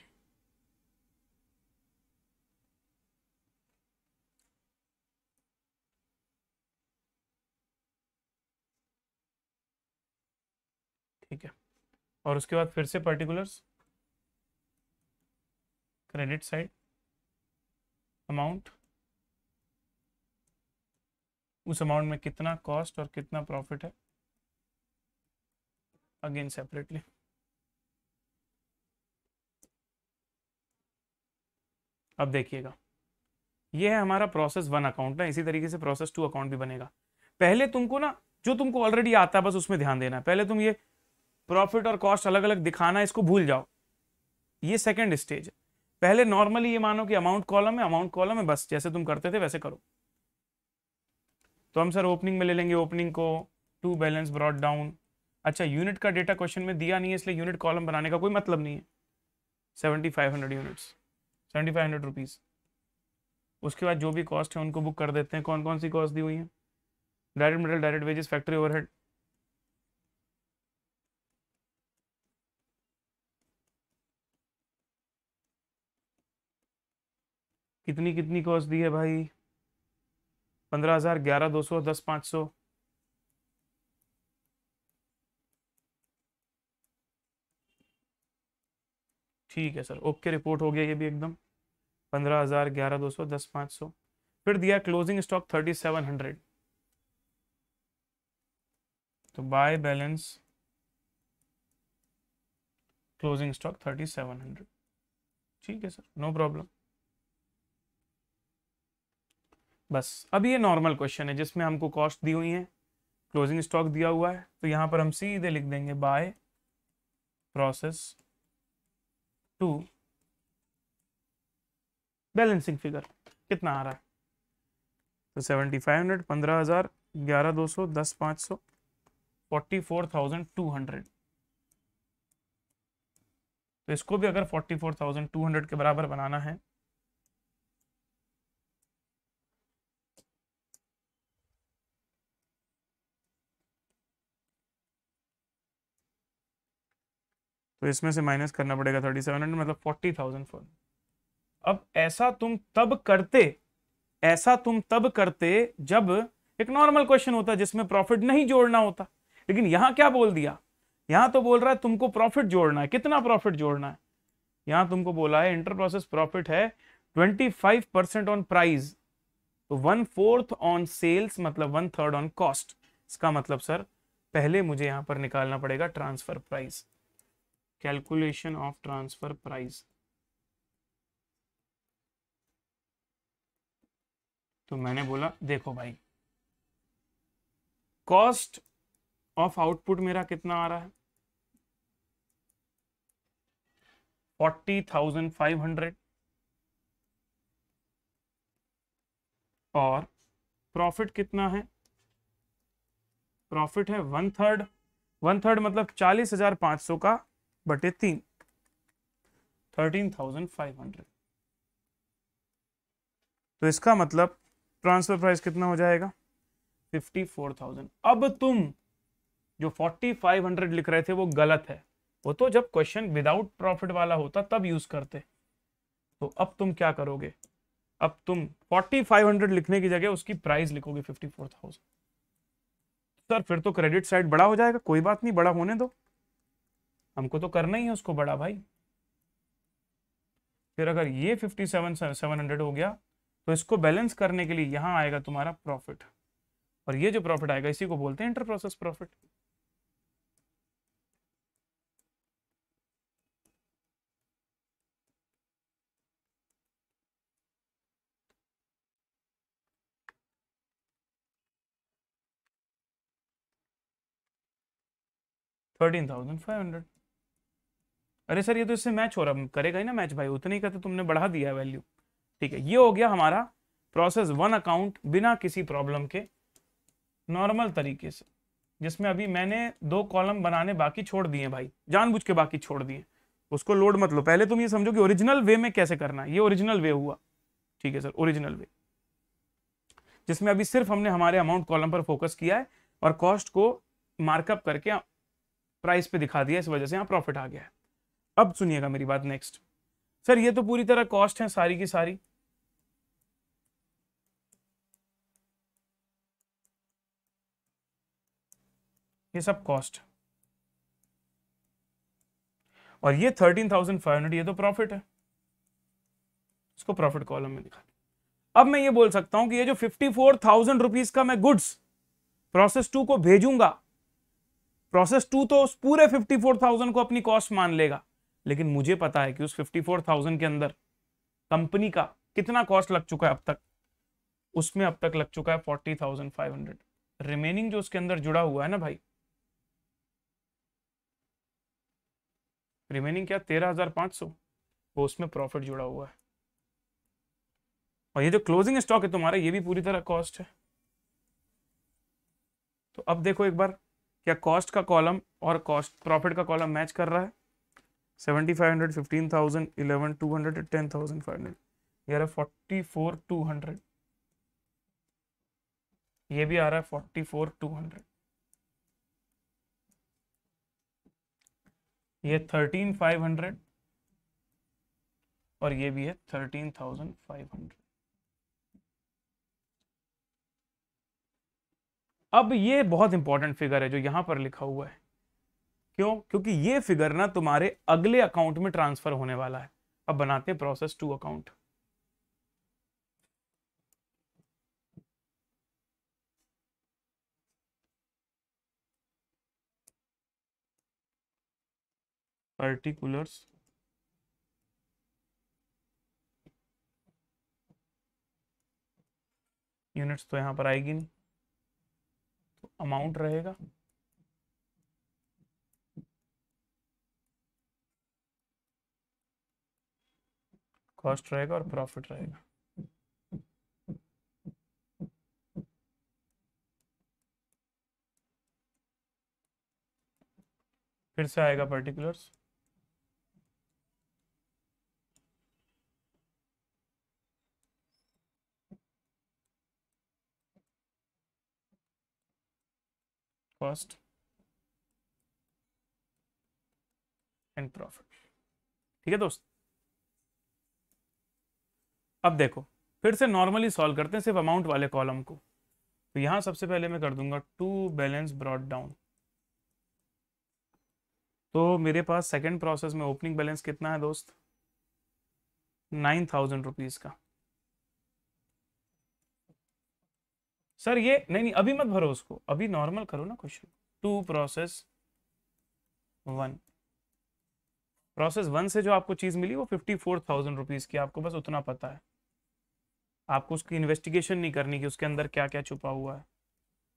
है और उसके बाद फिर से पर्टिकुलर्स क्रेडिट साइड अमाउंट उस अमाउंट में कितना कॉस्ट और कितना प्रॉफिट है अगेन सेपरेटली अब देखिएगा ये है हमारा प्रोसेस वन अकाउंट ना इसी तरीके से प्रोसेस टू अकाउंट भी बनेगा पहले तुमको ना जो तुमको ऑलरेडी आता है बस उसमें ध्यान देना है पहले तुम ये प्रॉफिट और कॉस्ट अलग अलग दिखाना इसको भूल जाओ ये सेकेंड स्टेज है पहले नॉर्मली ये मानो कि अमाउंट कॉलम है अमाउंट कॉलम है बस जैसे तुम करते थे वैसे करो तो हम सर ओपनिंग में ले लेंगे ओपनिंग को टू बैलेंस ब्रॉड डाउन अच्छा यूनिट का डेटा क्वेश्चन में दिया नहीं है इसलिए यूनिट कॉलम बनाने का कोई मतलब नहीं है seventy five hundred units seventy five hundred rupees उसके बाद जो भी कॉस्ट है उनको बुक कर देते हैं कौन कौन सी कॉस्ट दी हुई है direct material direct wages factory overhead कितनी कितनी कॉस्ट दी है भाई पंद्रह हज़ार ग्यारह दो सौ दस पाँच सौ ठीक है सर ओके रिपोर्ट हो गया ये भी एकदम पंद्रह हजार ग्यारह दो सौ दस पाँच सौ फिर दिया closing stock thirty seven hundred तो by balance closing stock thirty seven hundred ठीक है सर नो प्रॉब्लम बस अब ये नॉर्मल क्वेश्चन है जिसमें हमको कॉस्ट दी हुई है क्लोजिंग स्टॉक दिया हुआ है तो यहाँ पर हम सीधे लिख देंगे by process two balancing figure कितना आ रहा है तो सेवेंटी फाइव हंड्रेड पंद्रह हज़ार ग्यारह दो सौ दस पाँच सौ forty four thousand two hundred तो इसको भी अगर forty four thousand two hundred के बराबर बनाना है तो इसमें से माइनस करना पड़ेगा थर्टी सेवन हंड्रेड मतलब फोर्टी थाउजेंड फोर अब ऐसा तुम तब करते ऐसा तुम तब करते जब एक नॉर्मल क्वेश्चन होता जिसमें प्रॉफिट नहीं जोड़ना होता लेकिन यहां क्या बोल दिया यहां तो बोल रहा है तुमको प्रॉफिट जोड़ना है कितना प्रॉफिट जोड़ना है यहां तुमको बोला है इंटर प्रोसेस प्रॉफिट है twenty five percent on price तो वन फोर्थ ऑन सेल्स मतलब वन थर्ड ऑन कॉस्ट इसका मतलब सर पहले मुझे यहां पर निकालना पड़ेगा transfer price calculation of transfer price तो मैंने बोला देखो भाई कॉस्ट ऑफ आउटपुट मेरा कितना आ रहा है फोर्टी थाउजेंड फाइव हंड्रेड और प्रॉफिट कितना है प्रॉफिट है वन थर्ड वन थर्ड मतलब चालीस हजार पांच सौ का बटे तीन थर्टीन थाउजेंड फाइव हंड्रेड तो इसका मतलब ट्रांसफर प्राइस कितना हो जाएगा फिफ्टी फोर थाउजेंड अब तुम जो फोर्टी फाइव हंड्रेड लिख रहे थे वो गलत है वो तो जब क्वेश्चन विदाउट प्रॉफिट वाला होता तब यूज करते तो अब तुम क्या करोगे अब तुम फोर्टी फाइव हंड्रेड लिखने की जगह उसकी प्राइस लिखोगे फिफ्टी फोर थाउजेंड सर फिर तो क्रेडिट साइड बड़ा हो जाएगा कोई बात नहीं बड़ा होने दो हमको तो करना ही है उसको बड़ा भाई फिर अगर ये फिफ्टी सेवन सेवन हंड्रेड हो गया तो इसको बैलेंस करने के लिए यहां आएगा तुम्हारा प्रॉफिट और ये जो प्रॉफिट आएगा इसी को बोलते हैं inter process profit thirteen thousand five hundred अरे सर ये तो इससे मैच हो रहा करेगा ही ना मैच भाई उतना ही तो तुमने बढ़ा दिया वैल्यू ठीक है ये हो गया हमारा प्रोसेस वन अकाउंट बिना किसी प्रॉब्लम के नॉर्मल तरीके से जिसमें अभी मैंने दो कॉलम बनाने बाकी छोड़ दिए भाई जानबूझ के बाकी छोड़ दिए उसको लोड मत लो पहले तुम ये समझो कि ओरिजिनल वे में कैसे करना है ये ओरिजिनल वे हुआ ठीक है सर ओरिजिनल वे जिसमें अभी सिर्फ हमने हमारे अमाउंट कॉलम पर फोकस किया है और कॉस्ट को मार्कअप करके प्राइस पे दिखा दिया इस वजह से यहाँ प्रॉफिट आ गया है अब सुनिएगा मेरी बात नेक्स्ट सर ये तो पूरी तरह कॉस्ट है सारी की सारी ये सब कॉस्ट और ये थर्टीन थाउजेंड फाइव हंड्रेड ये तो प्रॉफिट है इसको प्रॉफिट कॉलम में दिखा अब मैं ये बोल सकता हूं कि ये जो फिफ्टी फोर थाउजेंड रुपीज का मैं गुड्स प्रोसेस टू को भेजूंगा प्रोसेस टू तो उस पूरे फिफ्टी फोर थाउजेंड को अपनी कॉस्ट मान लेगा लेकिन मुझे पता है कि उस 54,000 के अंदर कंपनी का कितना कॉस्ट लग चुका है अब तक उसमें अब तक लग चुका है 40,500 रिमेनिंग जो उसके अंदर जुड़ा हुआ है ना भाई रिमेनिंग क्या तेरह हजार पाँच सौ वो उसमें प्रॉफिट जुड़ा हुआ है और ये जो क्लोजिंग स्टॉक है तुम्हारा ये भी पूरी तरह कॉस्ट है तो अब देखो एक बार क्या कॉस्ट का कॉलम और कॉस्ट प्रॉफिट का कॉलम मैच कर रहा है seventy five hundred fifteen thousand eleven two hundred ten five hundred forty four two hundred ये भी आ रहा है फोर्टी फोर टू हंड्रेड ये थर्टीन फाइव हंड्रेड और ये भी है थर्टीन थाउजेंड फाइव हंड्रेड अब ये बहुत इंपॉर्टेंट फिगर है जो यहां पर लिखा हुआ है क्यों क्योंकि ये फिगर ना तुम्हारे अगले अकाउंट में ट्रांसफर होने वाला है अब बनाते हैं process two account particulars units तो यहां पर आएगी नहीं तो अमाउंट रहेगा कॉस्ट रहेगा और प्रॉफिट रहेगा फिर से आएगा पर्टिकुलर्स कॉस्ट एंड प्रॉफिट ठीक है दोस्त अब देखो फिर से नॉर्मली सॉल्व करते हैं सिर्फ अमाउंट वाले कॉलम को तो यहां सबसे पहले मैं कर दूंगा टू बैलेंस ब्रॉड डाउन तो मेरे पास सेकेंड प्रोसेस में ओपनिंग बैलेंस कितना है दोस्त नाइन थाउजेंड रुपीज़ का सर ये नहीं नहीं अभी मत भरो उसको अभी नॉर्मल करो ना question two process one process one से जो आपको चीज़ मिली वो फिफ्टी फोर थाउजेंड रुपीज़ की आपको बस उतना पता है आपको उसकी इन्वेस्टिगेशन नहीं करनी कि उसके अंदर क्या क्या छुपा हुआ है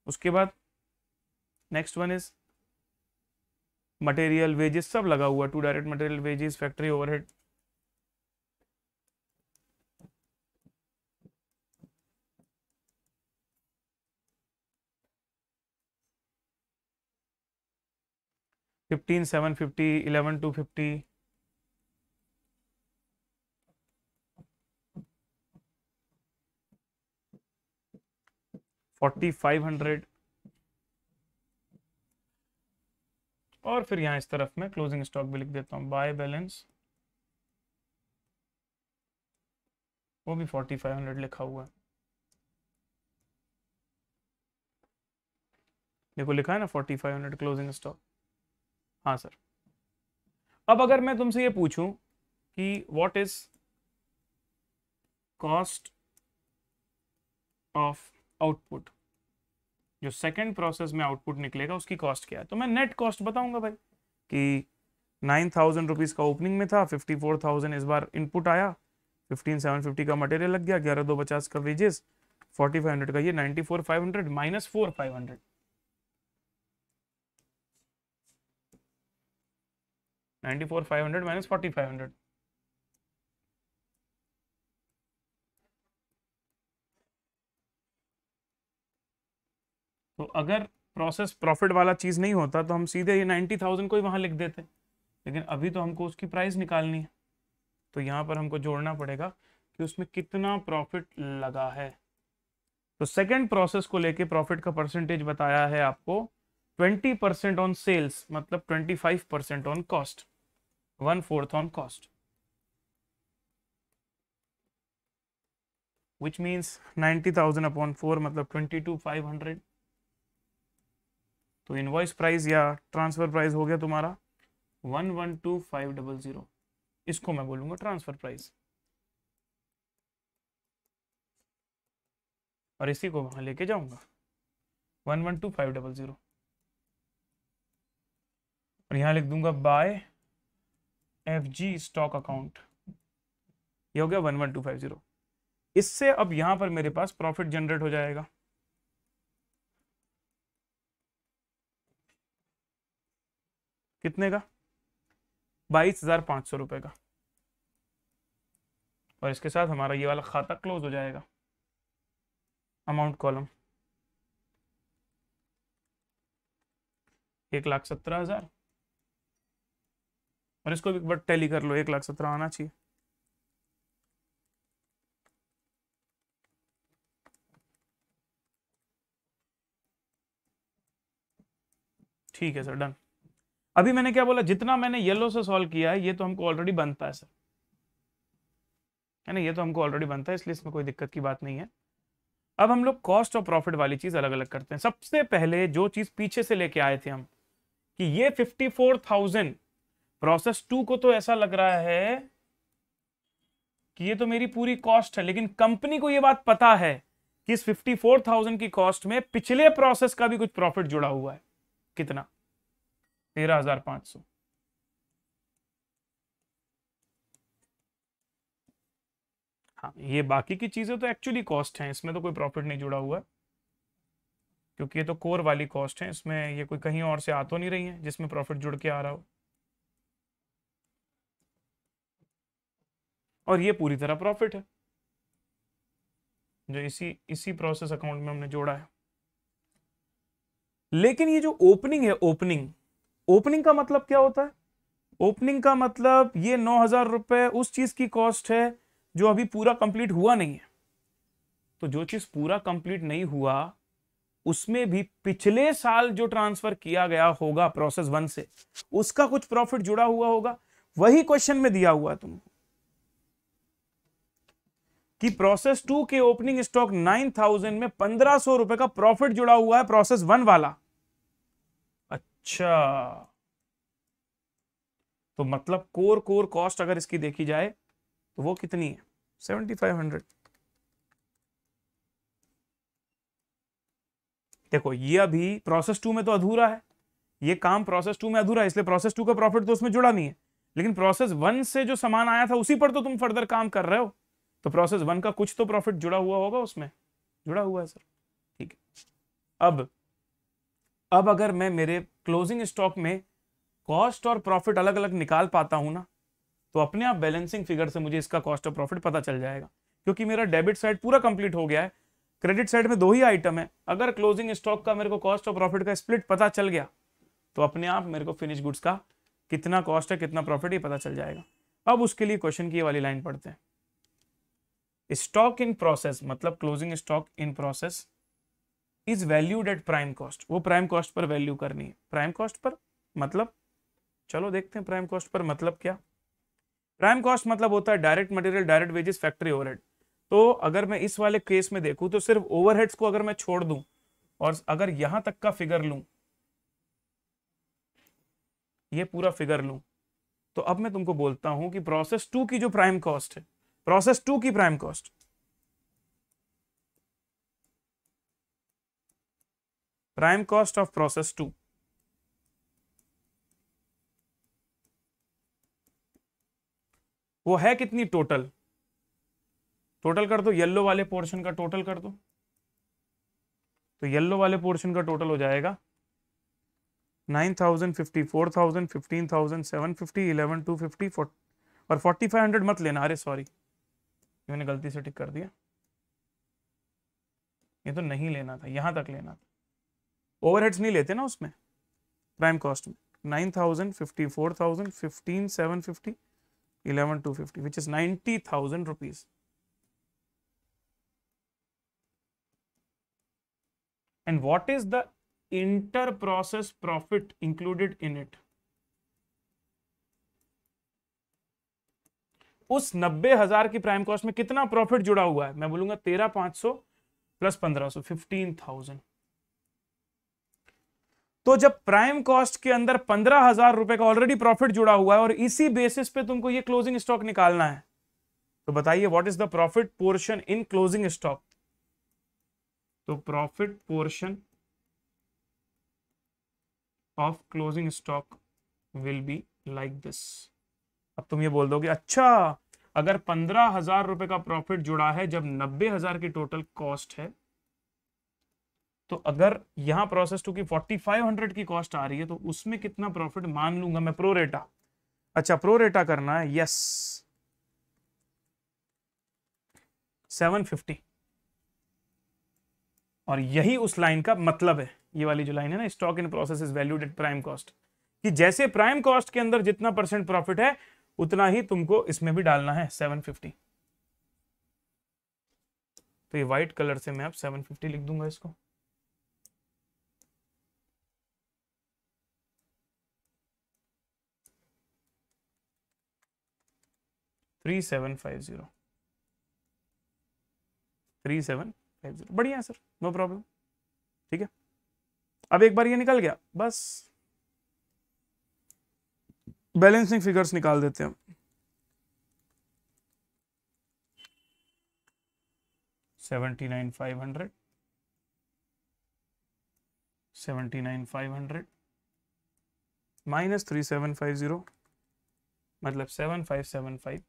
उसके बाद next one is material wages सब लगा हुआ to direct material wages factory overhead fifteen seven fifty eleven two fifty 4500 और फिर यहां इस तरफ मैं क्लोजिंग स्टॉक भी लिख देता हूं बाय बैलेंस वो भी 4500 लिखा हुआ है देखो लिखा है ना 4500 क्लोजिंग स्टॉक हाँ सर अब अगर मैं तुमसे ये पूछूं कि what is cost of output जो सेकंड प्रोसेस में आउटपुट निकलेगा उसकी कॉस्ट क्या है तो मैं नेट कॉस्ट बताऊंगा भाई कि नाइन थाउजेंड रुपीज़ का ओपनिंग में था फिफ्टी फोर थाउजेंड इस बार इनपुट आया फिफ्टीन सेवन फिफ्टी का मटेरियल लग गया ग्यारह दो पचास का वेजेस फोर्टी फाइव हंड्रेड का ये ninety four five hundred minus four five hundred ninety four five hundred minus forty five hundred तो अगर प्रोसेस प्रॉफिट वाला चीज़ नहीं होता तो हम सीधे ये नाइन्टी थाउजेंड को ही वहां लिख देते लेकिन अभी तो हमको उसकी प्राइस निकालनी है तो यहाँ पर हमको जोड़ना पड़ेगा कि उसमें कितना प्रॉफिट लगा है तो सेकेंड प्रोसेस को लेके प्रॉफिट का परसेंटेज बताया है आपको ट्वेंटी परसेंट ऑन सेल्स मतलब five percent on cost one fourth on cost means ninety thousand upon four मतलब हंड्रेड तो इनवॉइस प्राइस या ट्रांसफ़र प्राइस हो गया तुम्हारा one one two five double zero इसको मैं बोलूंगा ट्रांसफ़र प्राइस और इसी को वहां लेके जाऊंगा one one two five double zero और यहां लिख दूंगा by F G stock account ये हो गया one one two five zero इससे अब यहां पर मेरे पास प्रॉफिट जनरेट हो जाएगा कितने का बाईस हजार पांच सौ रुपये का और इसके साथ हमारा ये वाला खाता क्लोज हो जाएगा अमाउंट कॉलम एक लाख सत्रह हजार और इसको भी एक बार टैली कर लो एक लाख सत्रह आना चाहिए ठीक है सर डन अभी मैंने क्या बोला जितना मैंने येलो से सॉल्व किया है ये तो हमको ऑलरेडी बनता है सर है ना ये तो हमको ऑलरेडी बनता है इसलिए इसमें कोई दिक्कत की बात नहीं है अब हम लोग कॉस्ट और प्रॉफिट वाली चीज अलग अलग करते हैं सबसे पहले जो चीज पीछे से लेके आए थे हम कि ये 54,000 प्रोसेस टू को तो ऐसा लग रहा है कि ये तो मेरी पूरी कॉस्ट है लेकिन कंपनी को ये बात पता है कि इस 54,000 की कॉस्ट में पिछले प्रोसेस का भी कुछ प्रॉफिट जुड़ा हुआ है कितना तेरह हजार पांच सौ हाँ ये बाकी की चीज़ें तो एक्चुअली कॉस्ट हैं इसमें तो कोई प्रॉफिट नहीं जुड़ा हुआ क्योंकि ये तो कोर वाली कॉस्ट है इसमें ये कोई कहीं और से आ तो नहीं रही है जिसमें प्रॉफिट जुड़ के आ रहा हो और ये पूरी तरह प्रॉफिट है जो इसी इसी प्रोसेस अकाउंट में हमने जोड़ा है लेकिन ये जो ओपनिंग है ओपनिंग ओपनिंग का मतलब क्या होता है ओपनिंग का मतलब ये नौ हजार रुपए उस चीज की कॉस्ट है जो अभी पूरा कंप्लीट हुआ नहीं है तो जो चीज पूरा कंप्लीट नहीं हुआ उसमें भी पिछले साल जो ट्रांसफर किया गया होगा प्रोसेस वन से उसका कुछ प्रॉफिट जुड़ा हुआ होगा वही क्वेश्चन में दिया हुआ तुमको कि प्रोसेस टू के ओपनिंग स्टॉक नाइन थाउजेंड में पंद्रह सौ रुपए का प्रॉफिट जुड़ा हुआ है प्रोसेस वन वाला अच्छा तो मतलब कोर कोर कॉस्ट अगर इसकी देखी जाए तो वो कितनी है सेवेंटी फाइव हंड्रेड देखो ये अभी प्रोसेस टू में तो अधूरा है ये काम प्रोसेस टू में अधूरा है इसलिए प्रोसेस टू का प्रॉफिट तो उसमें जुड़ा नहीं है लेकिन प्रोसेस वन से जो सामान आया था उसी पर तो तुम फर्दर काम कर रहे हो तो प्रोसेस वन का कुछ तो प्रॉफिट जुड़ा हुआ होगा उसमें जुड़ा हुआ है सर ठीक है अब अब अगर मैं मेरे क्लोजिंग स्टॉक में कॉस्ट और प्रॉफिट अलग अलग निकाल पाता हूं ना तो अपने आप बैलेंसिंग फिगर से मुझे इसका कॉस्ट और प्रॉफिट पता चल जाएगा क्योंकि मेरा डेबिट साइड पूरा कंप्लीट हो गया है क्रेडिट साइड में दो ही आइटम है अगर क्लोजिंग स्टॉक का मेरे को कॉस्ट और प्रॉफिट का स्प्लिट पता चल गया तो अपने आप मेरे को फिनिश गुड्स का कितना कॉस्ट है कितना प्रॉफिट ये पता चल जाएगा अब उसके लिए क्वेश्चन की वाली लाइन पढ़ते हैं स्टॉक इन प्रोसेस मतलब closing stock in process is valued at prime cost वो प्राइम कॉस्ट पर वैल्यू करनी है प्राइम कॉस्ट पर मतलब चलो देखते हैं प्राइम कॉस्ट पर मतलब क्या प्राइम कॉस्ट मतलब होता है direct material direct wages factory overhead तो अगर मैं इस वाले केस में देखूं तो सिर्फ ओवरहेड्स को अगर मैं छोड़ दूं और अगर यहां तक का फिगर लूं ये पूरा फिगर लूं तो अब मैं तुमको बोलता हूं कि प्रोसेस टू की जो प्राइम कॉस्ट है प्रोसेस टू की prime cost prime cost of process 2 वो है कितनी टोटल टोटल कर दो येलो वाले पोर्शन का टोटल कर दो तो येलो वाले पोर्शन का टोटल हो जाएगा nine thousand fifty four thousand fifteen thousand seven fifty eleven two fifty और फोर्टी फाइव हंड्रेड मत लेना अरे सॉरी मैंने गलती से टिक कर दिया ये तो नहीं लेना था यहां तक लेना था ओवरहेड्स नहीं लेते ना उसमें प्राइम कॉस्ट में nine thousand fifty four thousand fifteen seven fifty eleven two fifty which is ninety thousand rupees and what is the inter process profit included in it उस नब्बे हजार की प्राइम कॉस्ट में कितना प्रॉफिट जुड़ा हुआ है मैं बोलूंगा तेरह पांच सौ प्लस पंद्रह सौ फिफ्टीन थाउजेंड तो जब प्राइम कॉस्ट के अंदर पंद्रह हजार रुपए का ऑलरेडी प्रॉफिट जुड़ा हुआ है और इसी बेसिस पे तुमको ये क्लोजिंग स्टॉक निकालना है तो बताइए what is the profit portion in closing stock तो profit portion of closing stock will be like this अब तुम ये बोल दोगे अच्छा अगर पंद्रह हजार रुपए का प्रॉफिट जुड़ा है जब नब्बे हजार की टोटल कॉस्ट है तो अगर यहां प्रोसेस टू की 4500 की कॉस्ट आ रही है तो उसमें कितना प्रॉफिट मान लूंगा मैं प्रोरेटा अच्छा प्रोरेटा करना है यस 750 और यही उस लाइन का मतलब है ये वाली जो लाइन है ना stock in process is valued at prime cost कि जैसे प्राइम कॉस्ट के अंदर जितना परसेंट प्रॉफिट है उतना ही तुमको इसमें भी डालना है 750 तो ये व्हाइट कलर से मैं अब 750 लिख दूंगा इसको three seven five zero three seven five zero बढ़िया है सर नो प्रॉब्लम ठीक है अब एक बार ये निकल गया बस बैलेंसिंग फिगर्स निकाल देते हैं seventy nine five hundred seventy nine five hundred minus three seven five zero मतलब seven five seven five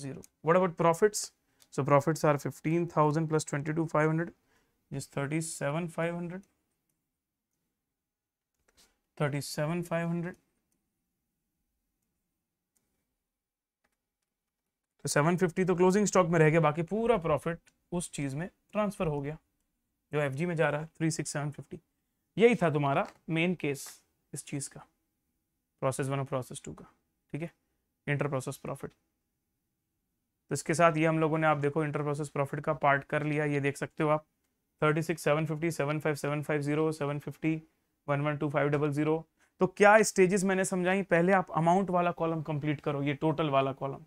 zero. What about profits? So profits are 15,000 plus 22,500 is 37,500. 37,500. तो 750 तो क्लोजिंग स्टॉक में रह गया बाकी पूरा प्रॉफिट उस चीज में ट्रांसफर हो गया जो एफ में जा रहा है थ्री सिक्स सेवन फिफ्टी यही था तुम्हारा मेन केस इस चीज का प्रोसेस वन और प्रोसेस टू का ठीक है इंटर प्रोसेस प्रॉफिट तो इसके साथ ये हम लोगों ने आप देखो इंटर प्रोसेस प्रॉफिट का पार्ट कर लिया ये देख सकते हो आप thirty six seven fifty seven five seven five zero seven fifty one one two five double zero तो क्या स्टेजेस मैंने समझाई पहले आप अमाउंट वाला कॉलम कंप्लीट करो ये टोटल वाला कॉलम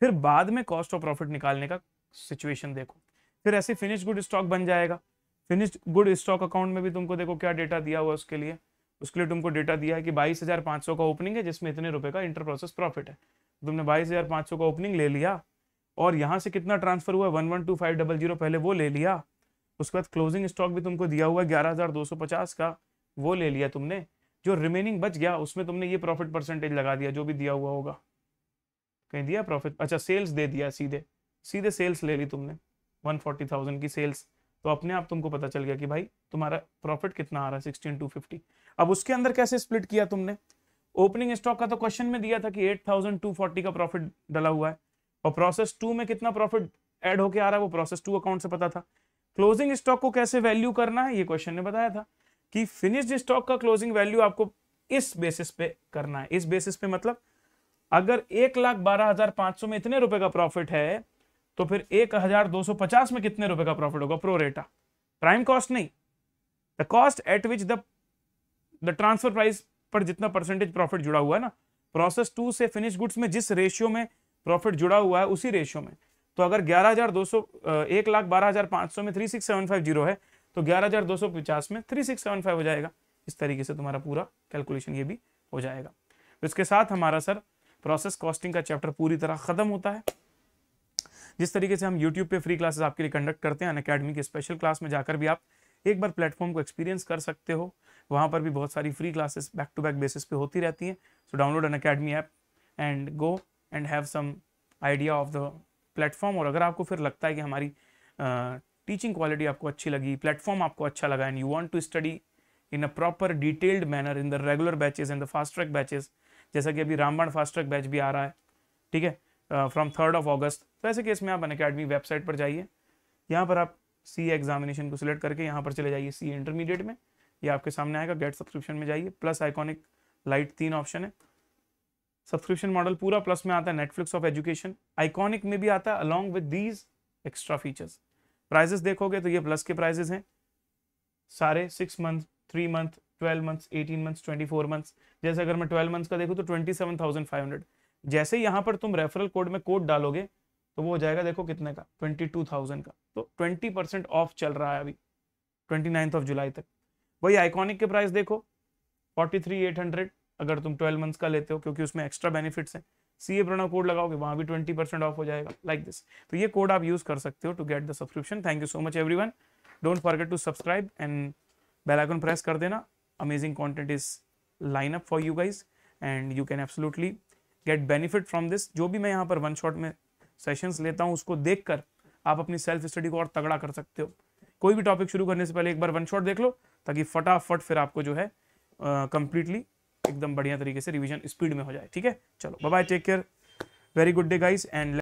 फिर बाद में कॉस्ट ऑफ प्रॉफिट निकालने का सिचुएशन देखो फिर ऐसे फिनिश गुड स्टॉक बन जाएगा फिनिश गुड स्टॉक अकाउंट में भी तुमको देखो क्या डेटा दिया हुआ उसके लिए उसके लिए तुमको डेटा दिया है कि बाईस हजार सौ का ओपनिंग है जिसमें इतने रुपए का इंटर प्रोसेस प्रॉफिट है तुमने बाईस हजार सौ का ओपनिंग ले लिया और यहाँ से कितना ट्रांसफर हुआ one one two five double zero पहले वो ले लिया उसके बाद क्लोजिंग स्टॉक भी तुमको दिया हुआ ग्यारह हज़ार दो सौ पचास का वो ले लिया तुमने जो रिमेनिंग बच गया उसमें तुमने ये प्रॉफिट परसेंटेज लगा दिया जो भी दिया हुआ होगा कहीं दिया प्रॉफिट अच्छा सेल्स दे दिया सीधे सीधे सेल्स ले ली तुमने वन फोर्टी थाउजेंड की सेल्स तो अपने आप तुमको पता चल गया कि भाई तुम्हारा प्रॉफिट कितना आ रहा है सिक्सटीन टू फिफ्टी अब उसके अंदर कैसे स्प्लिट किया तुमने ओपनिंग स्टॉक का तो क्वेश्चन में दिया था कि एट थाउजेंड टू फोर्टी का प्रॉफिट डला हुआ है और प्रोसेस टू में कितना प्रॉफिट एड होके आ रहा है वो प्रोसेस टू अकाउंट से पता था क्लोजिंग स्टॉक को कैसे वैल्यू करना है ये क्वेश्चन ने बताया था कि फिनिश्ड स्टॉक का क्लोजिंग वैल्यू आपको इस बेसिस पे करना है इस बेसिस पे मतलब अगर एक लाख बारह हजार पांच सौ में इतने रुपए का प्रॉफिट है तो फिर एक हजार दो सौ पचास में कितने रुपए का प्रॉफिट होगा प्रोरेटा प्राइम कॉस्ट नहीं the cost at which the the transfer price पर जितना परसेंटेज प्रॉफिट जुड़ा हुआ है ना प्रोसेस टू से फिनिश गुड्स में जिस रेशियो में प्रॉफिट जुड़ा हुआ है उसी रेशियो में तो अगर ग्यारह हजार दो सौ एक लाख बारह हजार पाँच सौ में three six seven five zero है तो ग्यारह हजार दो सौ पचास में थ्री सिक्स सेवन फाइव हो जाएगा इस तरीके से तुम्हारा पूरा कैलकुलेशन ये भी हो जाएगा तो इसके साथ हमारा सर प्रोसेस कॉस्टिंग का चैप्टर पूरी तरह खत्म होता है जिस तरीके से हम यूट्यूब पे फ्री क्लासेस आपके लिए कंडक्ट करते हैं अन अकेडमी के स्पेशल क्लास में जाकर भी आप एक बार प्लेटफॉर्म को एक्सपीरियंस कर सकते हो वहाँ पर भी बहुत सारी free classes back to back basis पे होती रहती हैं so download Unacademy app and go and have some idea of the platform और अगर आपको फिर लगता है कि हमारी टीचिंग uh, क्वालिटी आपको अच्छी लगी प्लेटफॉर्म आपको अच्छा लगा and you want to study in a proper detailed manner in the regular batches and the fast track batches जैसा कि अभी रामबाण फास्ट ट्रैक बैच भी आ रहा है ठीक है फ्रॉम थर्ड ऑफ ऑगस्ट तो ऐसे केस में आप अन अकेडमी वेबसाइट पर जाइए यहाँ पर आप सी एग्जामिनेशन को सिलेक्ट करके यहाँ पर चले जाइए सी इंटरमीडिएट में ये आपके सामने आएगा गेट सब्सक्रिप्शन में जाइए प्लस आइकॉनिक लाइट तीन ऑप्शन है सब्सक्रिप्शन मॉडल पूरा प्लस में आता है नेटफ्लिक्स ऑफ एजुकेशन आइकॉनिक में भी आता है along with these extra features prices देखोगे तो ये प्लस के प्राइजेस हैं सारे six month three month twelve months eighteen month twenty four months जैसे अगर मैं ट्वेल्व मंथ्स का देखूँ तो twenty seven thousand five hundred जैसे यहाँ पर तुम रेफरल कोड में कोड डालोगे तो वो हो जाएगा देखो कितने का ट्वेंटी टू थाउजेंड का तो ट्वेंटी परसेंट ऑफ चल रहा है अभी ट्वेंटी नाइन्थ ऑफ जुलाई तक वही आइकॉनिक के प्राइस देखो फोर्टी थ्री एट हंड्रेड अगर तुम ट्वेल्व मंथ्स का लेते हो क्योंकि उसमें एक्स्ट्रा बेनिफिट्स हैं सी ए प्रणव कोड लगाओगे वहाँ भी ट्वेंटी परसेंट ऑफ हो जाएगा लाइक दिस तो ये कोड आप यूज़ कर सकते हो to get the subscription thank you so much every one don't forget to subscribe and bell icon press कर देना amazing content is line up for you guys and you can absolutely get benefit from this जो भी मैं यहाँ पर one shot में sessions लेता हूँ उसको देख कर आप अपनी सेल्फ स्टडी को और तगड़ा कर सकते हो कोई भी टॉपिक शुरू करने से पहले एक बार वन शॉट देख लो ताकि फटाफट फिर आपको जो है कंप्लीटली एकदम बढ़िया तरीके से रिविजन स्पीड में हो जाए ठीक है चलो bye take care very good day guys and